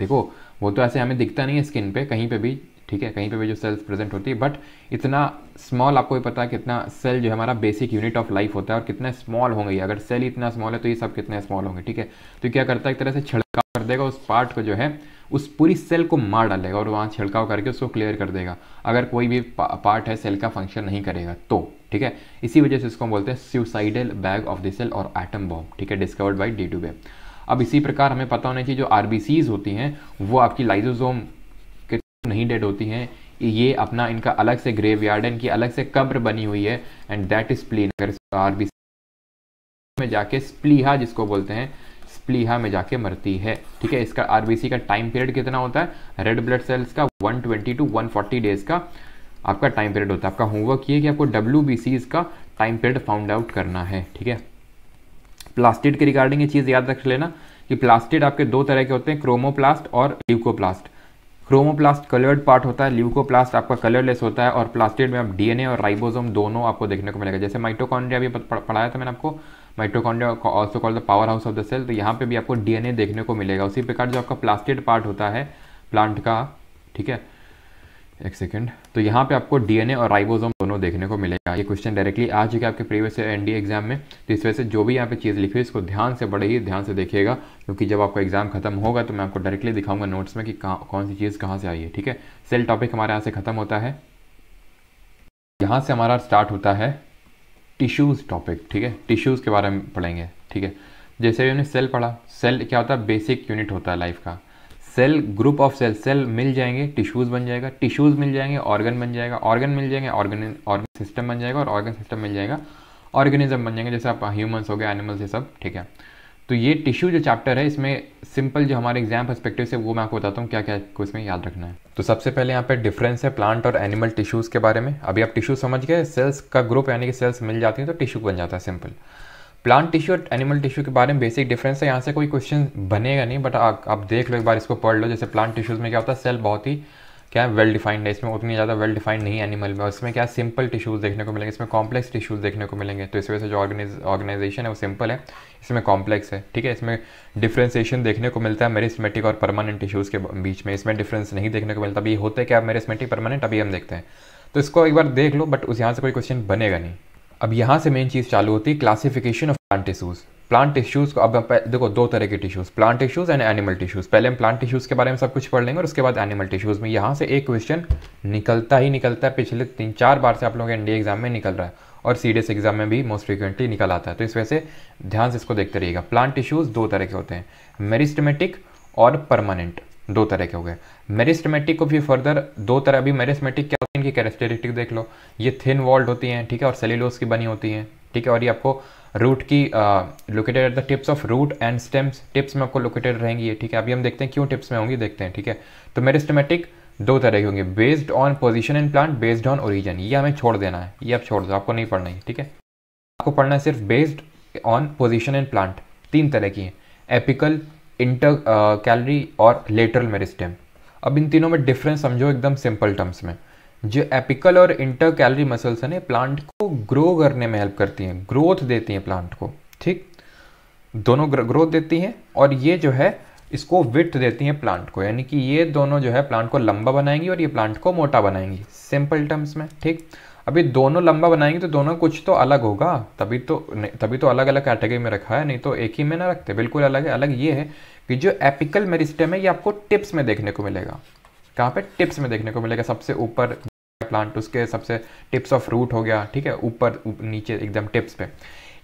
देखो वो तो ऐसे हमें दिखता नहीं है स्किन पे कहीं पे भी ठीक है कहीं पे भी जो सेल्स प्रेजेंट होती है बट इतना स्मॉल आपको भी पता है कितना सेल जो है हमारा बेसिक यूनिट ऑफ लाइफ होता है और कितना स्मॉल होंगे अगर सेल इतना स्मॉल है तो ये सब कितने स्मॉल होंगे ठीक है तो क्या करता है एक तरह से छिड़काव कर देगा उस पार्ट को जो है उस पूरी सेल को मार डालेगा और वहाँ छिड़काव करके उसको क्लियर कर देगा अगर कोई भी पार्ट है सेल का फंक्शन नहीं करेगा तो ठीक है इसी वजह से इसको हम बोलते हैं suicidal bag of the cell और एटम बॉम्ब ठीक है डिस्कवर्ड बाई डी टू अब इसी प्रकार हमें पता होना चाहिए जो आरबीसीज होती हैं वो आपकी लाइजोजोम नहीं डेड होती हैं ये अपना इनका अलग से ग्रेव यार्ड है इनकी अलग से कब्र बनी हुई है एंड दैट इज प्लेन अगर बी में जाके स्प्लीहा जिसको बोलते हैं स्प्लीहा में जाके मरती है ठीक है इसका आरबीसी का टाइम पीरियड कितना होता है रेड ब्लड सेल्स का 120 टू 140 डेज का आपका टाइम पीरियड होता है आपका होमवर्क ये कि आपको डब्ल्यू का टाइम पीरियड फाउंड आउट करना है ठीक है प्लास्टिड के रिगार्डिंग ये चीज़ याद रख लेना कि प्लास्टिड आपके दो तरह के होते हैं क्रोमोप्लास्ट और ल्यूकोप्लास्ट क्रोमोप्लास्ट कलर्ड पार्ट होता है ल्यूकोप्लास्ट आपका कलरलेस होता है और प्लास्टिड में आप डीएनए और राइबोसोम दोनों आपको देखने को मिलेगा जैसे माइटोकॉन्ड्रिया भी पढ़ाया था मैंने आपको mitochondria also called the powerhouse of the cell तो यहाँ पे भी आपको डीएनए देखने को मिलेगा उसी प्रकार जो आपका प्लास्टिड पार्ट होता है प्लांट का ठीक है एक सेकेंड तो यहाँ पे आपको डीएनए और राइबोजोम दोनों देखने को मिलेगा ये क्वेश्चन डायरेक्टली आ चुके आपके प्रीवियस एन एग्जाम में तो इस वजह से जो भी यहाँ पे चीज़ लिखी है इसको ध्यान से बड़े ही ध्यान से देखिएगा क्योंकि जब आपका एग्जाम खत्म होगा तो मैं आपको डायरेक्टली दिखाऊंगा नोट्स में कि कौन सी चीज़ कहाँ से आई है ठीक है सेल टॉपिक हमारे यहाँ से खत्म होता है यहाँ से हमारा स्टार्ट होता है टिश्यूज़ टॉपिक ठीक है टिश्यूज़ के बारे में पढ़ेंगे ठीक है जैसे भी हमने सेल पढ़ा सेल क्या होता है बेसिक यूनिट होता है लाइफ का cell group of cell cell मिल जाएंगे टिश्यूज बन जाएगा टिश्यूज मिल जाएंगे ऑर्गन बन जाएगा ऑर्गन मिल जाएंगे ऑर्गन ऑर्गन सिस्टम बन जाएगा और ऑर्गन सिस्टम मिल जाएगा ऑर्गेनिज्म बन जाएंगे जैसे आप ह्यूमंस हो गए एनिमल्स ये सब ठीक है तो ये टिश्यू जो चैप्टर है इसमें सिंपल जो हमारे एग्जाम परस्पेक्टिव से वो मैं आपको बताता हूँ क्या क्या आपको इसमें याद रखना है तो सबसे पहले यहाँ पे डिफरेंस है प्लांट और एनिमल टिश्यूज़ के बारे में अभी आप टिश्यू समझ गए सेल्स का ग्रुप यानी कि सेल्स मिल जाती हैं तो टिश्यू बन जाता है सिंपल प्लांट टिश्यू और एनिमल टिश्यू के बारे में बेसिक डिफरेंस है यहाँ से कोई क्वेश्चन बनेगा नहीं बट आप देख लो एक बार इसको पढ़ लो जैसे प्लांट टिश्यूज़ में क्या होता है सेल बहुत ही क्या वेल डिफाइंड है इसमें उतनी ज़्यादा वेल डिफाइंड नहीं एनिमल में इसमें क्या सिंपल टिश्यूज़ देखने को मिलेंगे इसमें कॉम्प्लेक्स टिश्यूज़ देखने को मिलेंगे तो इस वजह से जो ऑर्गेनाइज ऑर्गेनाइजेशन है वो सिंपल है इसमें कॉम्प्लेक्स है ठीक है इसमें डिफ्रेंसिएशन देखने को मिलता है मेरिस्मेटिक और परमानेंट टिश्यूज़ के बीच में इसमें डिफरेंस नहीं देखने को मिलता अभी होते क्या मेरिस्मेटिक परमानेंट अभी हम देखते हैं तो इसको एक बार देख लो बट उस यहाँ से कोई क्वेश्चन बनेगा नहीं अब यहाँ से मेन चीज़ चालू होती है classification of plant tissues plant tissues को अब देखो दो तरह के tissues plant tissues and animal tissues पहले हम प्लांट टिश्यूज़ के बारे में सब कुछ पढ़ लेंगे और उसके बाद एनिमल टिश्यूज़ में यहाँ से एक क्वेश्चन निकलता ही निकलता है पिछले तीन चार बार से आप लोगों के एनडीए एग्जाम में निकल रहा है और सी एग्जाम में भी मोस्ट फ्रिक्वेंटली निकल आता है तो इस वजह से ध्यान से इसको देखते रहिएगा प्लांट टिश्यूज़ दो तरह के होते हैं मेरिस्टमेटिक और परमानेंट दो तरह के हो गए मेरिस्टमेटिक को भी फर्दर दो तरह अभी मेरिस्मेटिक क्या होती है इनकी कैरेक्टरिस्टिक देख लो ये थिन वॉल्ड होती हैं ठीक है और सेलिलोस की बनी होती हैं ठीक है और ये आपको रूट की located at the tips of root and stems tips में आपको लोकेटेड रहेंगी ये ठीक है अभी हम देखते हैं क्यों टिप्स में होंगी देखते हैं ठीक है तो मेरिस्टमेटिक दो तरह के होंगे based on position in plant based on origin ये हमें छोड़ देना है ये आप छोड़ दो आपको नहीं पढ़ना है ठीक है आपको पढ़ना है सिर्फ based on position in plant तीन तरह की हैं एपिकल इंटर कैलरी और लेटरल मेरिस्टेम अब इन तीनों में डिफरेंस समझो एकदम सिंपल टर्म्स में जो एपिकल और इंटर कैलरी मसल्स हैं ना प्लांट को ग्रो करने में हेल्प करती हैं ग्रोथ देती हैं प्लांट को ठीक दोनों ग्रोथ देती हैं और ये जो है इसको विथ देती हैं प्लांट को यानी कि ये दोनों जो है प्लांट को लंबा बनाएंगी और ये प्लांट को मोटा बनाएंगी सिंपल टर्म्स में ठीक अभी दोनों लंबा बनाएंगे तो दोनों कुछ तो अलग होगा तभी तो तभी तो अलग अलग कैटेगरी में रखा है नहीं तो एक ही में ना रखते बिल्कुल अलग है अलग ये है कि जो एपिकल मेरिस्टम है ये आपको टिप्स में देखने को मिलेगा कहाँ पे टिप्स में देखने को मिलेगा सबसे ऊपर प्लांट उसके सबसे टिप्स ऑफ रूट हो गया ठीक है ऊपर नीचे एकदम टिप्स पे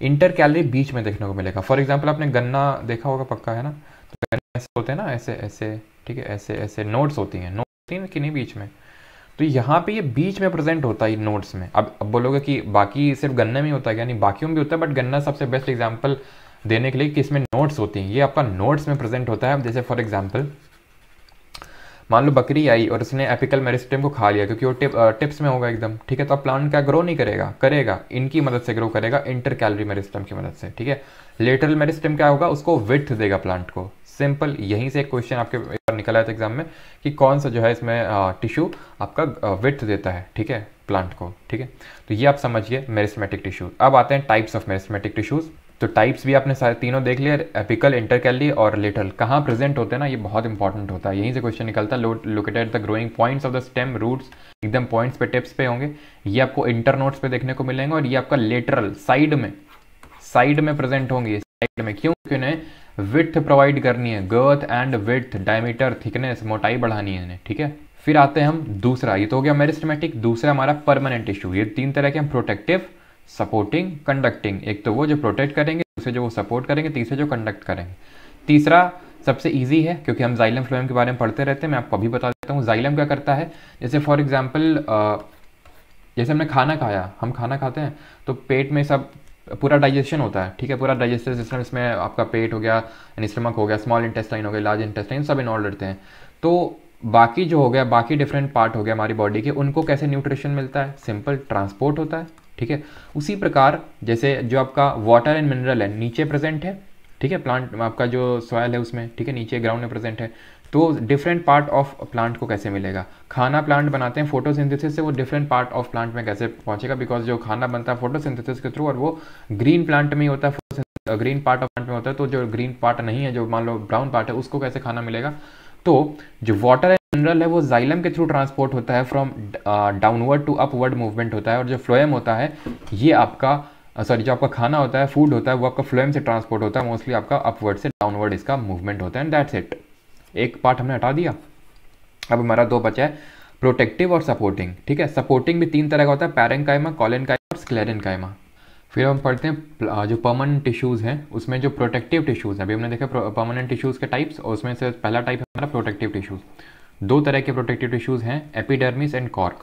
इंटर कैलरी बीच में देखने को मिलेगा फॉर एग्जाम्पल आपने गन्ना देखा होगा पक्का है ना तो गन्ना ऐसे होते हैं ना ऐसे ऐसे ठीक है ऐसे ऐसे नोट्स होती हैं नोट होती हैं नहीं बीच में तो यहाँ पे ये बीच में प्रेजेंट होता है नोट्स में अब अब बोलोगे कि बाकी सिर्फ गन्ने में होता है यानी बाकी बाकियों में भी होता है बट गन्ना सबसे बेस्ट एग्जाम्पल देने के लिए कि इसमें नोट्स होती हैं ये आपका नोट्स में प्रेजेंट होता है जैसे फॉर एग्जाम्पल मान लो बकरी आई और उसने एपिकल मेरिस्टेम को खा लिया क्योंकि वो टिप टिप्स में होगा एकदम ठीक है तो अब प्लांट क्या ग्रो नहीं करेगा करेगा इनकी मदद से ग्रो करेगा इंटर कैलरी मेरिस्टम की मदद से ठीक है लेटरल मेरिस्टम क्या होगा उसको विथ देगा प्लांट को सिंपल यहीं से एक क्वेश्चन आपके बार निकला था एग्जाम में कि कौन सा जो है इसमें टिश्यू आपका विथ देता है ठीक है प्लांट को ठीक है तो ये आप समझिए मेरिस्मेटिक टिश्यू अब आते हैं टाइप्स ऑफ मेरिस्मेटिक टिश्यूज़ तो टाइप्स भी आपने सारे तीनों देख लिए एपिकल इंटरकैली और लिटल कहाँ प्रेजेंट होते हैं ना ये बहुत इंपॉर्टेंट होता है यहीं से क्वेश्चन निकलता है located the growing points of the stem roots एकदम पॉइंट्स पे टिप्स पे होंगे ये आपको इंटर नोट्स पे देखने को मिलेंगे और ये आपका लेटरल साइड में साइड में प्रेजेंट होंगे साइड में क्यों क्यों ने विथ प्रोवाइड करनी है girth and with diameter thickness मोटाई बढ़ानी है ठीक है फिर आते हैं हम दूसरा ये तो हो गया मेरिस्टमेटिक दूसरा हमारा परमानेंट इशू ये तीन तरह के हम प्रोटेक्टिव सपोर्टिंग कंडक्टिंग एक तो वो जो प्रोटेक्ट करेंगे दूसरे जो वो सपोर्ट करेंगे तीसरे जो कंडक्ट करेंगे तीसरा सबसे ईजी है क्योंकि हम जाइलम फ्लोएम के बारे में पढ़ते रहते हैं मैं आपको अभी बता देता हूँ जाइलम क्या करता है जैसे फॉर एग्जाम्पल जैसे हमने खाना खाया हम खाना खाते हैं तो पेट में सब पूरा डाइजेशन होता है ठीक है पूरा डाइजेस्टिव सिस्टम इसमें आपका पेट हो गया स्टमक हो गया स्मॉल इंटेस्टाइन हो गया लार्ज इंटेस्टाइन सब इन रहते हैं तो बाकी जो हो गया बाकी डिफरेंट पार्ट हो गया हमारी बॉडी के उनको कैसे न्यूट्रिशन मिलता है सिंपल ट्रांसपोर्ट होता है ठीक है उसी प्रकार जैसे जो आपका वाटर एंड मिनरल है नीचे प्रेजेंट है ठीक है प्लांट आपका जो सॉयल है उसमें ठीक है नीचे ग्राउंड में प्रेजेंट है तो डिफरेंट पार्ट ऑफ प्लांट को कैसे मिलेगा खाना प्लांट बनाते हैं फोटोसिंथेसिस से वो डिफरेंट पार्ट ऑफ प्लांट में कैसे पहुंचेगा बिकॉज जो खाना बनता है फोटोसिंथेसिस के थ्रू और वो ग्रीन प्लांट में ही होता है ग्रीन पार्ट ऑफ प्लांट में होता है तो जो ग्रीन पार्ट नहीं है जो मान लो ब्राउन पार्ट है उसको कैसे खाना मिलेगा तो जो वाटर जनरल है वो जाइलम के थ्रू ट्रांसपोर्ट होता है from downward to upward movement होता है और जो फ्लोएम होता है ये आपका सॉरी uh, जो आपका खाना होता है फूड होता है वो आपका फ्लोएम से ट्रांसपोर्ट होता है मोस्टली आपका अपवर्ड से डाउनवर्ड इसका मूवमेंट होता है एंड दैट्स इट एक पार्ट हमने हटा दिया अब हमारा दो बचा है प्रोटेक्टिव और सपोर्टिंग ठीक है सपोर्टिंग भी तीन तरह का होता है पैरेंकाइमा कायमा और कायमा फिर हम पढ़ते हैं uh, जो परमानेंट टिश्यूज़ हैं उसमें जो प्रोटेक्टिव टिश्यूज़ हैं अभी हमने देखा परमानेंट टिश्यूज़ के टाइप्स और उसमें से पहला टाइप है हमारा प्रोटेक्टिव टिश्यूज़ दो तरह के प्रोटेक्टिव टिश्यूज़ हैं एपिडर्मिस एंड कॉर्क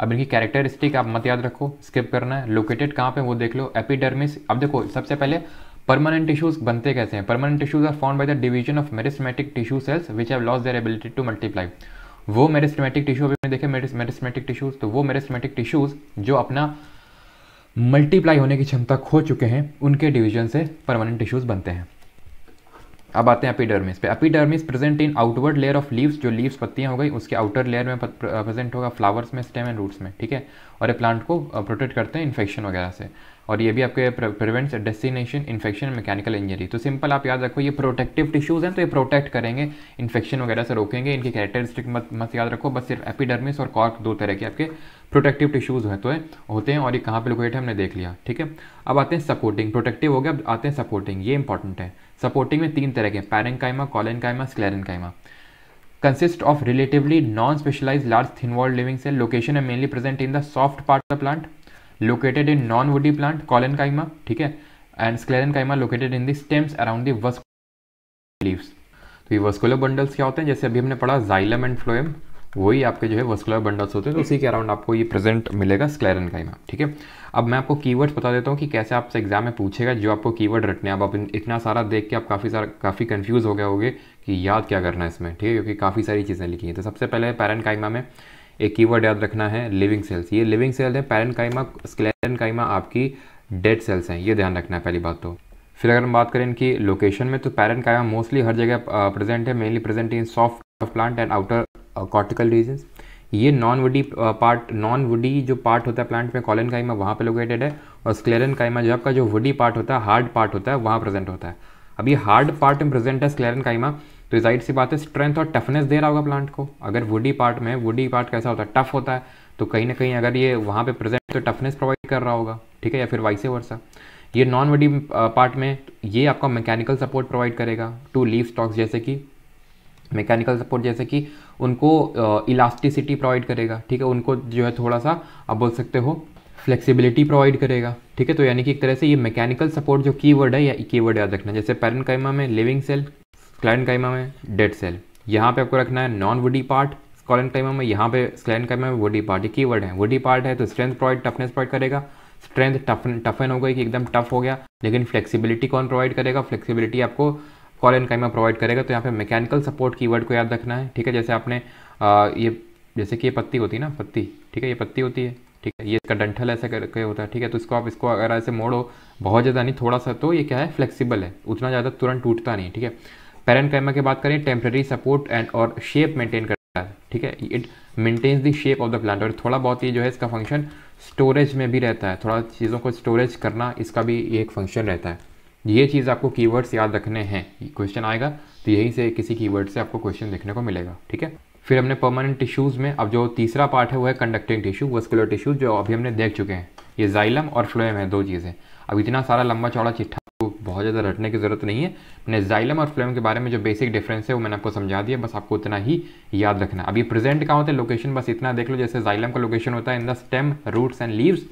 अब इनकी कैरेक्टरिस्टिक आप मत याद रखो स्किप करना है लोकेटेड कहाँ पे वो देख लो एपिडर्मिस अब देखो सबसे पहले परमानेंट टिश्यूज बनते कैसे हैं permanent tissues are form by the division of meristematic tissue cells which have loss their ability to multiply वो मेरिस्मेटिक टिश्यू अभी देखे मेरिस्मेटिक टिश्यूज तो वो मेरिस्मेटिक टिश्यूज जो अपना मल्टीप्लाई होने की क्षमता खो चुके हैं उनके डिवीजन से परमानेंट टिश्यूज बनते हैं अब आते हैं अपीडर्मिस पे epidermis present in outward layer of leaves जो लीव्स पत्तियां हो गई उसके आउटर लेयर में प्रेजेंट होगा फ्लावर्स में स्टेम एंड रूट्स में ठीक है और ये प्लांट को प्रोटेक्ट करते हैं इन्फेक्शन वगैरह से और ये भी आपके prevents destination infection mechanical injury तो सिंपल आप याद रखो ये प्रोटेक्टिव टिश्यूज़ हैं तो ये प्रोटेक्ट करेंगे इन्फेक्शन वगैरह से रोकेंगे इनकी कैरेक्टरिस्टिक मत मत याद रखो बस सिर्फ एपिडर्मिस और कॉर्क दो तरह के आपके प्रोटेक्टिव टिश्यूज़ हैं तो है, होते हैं और ये कहाँ पर लोकेट है हमने देख लिया ठीक है अब आते हैं सपोर्टिंग प्रोटेक्टिव हो गया अब आते हैं सपोर्टिंग ये इंपॉर्टेंट है सपोर्टिंग में तीन तरह के parenchyma collenchyma sclerenchyma consist of relatively non specialize large thin walled living cell location है mainly present in the soft part of the plant located in non woody plant collenchyma ठीक है and sclerenchyma located in the stems around the vascular leaves तो ये vascular bundles क्या होते हैं जैसे अभी हमने पढ़ा जाइलम एंड फ्लोएम वही आपके जो है वस्कुलर बंडल्स होते हैं तो उसी के अराउंड आपको ये प्रेजेंट मिलेगा स्क्लेरन का ठीक है अब मैं आपको कीवर्ड्स बता देता हूँ कि कैसे आपसे एग्जाम में पूछेगा जो आपको कीवर्ड रटने आप इतना सारा देख के आप काफ़ी सारा काफ़ी कन्फ्यूज़ हो गए होगे कि याद क्या करना है इसमें ठीक है क्योंकि काफ़ी सारी चीज़ें लिखी हैं तो सबसे पहले पैरन काइमा में एक कीवर्ड याद रखना है लिविंग सेल्स ये लिविंग सेल्स है पैरन काइमा स्क्लेरन काइमा आपकी डेड सेल्स हैं ये ध्यान रखना है पहली बात तो फिर अगर हम बात करें इनकी लोकेशन में तो पैरन काइमा मोस्टली हर जगह प्रेजेंट है mainly present in soft plant and outer cortical uh, region ये non woody part non woody जो पार्ट होता है प्लांट में कॉलन काइमा वहाँ पे लोकेटेड है और स्क्लेरन काइमा जो आपका जो वुडी पार्ट होता है हार्ड पार्ट होता है वहाँ प्रेजेंट होता है अब ये हार्ड पार्ट में प्रेजेंट है स्क्लेरन काइमा तो जाहिर सी बात है स्ट्रेंथ और टफनेस दे रहा होगा प्लांट को अगर वुडी पार्ट में वुडी पार्ट कैसा होता है टफ होता है तो कहीं ना कहीं अगर ये वहाँ पे प्रेजेंट तो टफनेस प्रोवाइड कर रहा होगा ठीक है या फिर वाइस वर्सा ये नॉन वुडी पार्ट में ये आपका मैकेनिकल सपोर्ट प्रोवाइड करेगा टू लीव स्टॉक्स जैसे कि मैकेनिकल सपोर्ट जैसे कि उनको इलास्टिसिटी प्रोवाइड करेगा ठीक है उनको जो है थोड़ा सा आप बोल सकते हो फ्लेक्सिबिलिटी प्रोवाइड करेगा ठीक है तो यानी कि एक तरह से ये मैकेनिकल सपोर्ट जो कीवर्ड है या कीवर्ड याद रखना जैसे पेरन कैमा में लिविंग सेल स्क्लैन कैमा में डेड सेल यहाँ पे आपको रखना है non woody part collenchyma में यहाँ पे स्क्लैन काइमा में वुडी पार्ट ये कीवर्ड है वुडी पार्ट है तो स्ट्रेंथ प्रोवाइड टफनेस प्रोवाइड करेगा स्ट्रेंथ टफन टफन हो गई कि एकदम टफ हो गया लेकिन फ्लेक्सिबिलिटी कौन प्रोवाइड करेगा फ्लेक्सिबिलिटी आपको फॉल एंड काइमा प्रोवाइड करेगा तो यहाँ पे मैकेनिकल सपोर्ट कीवर्ड को याद रखना है ठीक है जैसे आपने आ, ये जैसे कि ये पत्ती होती है ना पत्ती ठीक है ये पत्ती होती है ठीक है ये इसका डंठल ऐसा करके होता है ठीक है तो इसको आप इसको अगर ऐसे मोड़ो बहुत ज़्यादा नहीं थोड़ा सा तो ये क्या है फ्लेक्सीबल है उतना ज़्यादा तुरंत टूटता नहीं ठीक है पेरेंट कैमा की बात करें टेम्प्रेरी सपोर्ट एंड और शेप मेंटेन करता है ठीक है it maintains the shape of the plant और थोड़ा बहुत ये जो है इसका फंक्शन स्टोरेज में भी रहता है थोड़ा चीज़ों को स्टोरेज करना इसका भी एक फंक्शन रहता है ये चीज़ आपको कीवर्ड्स याद रखने हैं क्वेश्चन आएगा तो यहीं से किसी कीवर्ड से आपको क्वेश्चन देखने को मिलेगा ठीक है फिर हमने परमानेंट टिश्यूज़ में अब जो तीसरा पार्ट है वो है कंडक्टिंग टिश्यू वस्कुलर टिश्यू जो अभी हमने देख चुके हैं ये जाइलम और फ्लोएम है दो चीज़ें अब इतना सारा लंबा चौड़ा चिट्ठा तो बहुत ज़्यादा रटने की ज़रूरत नहीं है मैंने जाइलम और फ्लोएम के बारे में जो बेसिक डिफरेंस है वो मैंने आपको समझा दिया बस आपको उतना ही याद रखना अब ये प्रेजेंट कहाँ होता है लोकेशन बस इतना देख लो जैसे जाइलम का लोकेशन होता है in the stem roots and leaves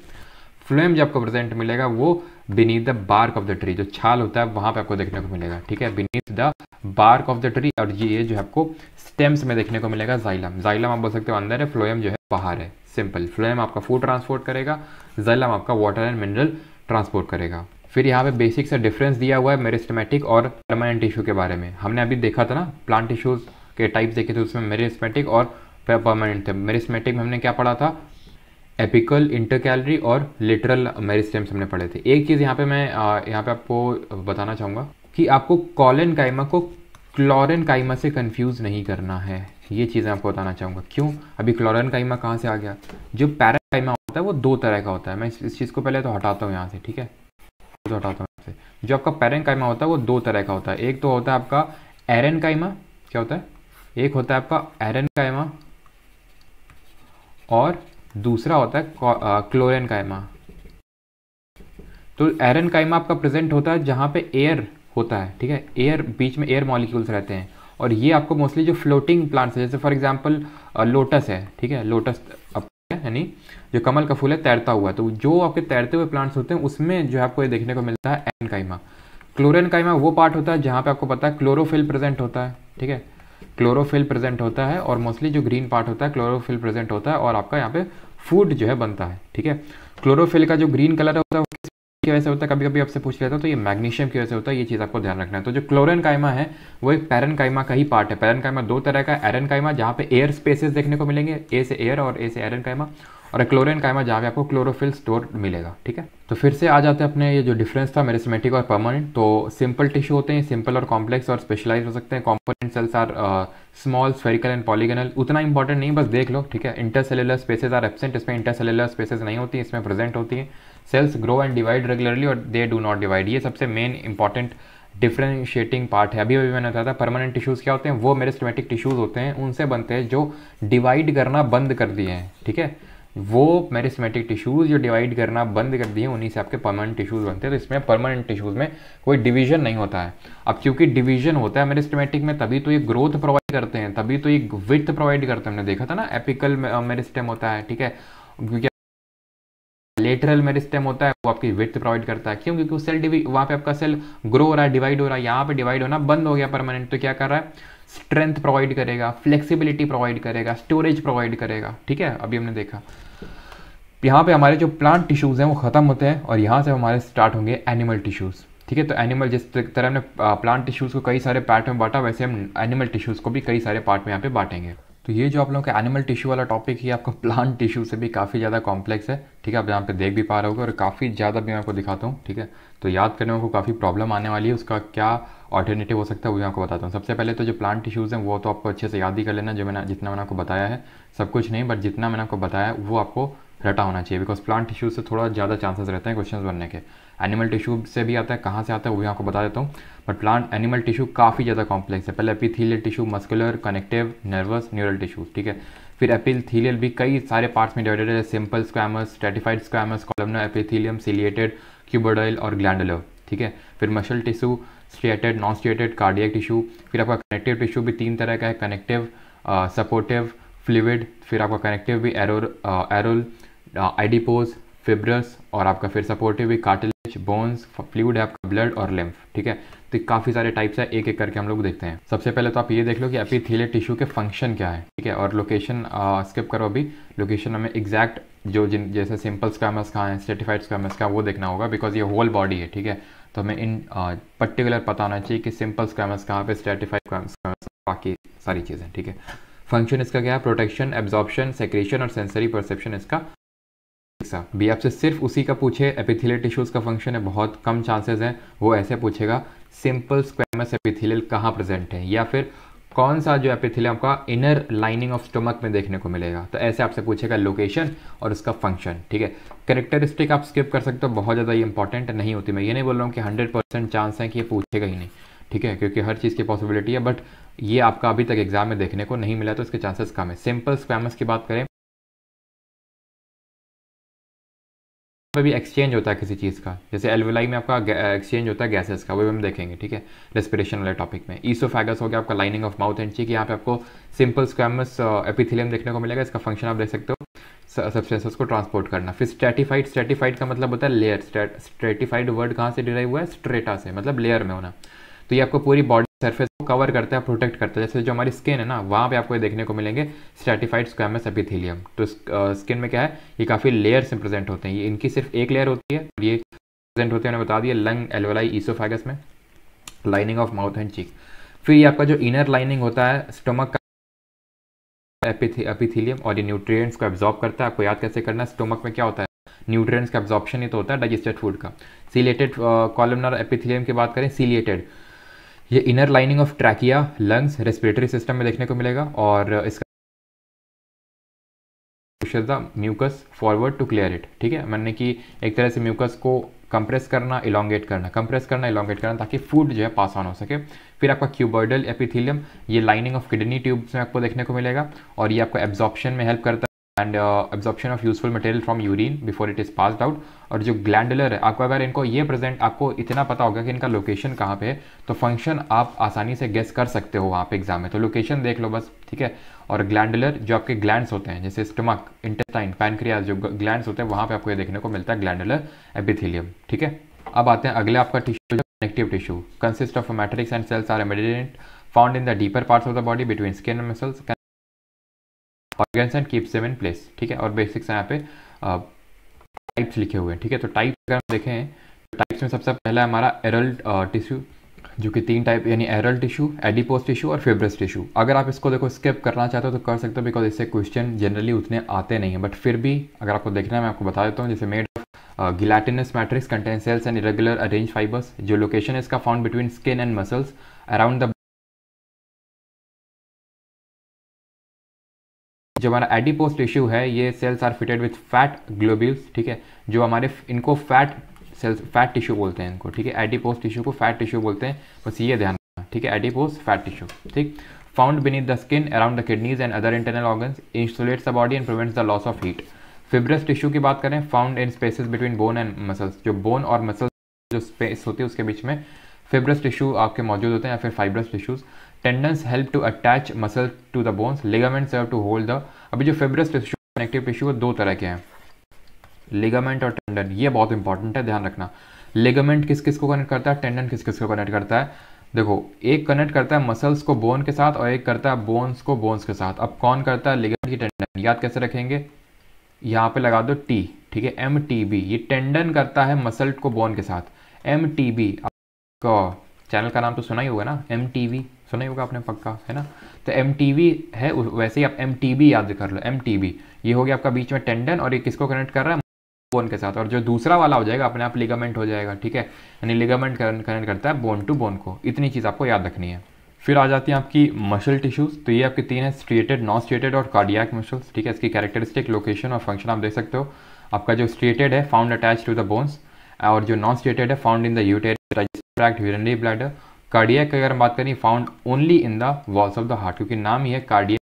phloem जो आपको प्रेजेंट मिलेगा वो beneath the bark of the tree जो छाल होता है वहां पे आपको देखने को मिलेगा ठीक है beneath the bark of the tree और ये जो है आपको स्टेम्स में देखने को मिलेगा जाइलम जाइलम आप बोल सकते हो अंदर है फ्लोएम जो है बाहर है सिंपल फ्लोएम आपका फूड ट्रांसपोर्ट करेगा जाइलम आपका वाटर एंड मिनरल ट्रांसपोर्ट करेगा फिर यहाँ पे बेसिक से डिफरेंस दिया हुआ है मेरिस्टमेटिक और परमानेंट टिश्यू के बारे में हमने अभी देखा था ना प्लांट टिश्यूज के टाइप देखे थे उसमें मेरिस्टमेटिक और परमानेंट थे मेरिस्मेटिक में हमने क्या पढ़ा था एपिकल इंटरकैलरी और लिटरल मेरिस्टेम्स हमने पढ़े थे एक चीज़ यहाँ पे मैं यहाँ पे आपको बताना चाहूँगा कि आपको कॉलन काइमा को क्लोरन काइमा से कंफ्यूज नहीं करना है ये चीज़ें आपको बताना चाहूँगा क्यों अभी क्लोरन काइमा कहाँ से आ गया जो पैराकाइमा होता है वो दो तरह का होता है मैं इस, चीज़ को पहले तो हटाता हूँ यहाँ से ठीक है तो हटाता हूँ यहाँ से जो आपका पैरन काइमा होता है वो दो तरह का होता है एक तो होता है आपका एरन काइमा क्या होता है एक होता है आपका एरन काइमा और दूसरा होता है क्लोरन कायमा तो एरन कायमा आपका प्रेजेंट होता है जहाँ पे एयर होता है ठीक है एयर बीच में एयर मॉलिक्यूल्स रहते हैं और ये आपको मोस्टली जो फ्लोटिंग प्लांट्स है जैसे फॉर एग्जाम्पल लोटस है ठीक है लोटस यानी जो कमल का फूल है तैरता हुआ तो जो आपके तैरते हुए प्लांट्स होते हैं उसमें जो आपको ये देखने को मिलता है एरन कायमा क्लोरन कायमा वो पार्ट होता है जहाँ पर आपको पता है क्लोरोफिल प्रेजेंट होता है ठीक है क्लोरोफिल प्रेजेंट होता है और मोस्टली जो ग्रीन पार्ट होता है क्लोरोफिल प्रेजेंट होता है और आपका यहाँ पे फूड जो है बनता है ठीक है क्लोरोफिल का जो ग्रीन कलर होता है की वजह से होता है कभी कभी आपसे पूछ लेता है तो ये मैग्नीशियम की वजह से होता है ये चीज़ आपको ध्यान रखना है तो जो क्लोरन कायमा है वो एक पैरन कायमा का ही पार्ट है पैरन कायमा दो तरह का एरन कायमा जहाँ पे एयर स्पेसेस देखने को मिलेंगे ए से एयर और ए से एरन कायमा और क्लोरिन कायमा जहाँ भी आपको क्लोरोफिल स्टोर मिलेगा ठीक है तो फिर से आ जाते हैं अपने ये जो डिफरेंस था मेरिस्मेटिक और परमानेंट तो सिंपल टिश्यू होते हैं सिंपल और कॉम्प्लेक्स और स्पेशलाइज हो सकते हैं component cells are small spherical and polygonal उतना इंपॉर्टेंट नहीं बस देख लो ठीक है इंटरसेलुलर स्पेसेज आर एबसेंट इसमें इंटरसेलुलर स्पेसेस नहीं होती इसमें प्रेजेंट होती है cells grow and divide regularly और दे डू नॉट डिवाइड ये सबसे मेन इंपॉर्टेंट डिफ्रेंशिएटिंग पार्ट है अभी अभी मैंने बताया था परमानेंट टिश्यूज़ क्या होते हैं वो मेरिस्टमेटिक टिश्यूज़ होते हैं उनसे बनते हैं जो डिवाइड करना बंद कर दिए हैं ठीक है वो मेरिस्मेटिक टिश्यूज़ जो डिवाइड करना बंद कर दिए उन्हीं से आपके परमानेंट टिश्यूज़ बनते हैं तो इसमें परमानेंट टिश्यूज़ में कोई डिवीजन नहीं होता है अब क्योंकि डिवीजन होता है मेरिस्टमेटिक में तभी तो ये ग्रोथ प्रोवाइड करते हैं तभी तो ये विथ प्रोवाइड करते हैं हमने देखा था ना एपिकल मेरिस्टेम होता है ठीक है क्योंकि लेटरल मेरिस्टम होता है वो आपकी विथ प्रोवाइड करता है क्यों क्योंकि सेल डिवी वहाँ पे आपका सेल ग्रो हो रहा है डिवाइड हो रहा है यहाँ पे डिवाइड होना बंद हो गया परमानेंट तो क्या कर रहा है स्ट्रेंथ प्रोवाइड करेगा फ्लेक्सिबिलिटी प्रोवाइड करेगा स्टोरेज प्रोवाइड करेगा ठीक है अभी हमने देखा यहाँ पे हमारे जो प्लांट टिश्यूज़ हैं वो ख़त्म होते हैं और यहाँ से हमारे स्टार्ट होंगे एनिमल टिश्यूज़ ठीक है तो एनिमल जिस तरह हमने प्लांट टिश्यूज़ को कई सारे पार्ट में बांटा वैसे हम एनिमल टिश्यूज़ को भी कई सारे पार्ट में यहाँ पे बांटेंगे तो ये जो आप लोगों का एनिमल टिश्यू वाला टॉपिक है आपको प्लांट टिश्यू से भी काफ़ी ज़्यादा कॉम्प्लेक्स है ठीक है आप यहाँ पे देख भी पा रहे होगा और काफ़ी ज़्यादा भी मैं आपको दिखाता हूँ ठीक है तो याद करने को काफ़ी प्रॉब्लम आने वाली है उसका क्या ऑल्टरनेटिव हो सकता है वो मैं आपको बताता हूँ सबसे पहले तो जो प्लांट टिश्यूज़ हैं वो तो आपको अच्छे से याद ही कर लेना जो मैंने जितना मैंने आपको बताया है सब कुछ नहीं बट जितना मैंने आपको बताया वो आपको रटा होना चाहिए बिकॉज प्लांट टिश्यू से थोड़ा ज़्यादा चांसेस रहते हैं क्वेश्चन बनने के एनिमल टिश्यू से भी आता है कहाँ से आता है वो भी आपको बता देता हूँ बट प्लांट एनिमल टिश्यू काफ़ी ज़्यादा कॉम्प्लेक्स है पहले epithelial tissue muscular connective nervous neural tissue ठीक है फिर एपिथीलियल भी कई सारे पार्ट्स में डिवाइडेड है simple squamous stratified squamous columnar epithelium ciliated cuboidal और ग्लैंडलो ठीक है फिर muscle tissue striated non striated cardiac tissue फिर आपका कनेक्टिव टिश्यू भी तीन तरह का है कनेक्टिव सपोर्टिव फ्लूड फिर आपका कनेक्टिव भी एरोल आईडीपोज फिब्रस और आपका फिर सपोर्टिव भी कार्टिलेज बोन्स फ्लूड है आपका ब्लड और लिम्फ ठीक है तो काफ़ी सारे टाइप्स है एक एक करके हम लोग देखते हैं सबसे पहले तो आप ये देख लो कि थीले टिश्यू के फंक्शन क्या है ठीक है और लोकेशन स्किप करो अभी लोकेशन हमें एग्जैक्ट जो जिन जैसे सिंपल स्क्रामस कहाँ हैं स्टेटिफाइड स्क्रामस का वो देखना होगा बिकॉज ये होल बॉडी है ठीक है तो हमें इन पर्टिकुलर पता होना चाहिए कि सिंपल स्क्रामस कहाँ पे स्टेटिफाइड बाकी सारी चीज़ें ठीक है फंक्शन इसका क्या है प्रोटेक्शन एब्जॉर्प्शन सेक्रेशन और सेंसरी परसेप्शन इसका सा बी आपसे सिर्फ उसी का पूछे एपिथेलियल टिश्यूज़ का फंक्शन है बहुत कम चांसेस हैं वो ऐसे पूछेगा सिंपल स्क्वेमस एपिथेलियल कहाँ प्रेजेंट है या फिर कौन सा जो एपिथिल आपका इनर लाइनिंग ऑफ स्टोमक में देखने को मिलेगा तो ऐसे आपसे पूछेगा लोकेशन और उसका फंक्शन ठीक है करेक्टरिस्टिक आप स्किप कर सकते हो बहुत ज़्यादा ये इंपॉर्टेंट नहीं होती मैं ये नहीं बोल रहा हूँ कि हंड्रेड परसेंट चांस है कि ये पूछेगा ही नहीं ठीक है क्योंकि हर चीज़ की पॉसिबिलिटी है बट ये आपका अभी तक एग्जाम में देखने को नहीं मिला तो इसके चांसेस कम है सिंपल स्क्वेमस की बात करें पर भी एक्सचेंज होता है किसी चीज़ का जैसे एलवेलाई में आपका एक्सचेंज होता है गैसेस का वो भी हम देखेंगे ठीक है रेस्पिरेशन वाले टॉपिक में ईसोफेगस हो गया आपका lining of mouth and cheek यहाँ पे आपको सिंपल स्क्वेमस एपिथिलियम देखने को मिलेगा इसका फंक्शन आप देख सकते हो सब्सटेंसेस को ट्रांसपोर्ट करना फिर स्ट्रेटिफाइड स्ट्रेटिफाइड का मतलब होता है लेयर स्ट्रेटिफाइड वर्ड कहाँ से डिराइव हुआ है स्ट्रेटा से मतलब लेयर में होना तो ये आपको पूरी बॉडी सरफेस को कवर करता है प्रोटेक्ट करता है जैसे जो हमारी स्किन है ना वहाँ पे आपको ये देखने को मिलेंगे स्ट्रेटिफाइड स्क्वेमस एपिथीलियम तो स्किन में क्या है ये काफ़ी लेयर्स में प्रेजेंट होते हैं ये इनकी सिर्फ एक लेयर होती है और ये प्रेजेंट होते हैं उन्हें बता दिया लंग एलवेलाई ईसोफेगस में lining of mouth and cheek फिर ये आपका जो इनर लाइनिंग होता है स्टोमक का एपिथीलियम और ये न्यूट्रिएंट्स को एब्जॉर्ब करता है आपको याद कैसे करना है स्टोमक में क्या होता है न्यूट्रिएंट्स का एब्जॉर्प्शन ही तो होता है डाइजेस्टेड फूड का सीलेटेड कॉलमनर एपिथीलियम की बात करें सीलेटेड ये inner lining of trachea lungs respiratory system में देखने को मिलेगा और इसका mucus forward to clear it ठीक है मैंने कि एक तरह से म्यूकस को कंप्रेस करना इलांगेट करना कंप्रेस करना इलांगेट करना ताकि फूड जो है पास ऑन हो सके फिर आपका क्यूबर्डल एपिथिलियम ये लाइनिंग ऑफ किडनी ट्यूब्स में आपको देखने को मिलेगा और ये आपको एब्जॉर्प्शन में हेल्प करता है and absorption of useful material from urine before it is passed out और जो ग्लैंडुलर है आपको अगर इनको ये प्रेजेंट आपको इतना पता होगा कि इनका लोकेशन कहाँ पे है तो फंक्शन आप आसानी से गेस कर सकते हो वहाँ पे एग्जाम में तो लोकेशन देख लो बस ठीक है और ग्लैंडुलर जो आपके ग्लैंड होते हैं जैसे स्टमक इंटेस्टाइन पैनक्रियाज जो ग्लैंड होते हैं वहाँ पर आपको ये देखने को मिलता है ग्लैंडुलर एपिथीलियम ठीक है अब आते हैं अगले आपका tissue connective tissue consist of matrix and cells are embedded found in the deeper parts of the body between skin muscles organs and keeps in place ठीक है और बेसिक्स यहाँ पे टाइप्स uh, लिखे हुए हैं ठीक है तो टाइप अगर हम देखें टाइप्स तो में सबसे पहला हमारा एरल टिश्यू uh, जो कि तीन टाइप यानी एरल टिश्यू एडिपोस टिश्यू और फेब्रस टिश्यू अगर आप इसको देखो स्किप करना चाहते हो तो कर सकते हो बिकॉज इससे क्वेश्चन जनरली उतने आते नहीं हैं बट फिर भी अगर आपको देखना है मैं आपको बता देता हूँ जैसे made gelatinous matrix contain cells and irregular arrange fibres जो लोकेशन है इसका found between skin and muscles around the जो हमारा एडिपोस टिश्यू है ये cells are fitted with fat globules ठीक है जो हमारे इनको फैट सेल्स फैट टिश्यू बोलते हैं इनको ठीक है एडिपोस टिश्यू को फैट टिश्यू बोलते हैं बस ये ध्यान रखना ठीक है एडिपोस फैट टिश्यू ठीक found beneath the skin around the kidneys and other internal organs insulates the body and prevents the loss of heat fibrous tissue की बात करें found in spaces between bone and muscles जो bone और muscles जो space होती है उसके बीच में फेब्रस टिश्यू आपके मौजूद होते हैं या फिर fibrous tissues tendons help to attach muscle to the bones ligament serve to hold the अभी जो फेब्रस टिश्यू कनेक्टिव टिश्यू दो तरह के हैं लिगामेंट और टेंडन ये बहुत इंपॉर्टेंट है ध्यान रखना लिगामेंट किस किस को कनेक्ट करता है टेंडन किस किस को कनेक्ट करता है देखो एक कनेक्ट करता है मसल्स को बोन के साथ और एक करता है बोन्स को बोन्स के साथ अब कौन करता है लिगामेंट की टेंडन याद कैसे रखेंगे यहाँ पे लगा दो टी ठीक है एम टी बी ये टेंडन करता है मसल को बोन के साथ एम टी बी आपका चैनल का नाम तो सुना ही होगा ना एम टी बी सुना ही होगा आपने पक्का है ना तो एम है वैसे ही आप एम याद कर लो एम ये हो गया आपका बीच में टेंडन और ये किसको कनेक्ट कर रहा है बोन के साथ और जो दूसरा वाला हो जाएगा अपने आप लिगामेंट हो जाएगा ठीक है यानी लिगामेंट कनेक्ट करता है बोन टू बोन को इतनी चीज़ आपको याद रखनी है फिर आ जाती है आपकी मसल टिश्यूज़ तो ये आपके तीन है स्ट्रेटेड नॉन स्ट्रेटेड और कार्डियक मसल्स ठीक है इसकी कैरेक्टरिस्टिक लोकेशन और फंक्शन आप देख सकते हो आपका जो स्ट्रेटेड है found attach to the bones और जो नॉन स्ट्रेटेड है फाउंड इन द यूटेड ब्लैडर कार्डियक अगर हम बात करें found only in the walls of the heart क्योंकि नाम ही है कार्डियक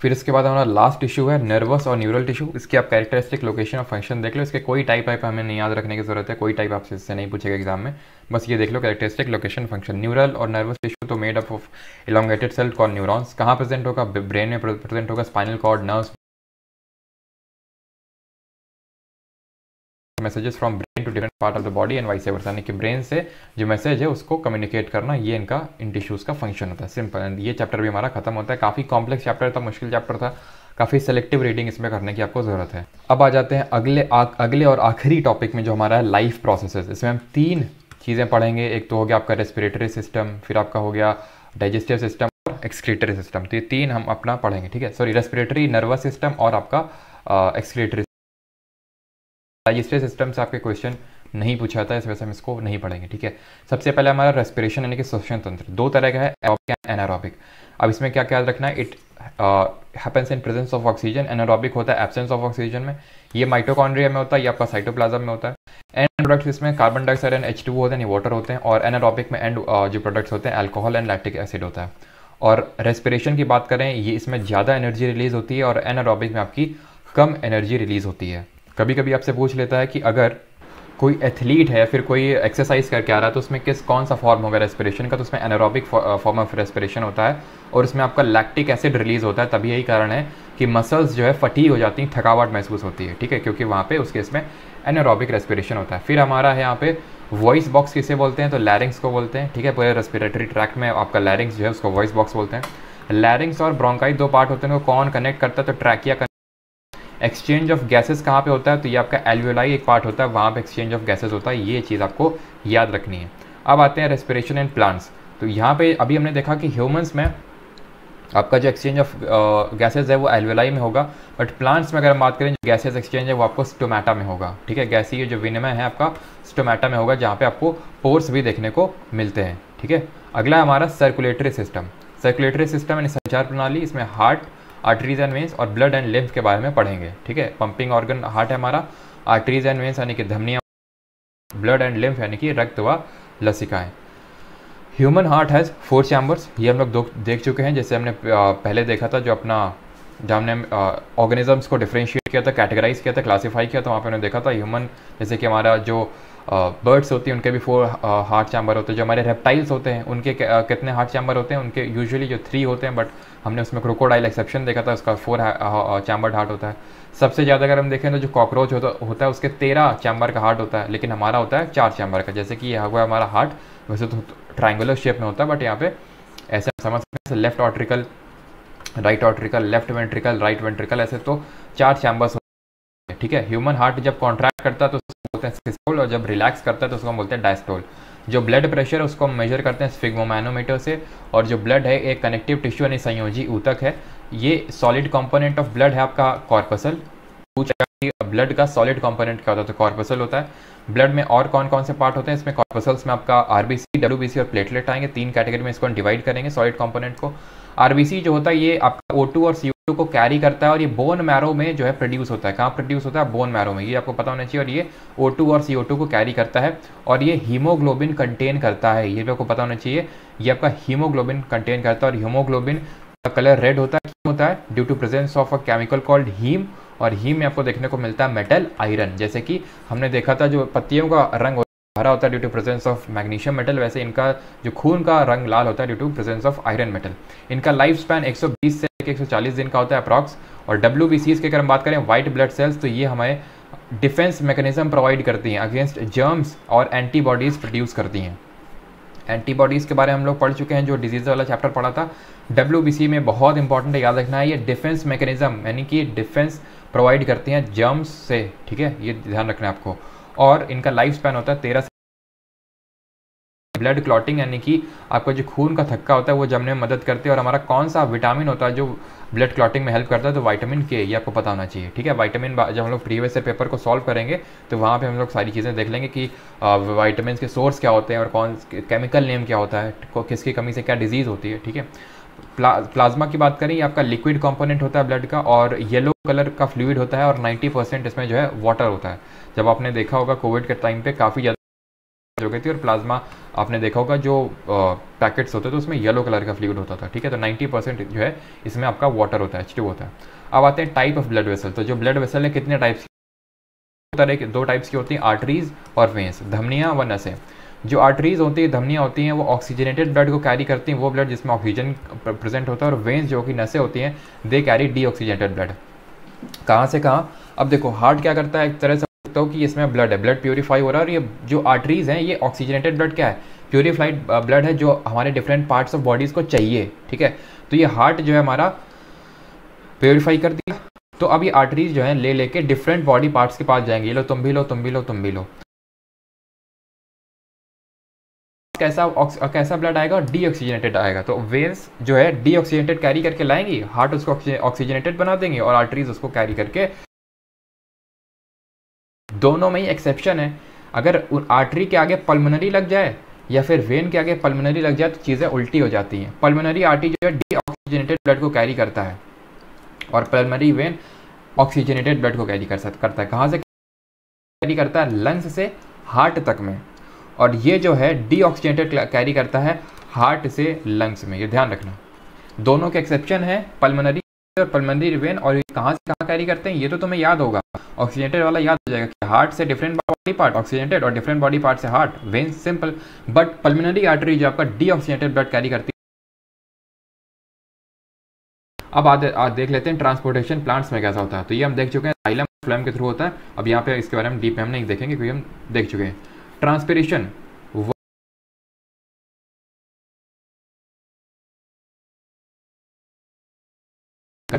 फिर इसके बाद हमारा लास्ट टिश्यू है नर्वस और न्यूरल टिश्यू इसके आप कैरेक्टरिस्टिक लोकेशन और फंक्शन देख लो इसके कोई टाइप टाइप हमें नहीं याद रखने की जरूरत है कोई टाइप आपसे इससे नहीं पूछेगा एग्जाम में बस ये देख लो कैरेक्टरिस्टिक लोकेशन फंक्शन न्यूरल और नर्वस टिश्यू तो made up of elongated cell call neurons कहाँ प्रेजेंट होगा ब्रेन में प्रेजेंट होगा spinal cord nerves messages from brain to different part of the body and vice versa यानी कि brain से जो मैसेज है उसको कम्युनिकेट करना ये इनका इन टिश्यूज़ का फंक्शन होता है सिंपल एंड ये चैप्टर भी हमारा खत्म होता है काफ़ी कॉम्प्लेक्स चैप्टर था मुश्किल चैप्टर था काफ़ी सेलेक्टिव रीडिंग इसमें करने की आपको ज़रूरत है अब आ जाते हैं अगले आ, अगले और आखिरी टॉपिक में जो हमारा है लाइफ प्रोसेसेस इसमें हम तीन चीज़ें पढ़ेंगे एक तो हो गया आपका रेस्पिरेटरी सिस्टम फिर आपका हो गया डाइजेस्टिव सिस्टम और एक्सक्रेटरी सिस्टम तो ये तीन हम अपना पढ़ेंगे ठीक है सॉरी रेस्पिरेटरी नर्वस सिस्टम और आपका एक्सक्रीटरी डाइजेस्टिव सिस्टम से आपके क्वेश्चन नहीं पूछा है इस वजह से हम इसको नहीं पढ़ेंगे ठीक है सबसे पहले हमारा रेस्पिरेशन यानी कि श्वसन तंत्र दो तरह का है एरोबिक एनारोबिक अब इसमें क्या क्या रखना है it happens in presence of oxygen anaerobic होता है एब्सेंस ऑफ ऑक्सीजन में ये माइटोकॉन्ड्रिया में होता है या आपका साइटोप्लाज्म में होता है एंड प्रोडक्ट्स इसमें carbon dioxide and H two होते हैं वाटर होते हैं और एनारोबिक में एंड uh, जो प्रोडक्ट्स होते हैं एल्कोहल एंड लैक्टिक एसिड होता है और रेस्पिरेशन की बात करें ये इसमें ज़्यादा एनर्जी रिलीज होती है और एनारोबिक में आपकी कम एनर्जी रिलीज होती है कभी कभी आपसे पूछ लेता है कि अगर कोई एथलीट है फिर कोई एक्सरसाइज करके आ रहा है तो उसमें किस कौन सा फॉर्म होगा रेस्पिरेशन का तो उसमें एनारोबिक फॉर्म ऑफ रेस्पिरेशन होता है और उसमें आपका लैक्टिक एसिड रिलीज होता है तभी यही कारण है कि मसल्स जो है फटी हो जाती हैं थकावट महसूस होती है ठीक है क्योंकि वहाँ पे उस केस में एनारोबिक रेस्पिरेशन होता है फिर हमारा है यहाँ पे वॉइस बॉक्स किसे बोलते हैं तो लैरिंग्स को बोलते हैं ठीक है पूरे रेस्पिरेटरी ट्रैक्ट में आपका लैरिंग्स जो है उसको वॉइस बॉक्स बोलते हैं लैरिंग्स और ब्रोंकाइट दो पार्ट होते हैं उनको कौन कनेक्ट करता है तो ट्रैकिया एक्सचेंज ऑफ गैसेस कहाँ पे होता है तो ये आपका एल्वियोलाई एक पार्ट होता है वहाँ पे एक्सचेंज ऑफ गैसेस होता है ये चीज़ आपको याद रखनी है अब आते हैं रेस्पिरेशन एंड प्लांट्स तो यहाँ पे अभी हमने देखा कि ह्यूमंस में आपका जो एक्सचेंज ऑफ गैसेज है वो एलवेलाई में होगा बट प्लांट्स में अगर हम बात करें जो गैसेज एक्सचेंज है वो आपको स्टोमेटा में होगा ठीक है गैसी जो विनिमय है आपका स्टोमेटा में होगा जहाँ पे आपको पोर्स भी देखने को मिलते हैं ठीक है अगला हमारा सर्कुलेटरी सिस्टम सर्कुलेटरी सिस्टम यानी संचार प्रणाली इसमें हार्ट आर्टरीज एंड वेंस और ब्लड एंड लिम्फ के बारे में पढ़ेंगे ठीक है पंपिंग ऑर्गन हार्ट है हमारा आर्टरीज एंड वेंस यानी कि धमनिया ब्लड एंड लिम्फ यानी कि रक्त व लसिकाएं human heart has four chambers ये हम लोग देख चुके हैं जैसे हमने पहले देखा था जो अपना जब हमने ऑर्गेनिजम्स को डिफ्रेंशिएट किया था कैटेगराइज किया था क्लासीफाई किया था वहाँ पे हमने देखा था ह्यूमन जैसे कि हमारा जो बर्ड्स होती हैं उनके भी फोर हार्ट चैम्बर होते हैं जो हमारे रेप्टाइल्स होते हैं उनके कितने हार्ट चैम्बर होते हैं उनके यूजुअली जो थ्री होते हैं बट हमने उसमें क्रोकोडाइल एक्सेप्शन देखा था उसका फोर चैम्बर हार्ट होता है सबसे ज़्यादा अगर हम देखें तो जो कॉकरोच होता होता है उसके तेरह चैम्बर का हार्ट होता है लेकिन हमारा होता है चार चैम्बर का जैसे कि यह हुआ हमारा हार्ट वैसे तो ट्राइंगुलर शेप में होता है बट यहाँ पे ऐसे समझ सकते हैं left auricle right auricle left ventricle right ventricle ऐसे तो चार चैम्बर्स होते हैं ठीक है ह्यूमन हार्ट जब कॉन्ट्रैक्ट करता है तो उसको बोलते हैं सिस्टोल और जब रिलैक्स करता है तो उसको हम बोलते हैं डायस्टोल जो ब्लड प्रेशर है उसको हम मेजर करते हैं स्फिग्मोमैनोमीटर से और जो ब्लड है एक कनेक्टिव टिश्यू यानी संयोजी ऊतक है ये सॉलिड कंपोनेंट ऑफ ब्लड है आपका कॉर्पसल पूछा कि ब्लड का सॉलिड कंपोनेंट क्या होता है तो कॉर्पसल होता है ब्लड में और कौन कौन से पार्ट होते हैं इसमें कॉर्पसल्स में आपका आरबीसी डब्ल्यूबीसी और प्लेटलेट आएंगे तीन कैटेगरी में इसको डिवाइड करेंगे सॉलिड कॉम्पोनेंट को आरबीसी जो होता है ये आपका ओ और सी को कैरी करता है और ये बोन मैरो में जो है प्रोड्यूस होता है कहाँ प्रोड्यूस होता है बोन मैरो में ये आपको पता होना चाहिए और ये O2 और CO2 को कैरी करता है और ये हीमोग्लोबिन कंटेन करता है ये भी आपको पता होना चाहिए ये आपका हीमोग्लोबिन कंटेन करता है और हीमोग्लोबिन का कलर रेड होता है क्यों होता है due to presence of a chemical called haem और हीम में आपको देखने को मिलता है मेटल आयरन जैसे कि हमने देखा था जो पत्तियों का रंग हरा होता है due to presence of magnesium metal वैसे इनका जो खून का रंग लाल होता है due to presence of iron metal इनका लाइफ स्पैन 120 से एक 140 दिन का होता है अप्रॉक्स और डब्ल्यू बी सीज की अगर हम बात करें वाइट ब्लड सेल्स तो ये हमें डिफेंस मैकेनिज्म प्रोवाइड करती हैं अगेंस्ट जर्म्स और एंटीबॉडीज़ प्रोड्यूस करती हैं एंटीबॉडीज़ के बारे में हम लोग पढ़ चुके हैं जो डिजीज़ वाला चैप्टर पढ़ा था डब्ल्यू में बहुत इंपॉर्टेंट याद रखना है ये डिफेंस मैकेनिज्म यानी कि डिफेंस प्रोवाइड करती हैं जर्म्स से ठीक है ये ध्यान रखना है आपको और इनका लाइफ स्पैन होता है तेरह ब्लड क्लॉटिंग यानी कि आपका जो खून का थक्का होता है वो जमने में मदद करते हैं और हमारा कौन सा विटामिन होता है जो ब्लड क्लॉटिंग में हेल्प करता है तो वाइटामिन के ये आपको पता होना चाहिए ठीक है वाइटामिन जब हम लोग प्रीवियस पेपर को सॉल्व करेंगे तो वहाँ पे हम लोग सारी चीज़ें देख लेंगे कि वाइटामिन के सोर्स क्या होते हैं और कौन केमिकल नेम क्या होता है किसकी कमी से क्या डिजीज़ होती है ठीक है प्ला, प्लाज्मा की बात करें ये आपका लिक्विड कॉम्पोनेंट होता है ब्लड का और येलो कलर का फ्लूड होता है और नाइन्टी परसेंट इसमें जो है वाटर होता है जब आपने देखा होगा कोविड के टाइम पर काफ़ी ज़्यादा हो गई थी और प्लाज्मा आपने देखा होगा जो पैकेट्स होते थे उसमें येलो कलर का फ्लूड होता था ठीक है तो 90 परसेंट जो है इसमें आपका वाटर होता है एच होता है अब आते हैं टाइप ऑफ ब्लड वेसल तो जो ब्लड वेसल है कितने टाइप्स तरह के दो टाइप्स की होती हैं आर्टरीज और वेंस धमनियाँ व नसें जो आर्टरीज होती है धमनियाँ होती हैं वो ऑक्सीजनेटेड ब्लड को कैरी करती हैं वो ब्लड जिसमें ऑक्सीजन प्रेजेंट होता है और वेंस जो कि नसें होती हैं दे कैरी डी ब्लड कहाँ से कहाँ अब देखो हार्ट क्या करता है एक तरह से सकता हूँ कि इसमें ब्लड है ब्लड प्योरीफाई हो रहा है और ये जो आर्टरीज़ हैं ये ऑक्सीजनेटेड ब्लड क्या है प्योरीफाइड ब्लड uh, है जो हमारे डिफरेंट पार्ट्स ऑफ बॉडीज़ को चाहिए ठीक है तो ये हार्ट जो है हमारा प्योरीफाई कर दिया तो अब ये आर्टरीज जो है ले लेके डिफरेंट बॉडी पार्ट्स के पास जाएंगे ये लो तुम भी लो तुम भी लो तुम भी लो कैसा uh, कैसा ब्लड आएगा डीऑक्सीजनेटेड आएगा तो वेन्स जो है डीऑक्सीजनेटेड कैरी करके लाएंगी हार्ट उसको ऑक्सीजनेटेड बना देंगे और आर्टरीज उसको कैरी करके दोनों में ही एक्सेप्शन है अगर आर्टरी के आगे पलमनरी लग जाए या फिर वेन के आगे पलमनरी लग जाए तो चीज़ें उल्टी हो जाती हैं पलमनरी आर्टरी जो है डीऑक्सीजनेटेड ब्लड को कैरी करता है और पल्मनरी वेन ऑक्सीजनेटेड ब्लड को कैरी कर करता है कहाँ से कैरी करता है लंग्स से हार्ट तक में और ये जो है डीऑक्सीजनेटेड कैरी करता है हार्ट से लंग्स में ये ध्यान रखना दोनों के एक्सेप्शन है पलमनरी और पलमंदी रिवेन और कहाँ से कहाँ कैरी करते हैं ये तो तुम्हें याद होगा ऑक्सीजेंटेड वाला याद हो जाएगा कि हार्ट से डिफरेंट बॉडी पार्ट ऑक्सीजेंटेड और डिफरेंट बॉडी पार्ट से heart vein simple but pulmonary artery जो आपका डीऑक्सीजनेटेड ब्लड कैरी करती है अब आज आज देख लेते हैं ट्रांसपोर्टेशन प्लांट्स में कैसा होता है तो ये हम देख चुके हैं साइलम फ्लैम के थ्रू होता है अब यहाँ पे इसके बारे में डीप में हम नहीं देखेंगे क्योंकि हम देख चुके हैं ट्रांसपेरेशन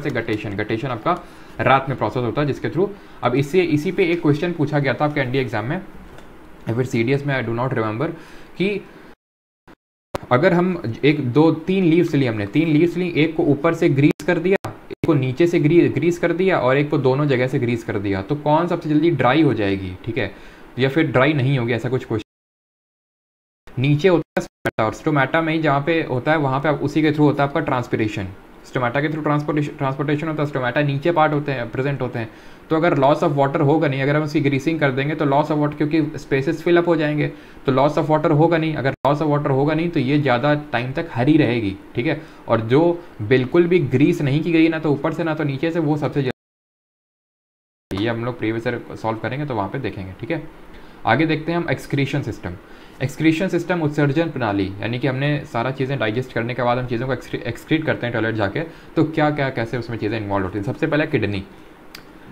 से गटेशन गटेशन आपका रात में प्रोसेस होता है जिसके थ्रू अब इससे इसी पे एक क्वेश्चन पूछा गया था आपके एनडीए एग्जाम में या फिर सी में आई डू नॉट रिमेंबर कि अगर हम एक दो तीन लीव्स ली हमने तीन लीव्स ली एक को ऊपर से ग्रीस कर दिया एक को नीचे से ग्री ग्रीस कर दिया और एक को दोनों जगह से ग्रीस कर दिया तो कौन सबसे जल्दी ड्राई हो जाएगी ठीक है या फिर ड्राई नहीं होगी ऐसा कुछ क्वेश्चन नीचे होता है स्टोमेटा और स्टोमेटा में ही जहाँ पे होता है वहाँ पे आप उसी के थ्रू होता है आपका ट्रांसपीरेशन स्टोमेटा के थ्रू ट्रांसपोर्टेशन ट्रांसपोर्टेशन होता है स्टोमेटा नीचे पार्ट होते हैं प्रेजेंट होते हैं तो अगर लॉस ऑफ वाटर होगा नहीं अगर हम उसकी ग्रीसिंग कर देंगे तो लॉस ऑफ वाटर क्योंकि स्पेसेस फिलअप हो जाएंगे तो लॉस ऑफ वाटर होगा नहीं अगर लॉस ऑफ वाटर होगा नहीं तो ये ज़्यादा टाइम तक हरी रहेगी ठीक है और जो बिल्कुल भी ग्रीस नहीं की गई ना तो ऊपर से ना तो नीचे से वो सबसे ये हम लोग प्रीवियस सॉल्व करेंगे तो वहाँ पर देखेंगे ठीक है आगे देखते हैं हम एक्सक्रीशन सिस्टम एक्सक्रीशन सिस्टम उत्सर्जन प्रणाली यानी कि हमने सारा चीज़ें डाइजेस्ट करने के बाद हम चीज़ों को एक्सक्रीट करते हैं टॉयलेट जाके तो क्या क्या कैसे उसमें चीज़ें इन्वॉल्व होती हैं सबसे पहले किडनी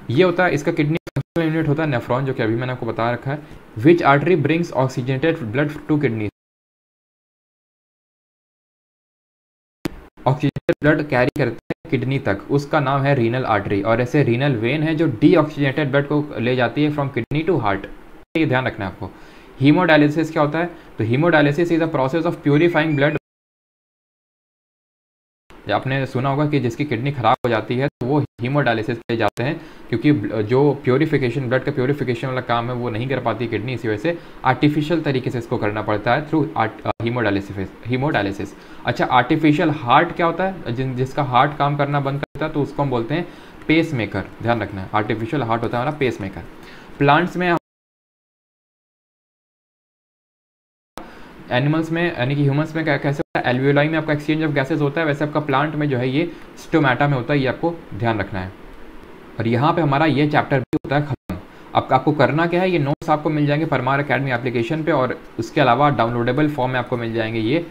ये होता है इसका किडनी यूनिट होता है नेफ्रॉन जो कि अभी मैंने आपको बता रखा है which artery brings oxygenated blood to kidney oxygenated blood carry करते हैं किडनी तक उसका नाम है रीनल आर्टरी और ऐसे रीनल वेन है जो डीऑक्सीजनेटेड ब्लड को ले जाती है फ्रॉम किडनी टू हार्ट ये ध्यान रखना है आपको हीमोडायलिसिस क्या होता है तो haemodialysis is a process of purifying blood आपने सुना होगा कि जिसकी किडनी खराब हो जाती है तो वो हीमोडायलिसिस पे जाते हैं क्योंकि जो प्योरीफिकेशन ब्लड का प्योरीफिकेशन वाला काम है वो नहीं कर पाती किडनी इसी वजह से आर्टिफिशियल तरीके से इसको करना पड़ता है थ्रू हीमोडायलिसिस हीमोडायलिसिस अच्छा आर्टिफिशियल हार्ट क्या होता है जिन जिसका हार्ट काम करना बंद करता है तो उसको हम बोलते हैं पेस ध्यान रखना है आर्टिफिशियल हार्ट होता है हमारा पेस मेकर प्लांट्स में एनिमल्स में यानी कि ह्यूमन्स में क्या कैसे होता है एलवियोलाई में आपका एक्सचेंज ऑफ गैसेज होता है वैसे आपका प्लांट में जो है ये स्टोमेटा में होता है ये आपको ध्यान रखना है और यहाँ पर हमारा ये चैप्टर भी होता है खत्म अब आपको करना क्या है ये नोट्स आपको मिल जाएंगे परमार अकेडमी एप्लीकेशन पे और उसके अलावा डाउनलोडेबल फॉर्म में आपको मिल जाएंगे ये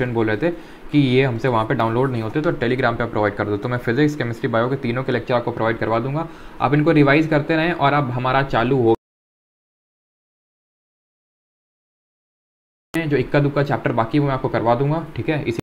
स्टूडेंट बोल रहे थे कि ये हमसे वहाँ पे डाउनलोड नहीं होते तो टेलीग्राम पे प्रोवाइड कर दो तो मैं फिजिक्स केमिस्ट्री बायो के तीनों के लेक्चर आपको प्रोवाइड करवा दूंगा आप इनको रिवाइज करते रहें और अब हमारा चालू हो जो इक्का दुक्का चैप्टर बाकी वो मैं आपको करवा दूंगा ठीक है इसी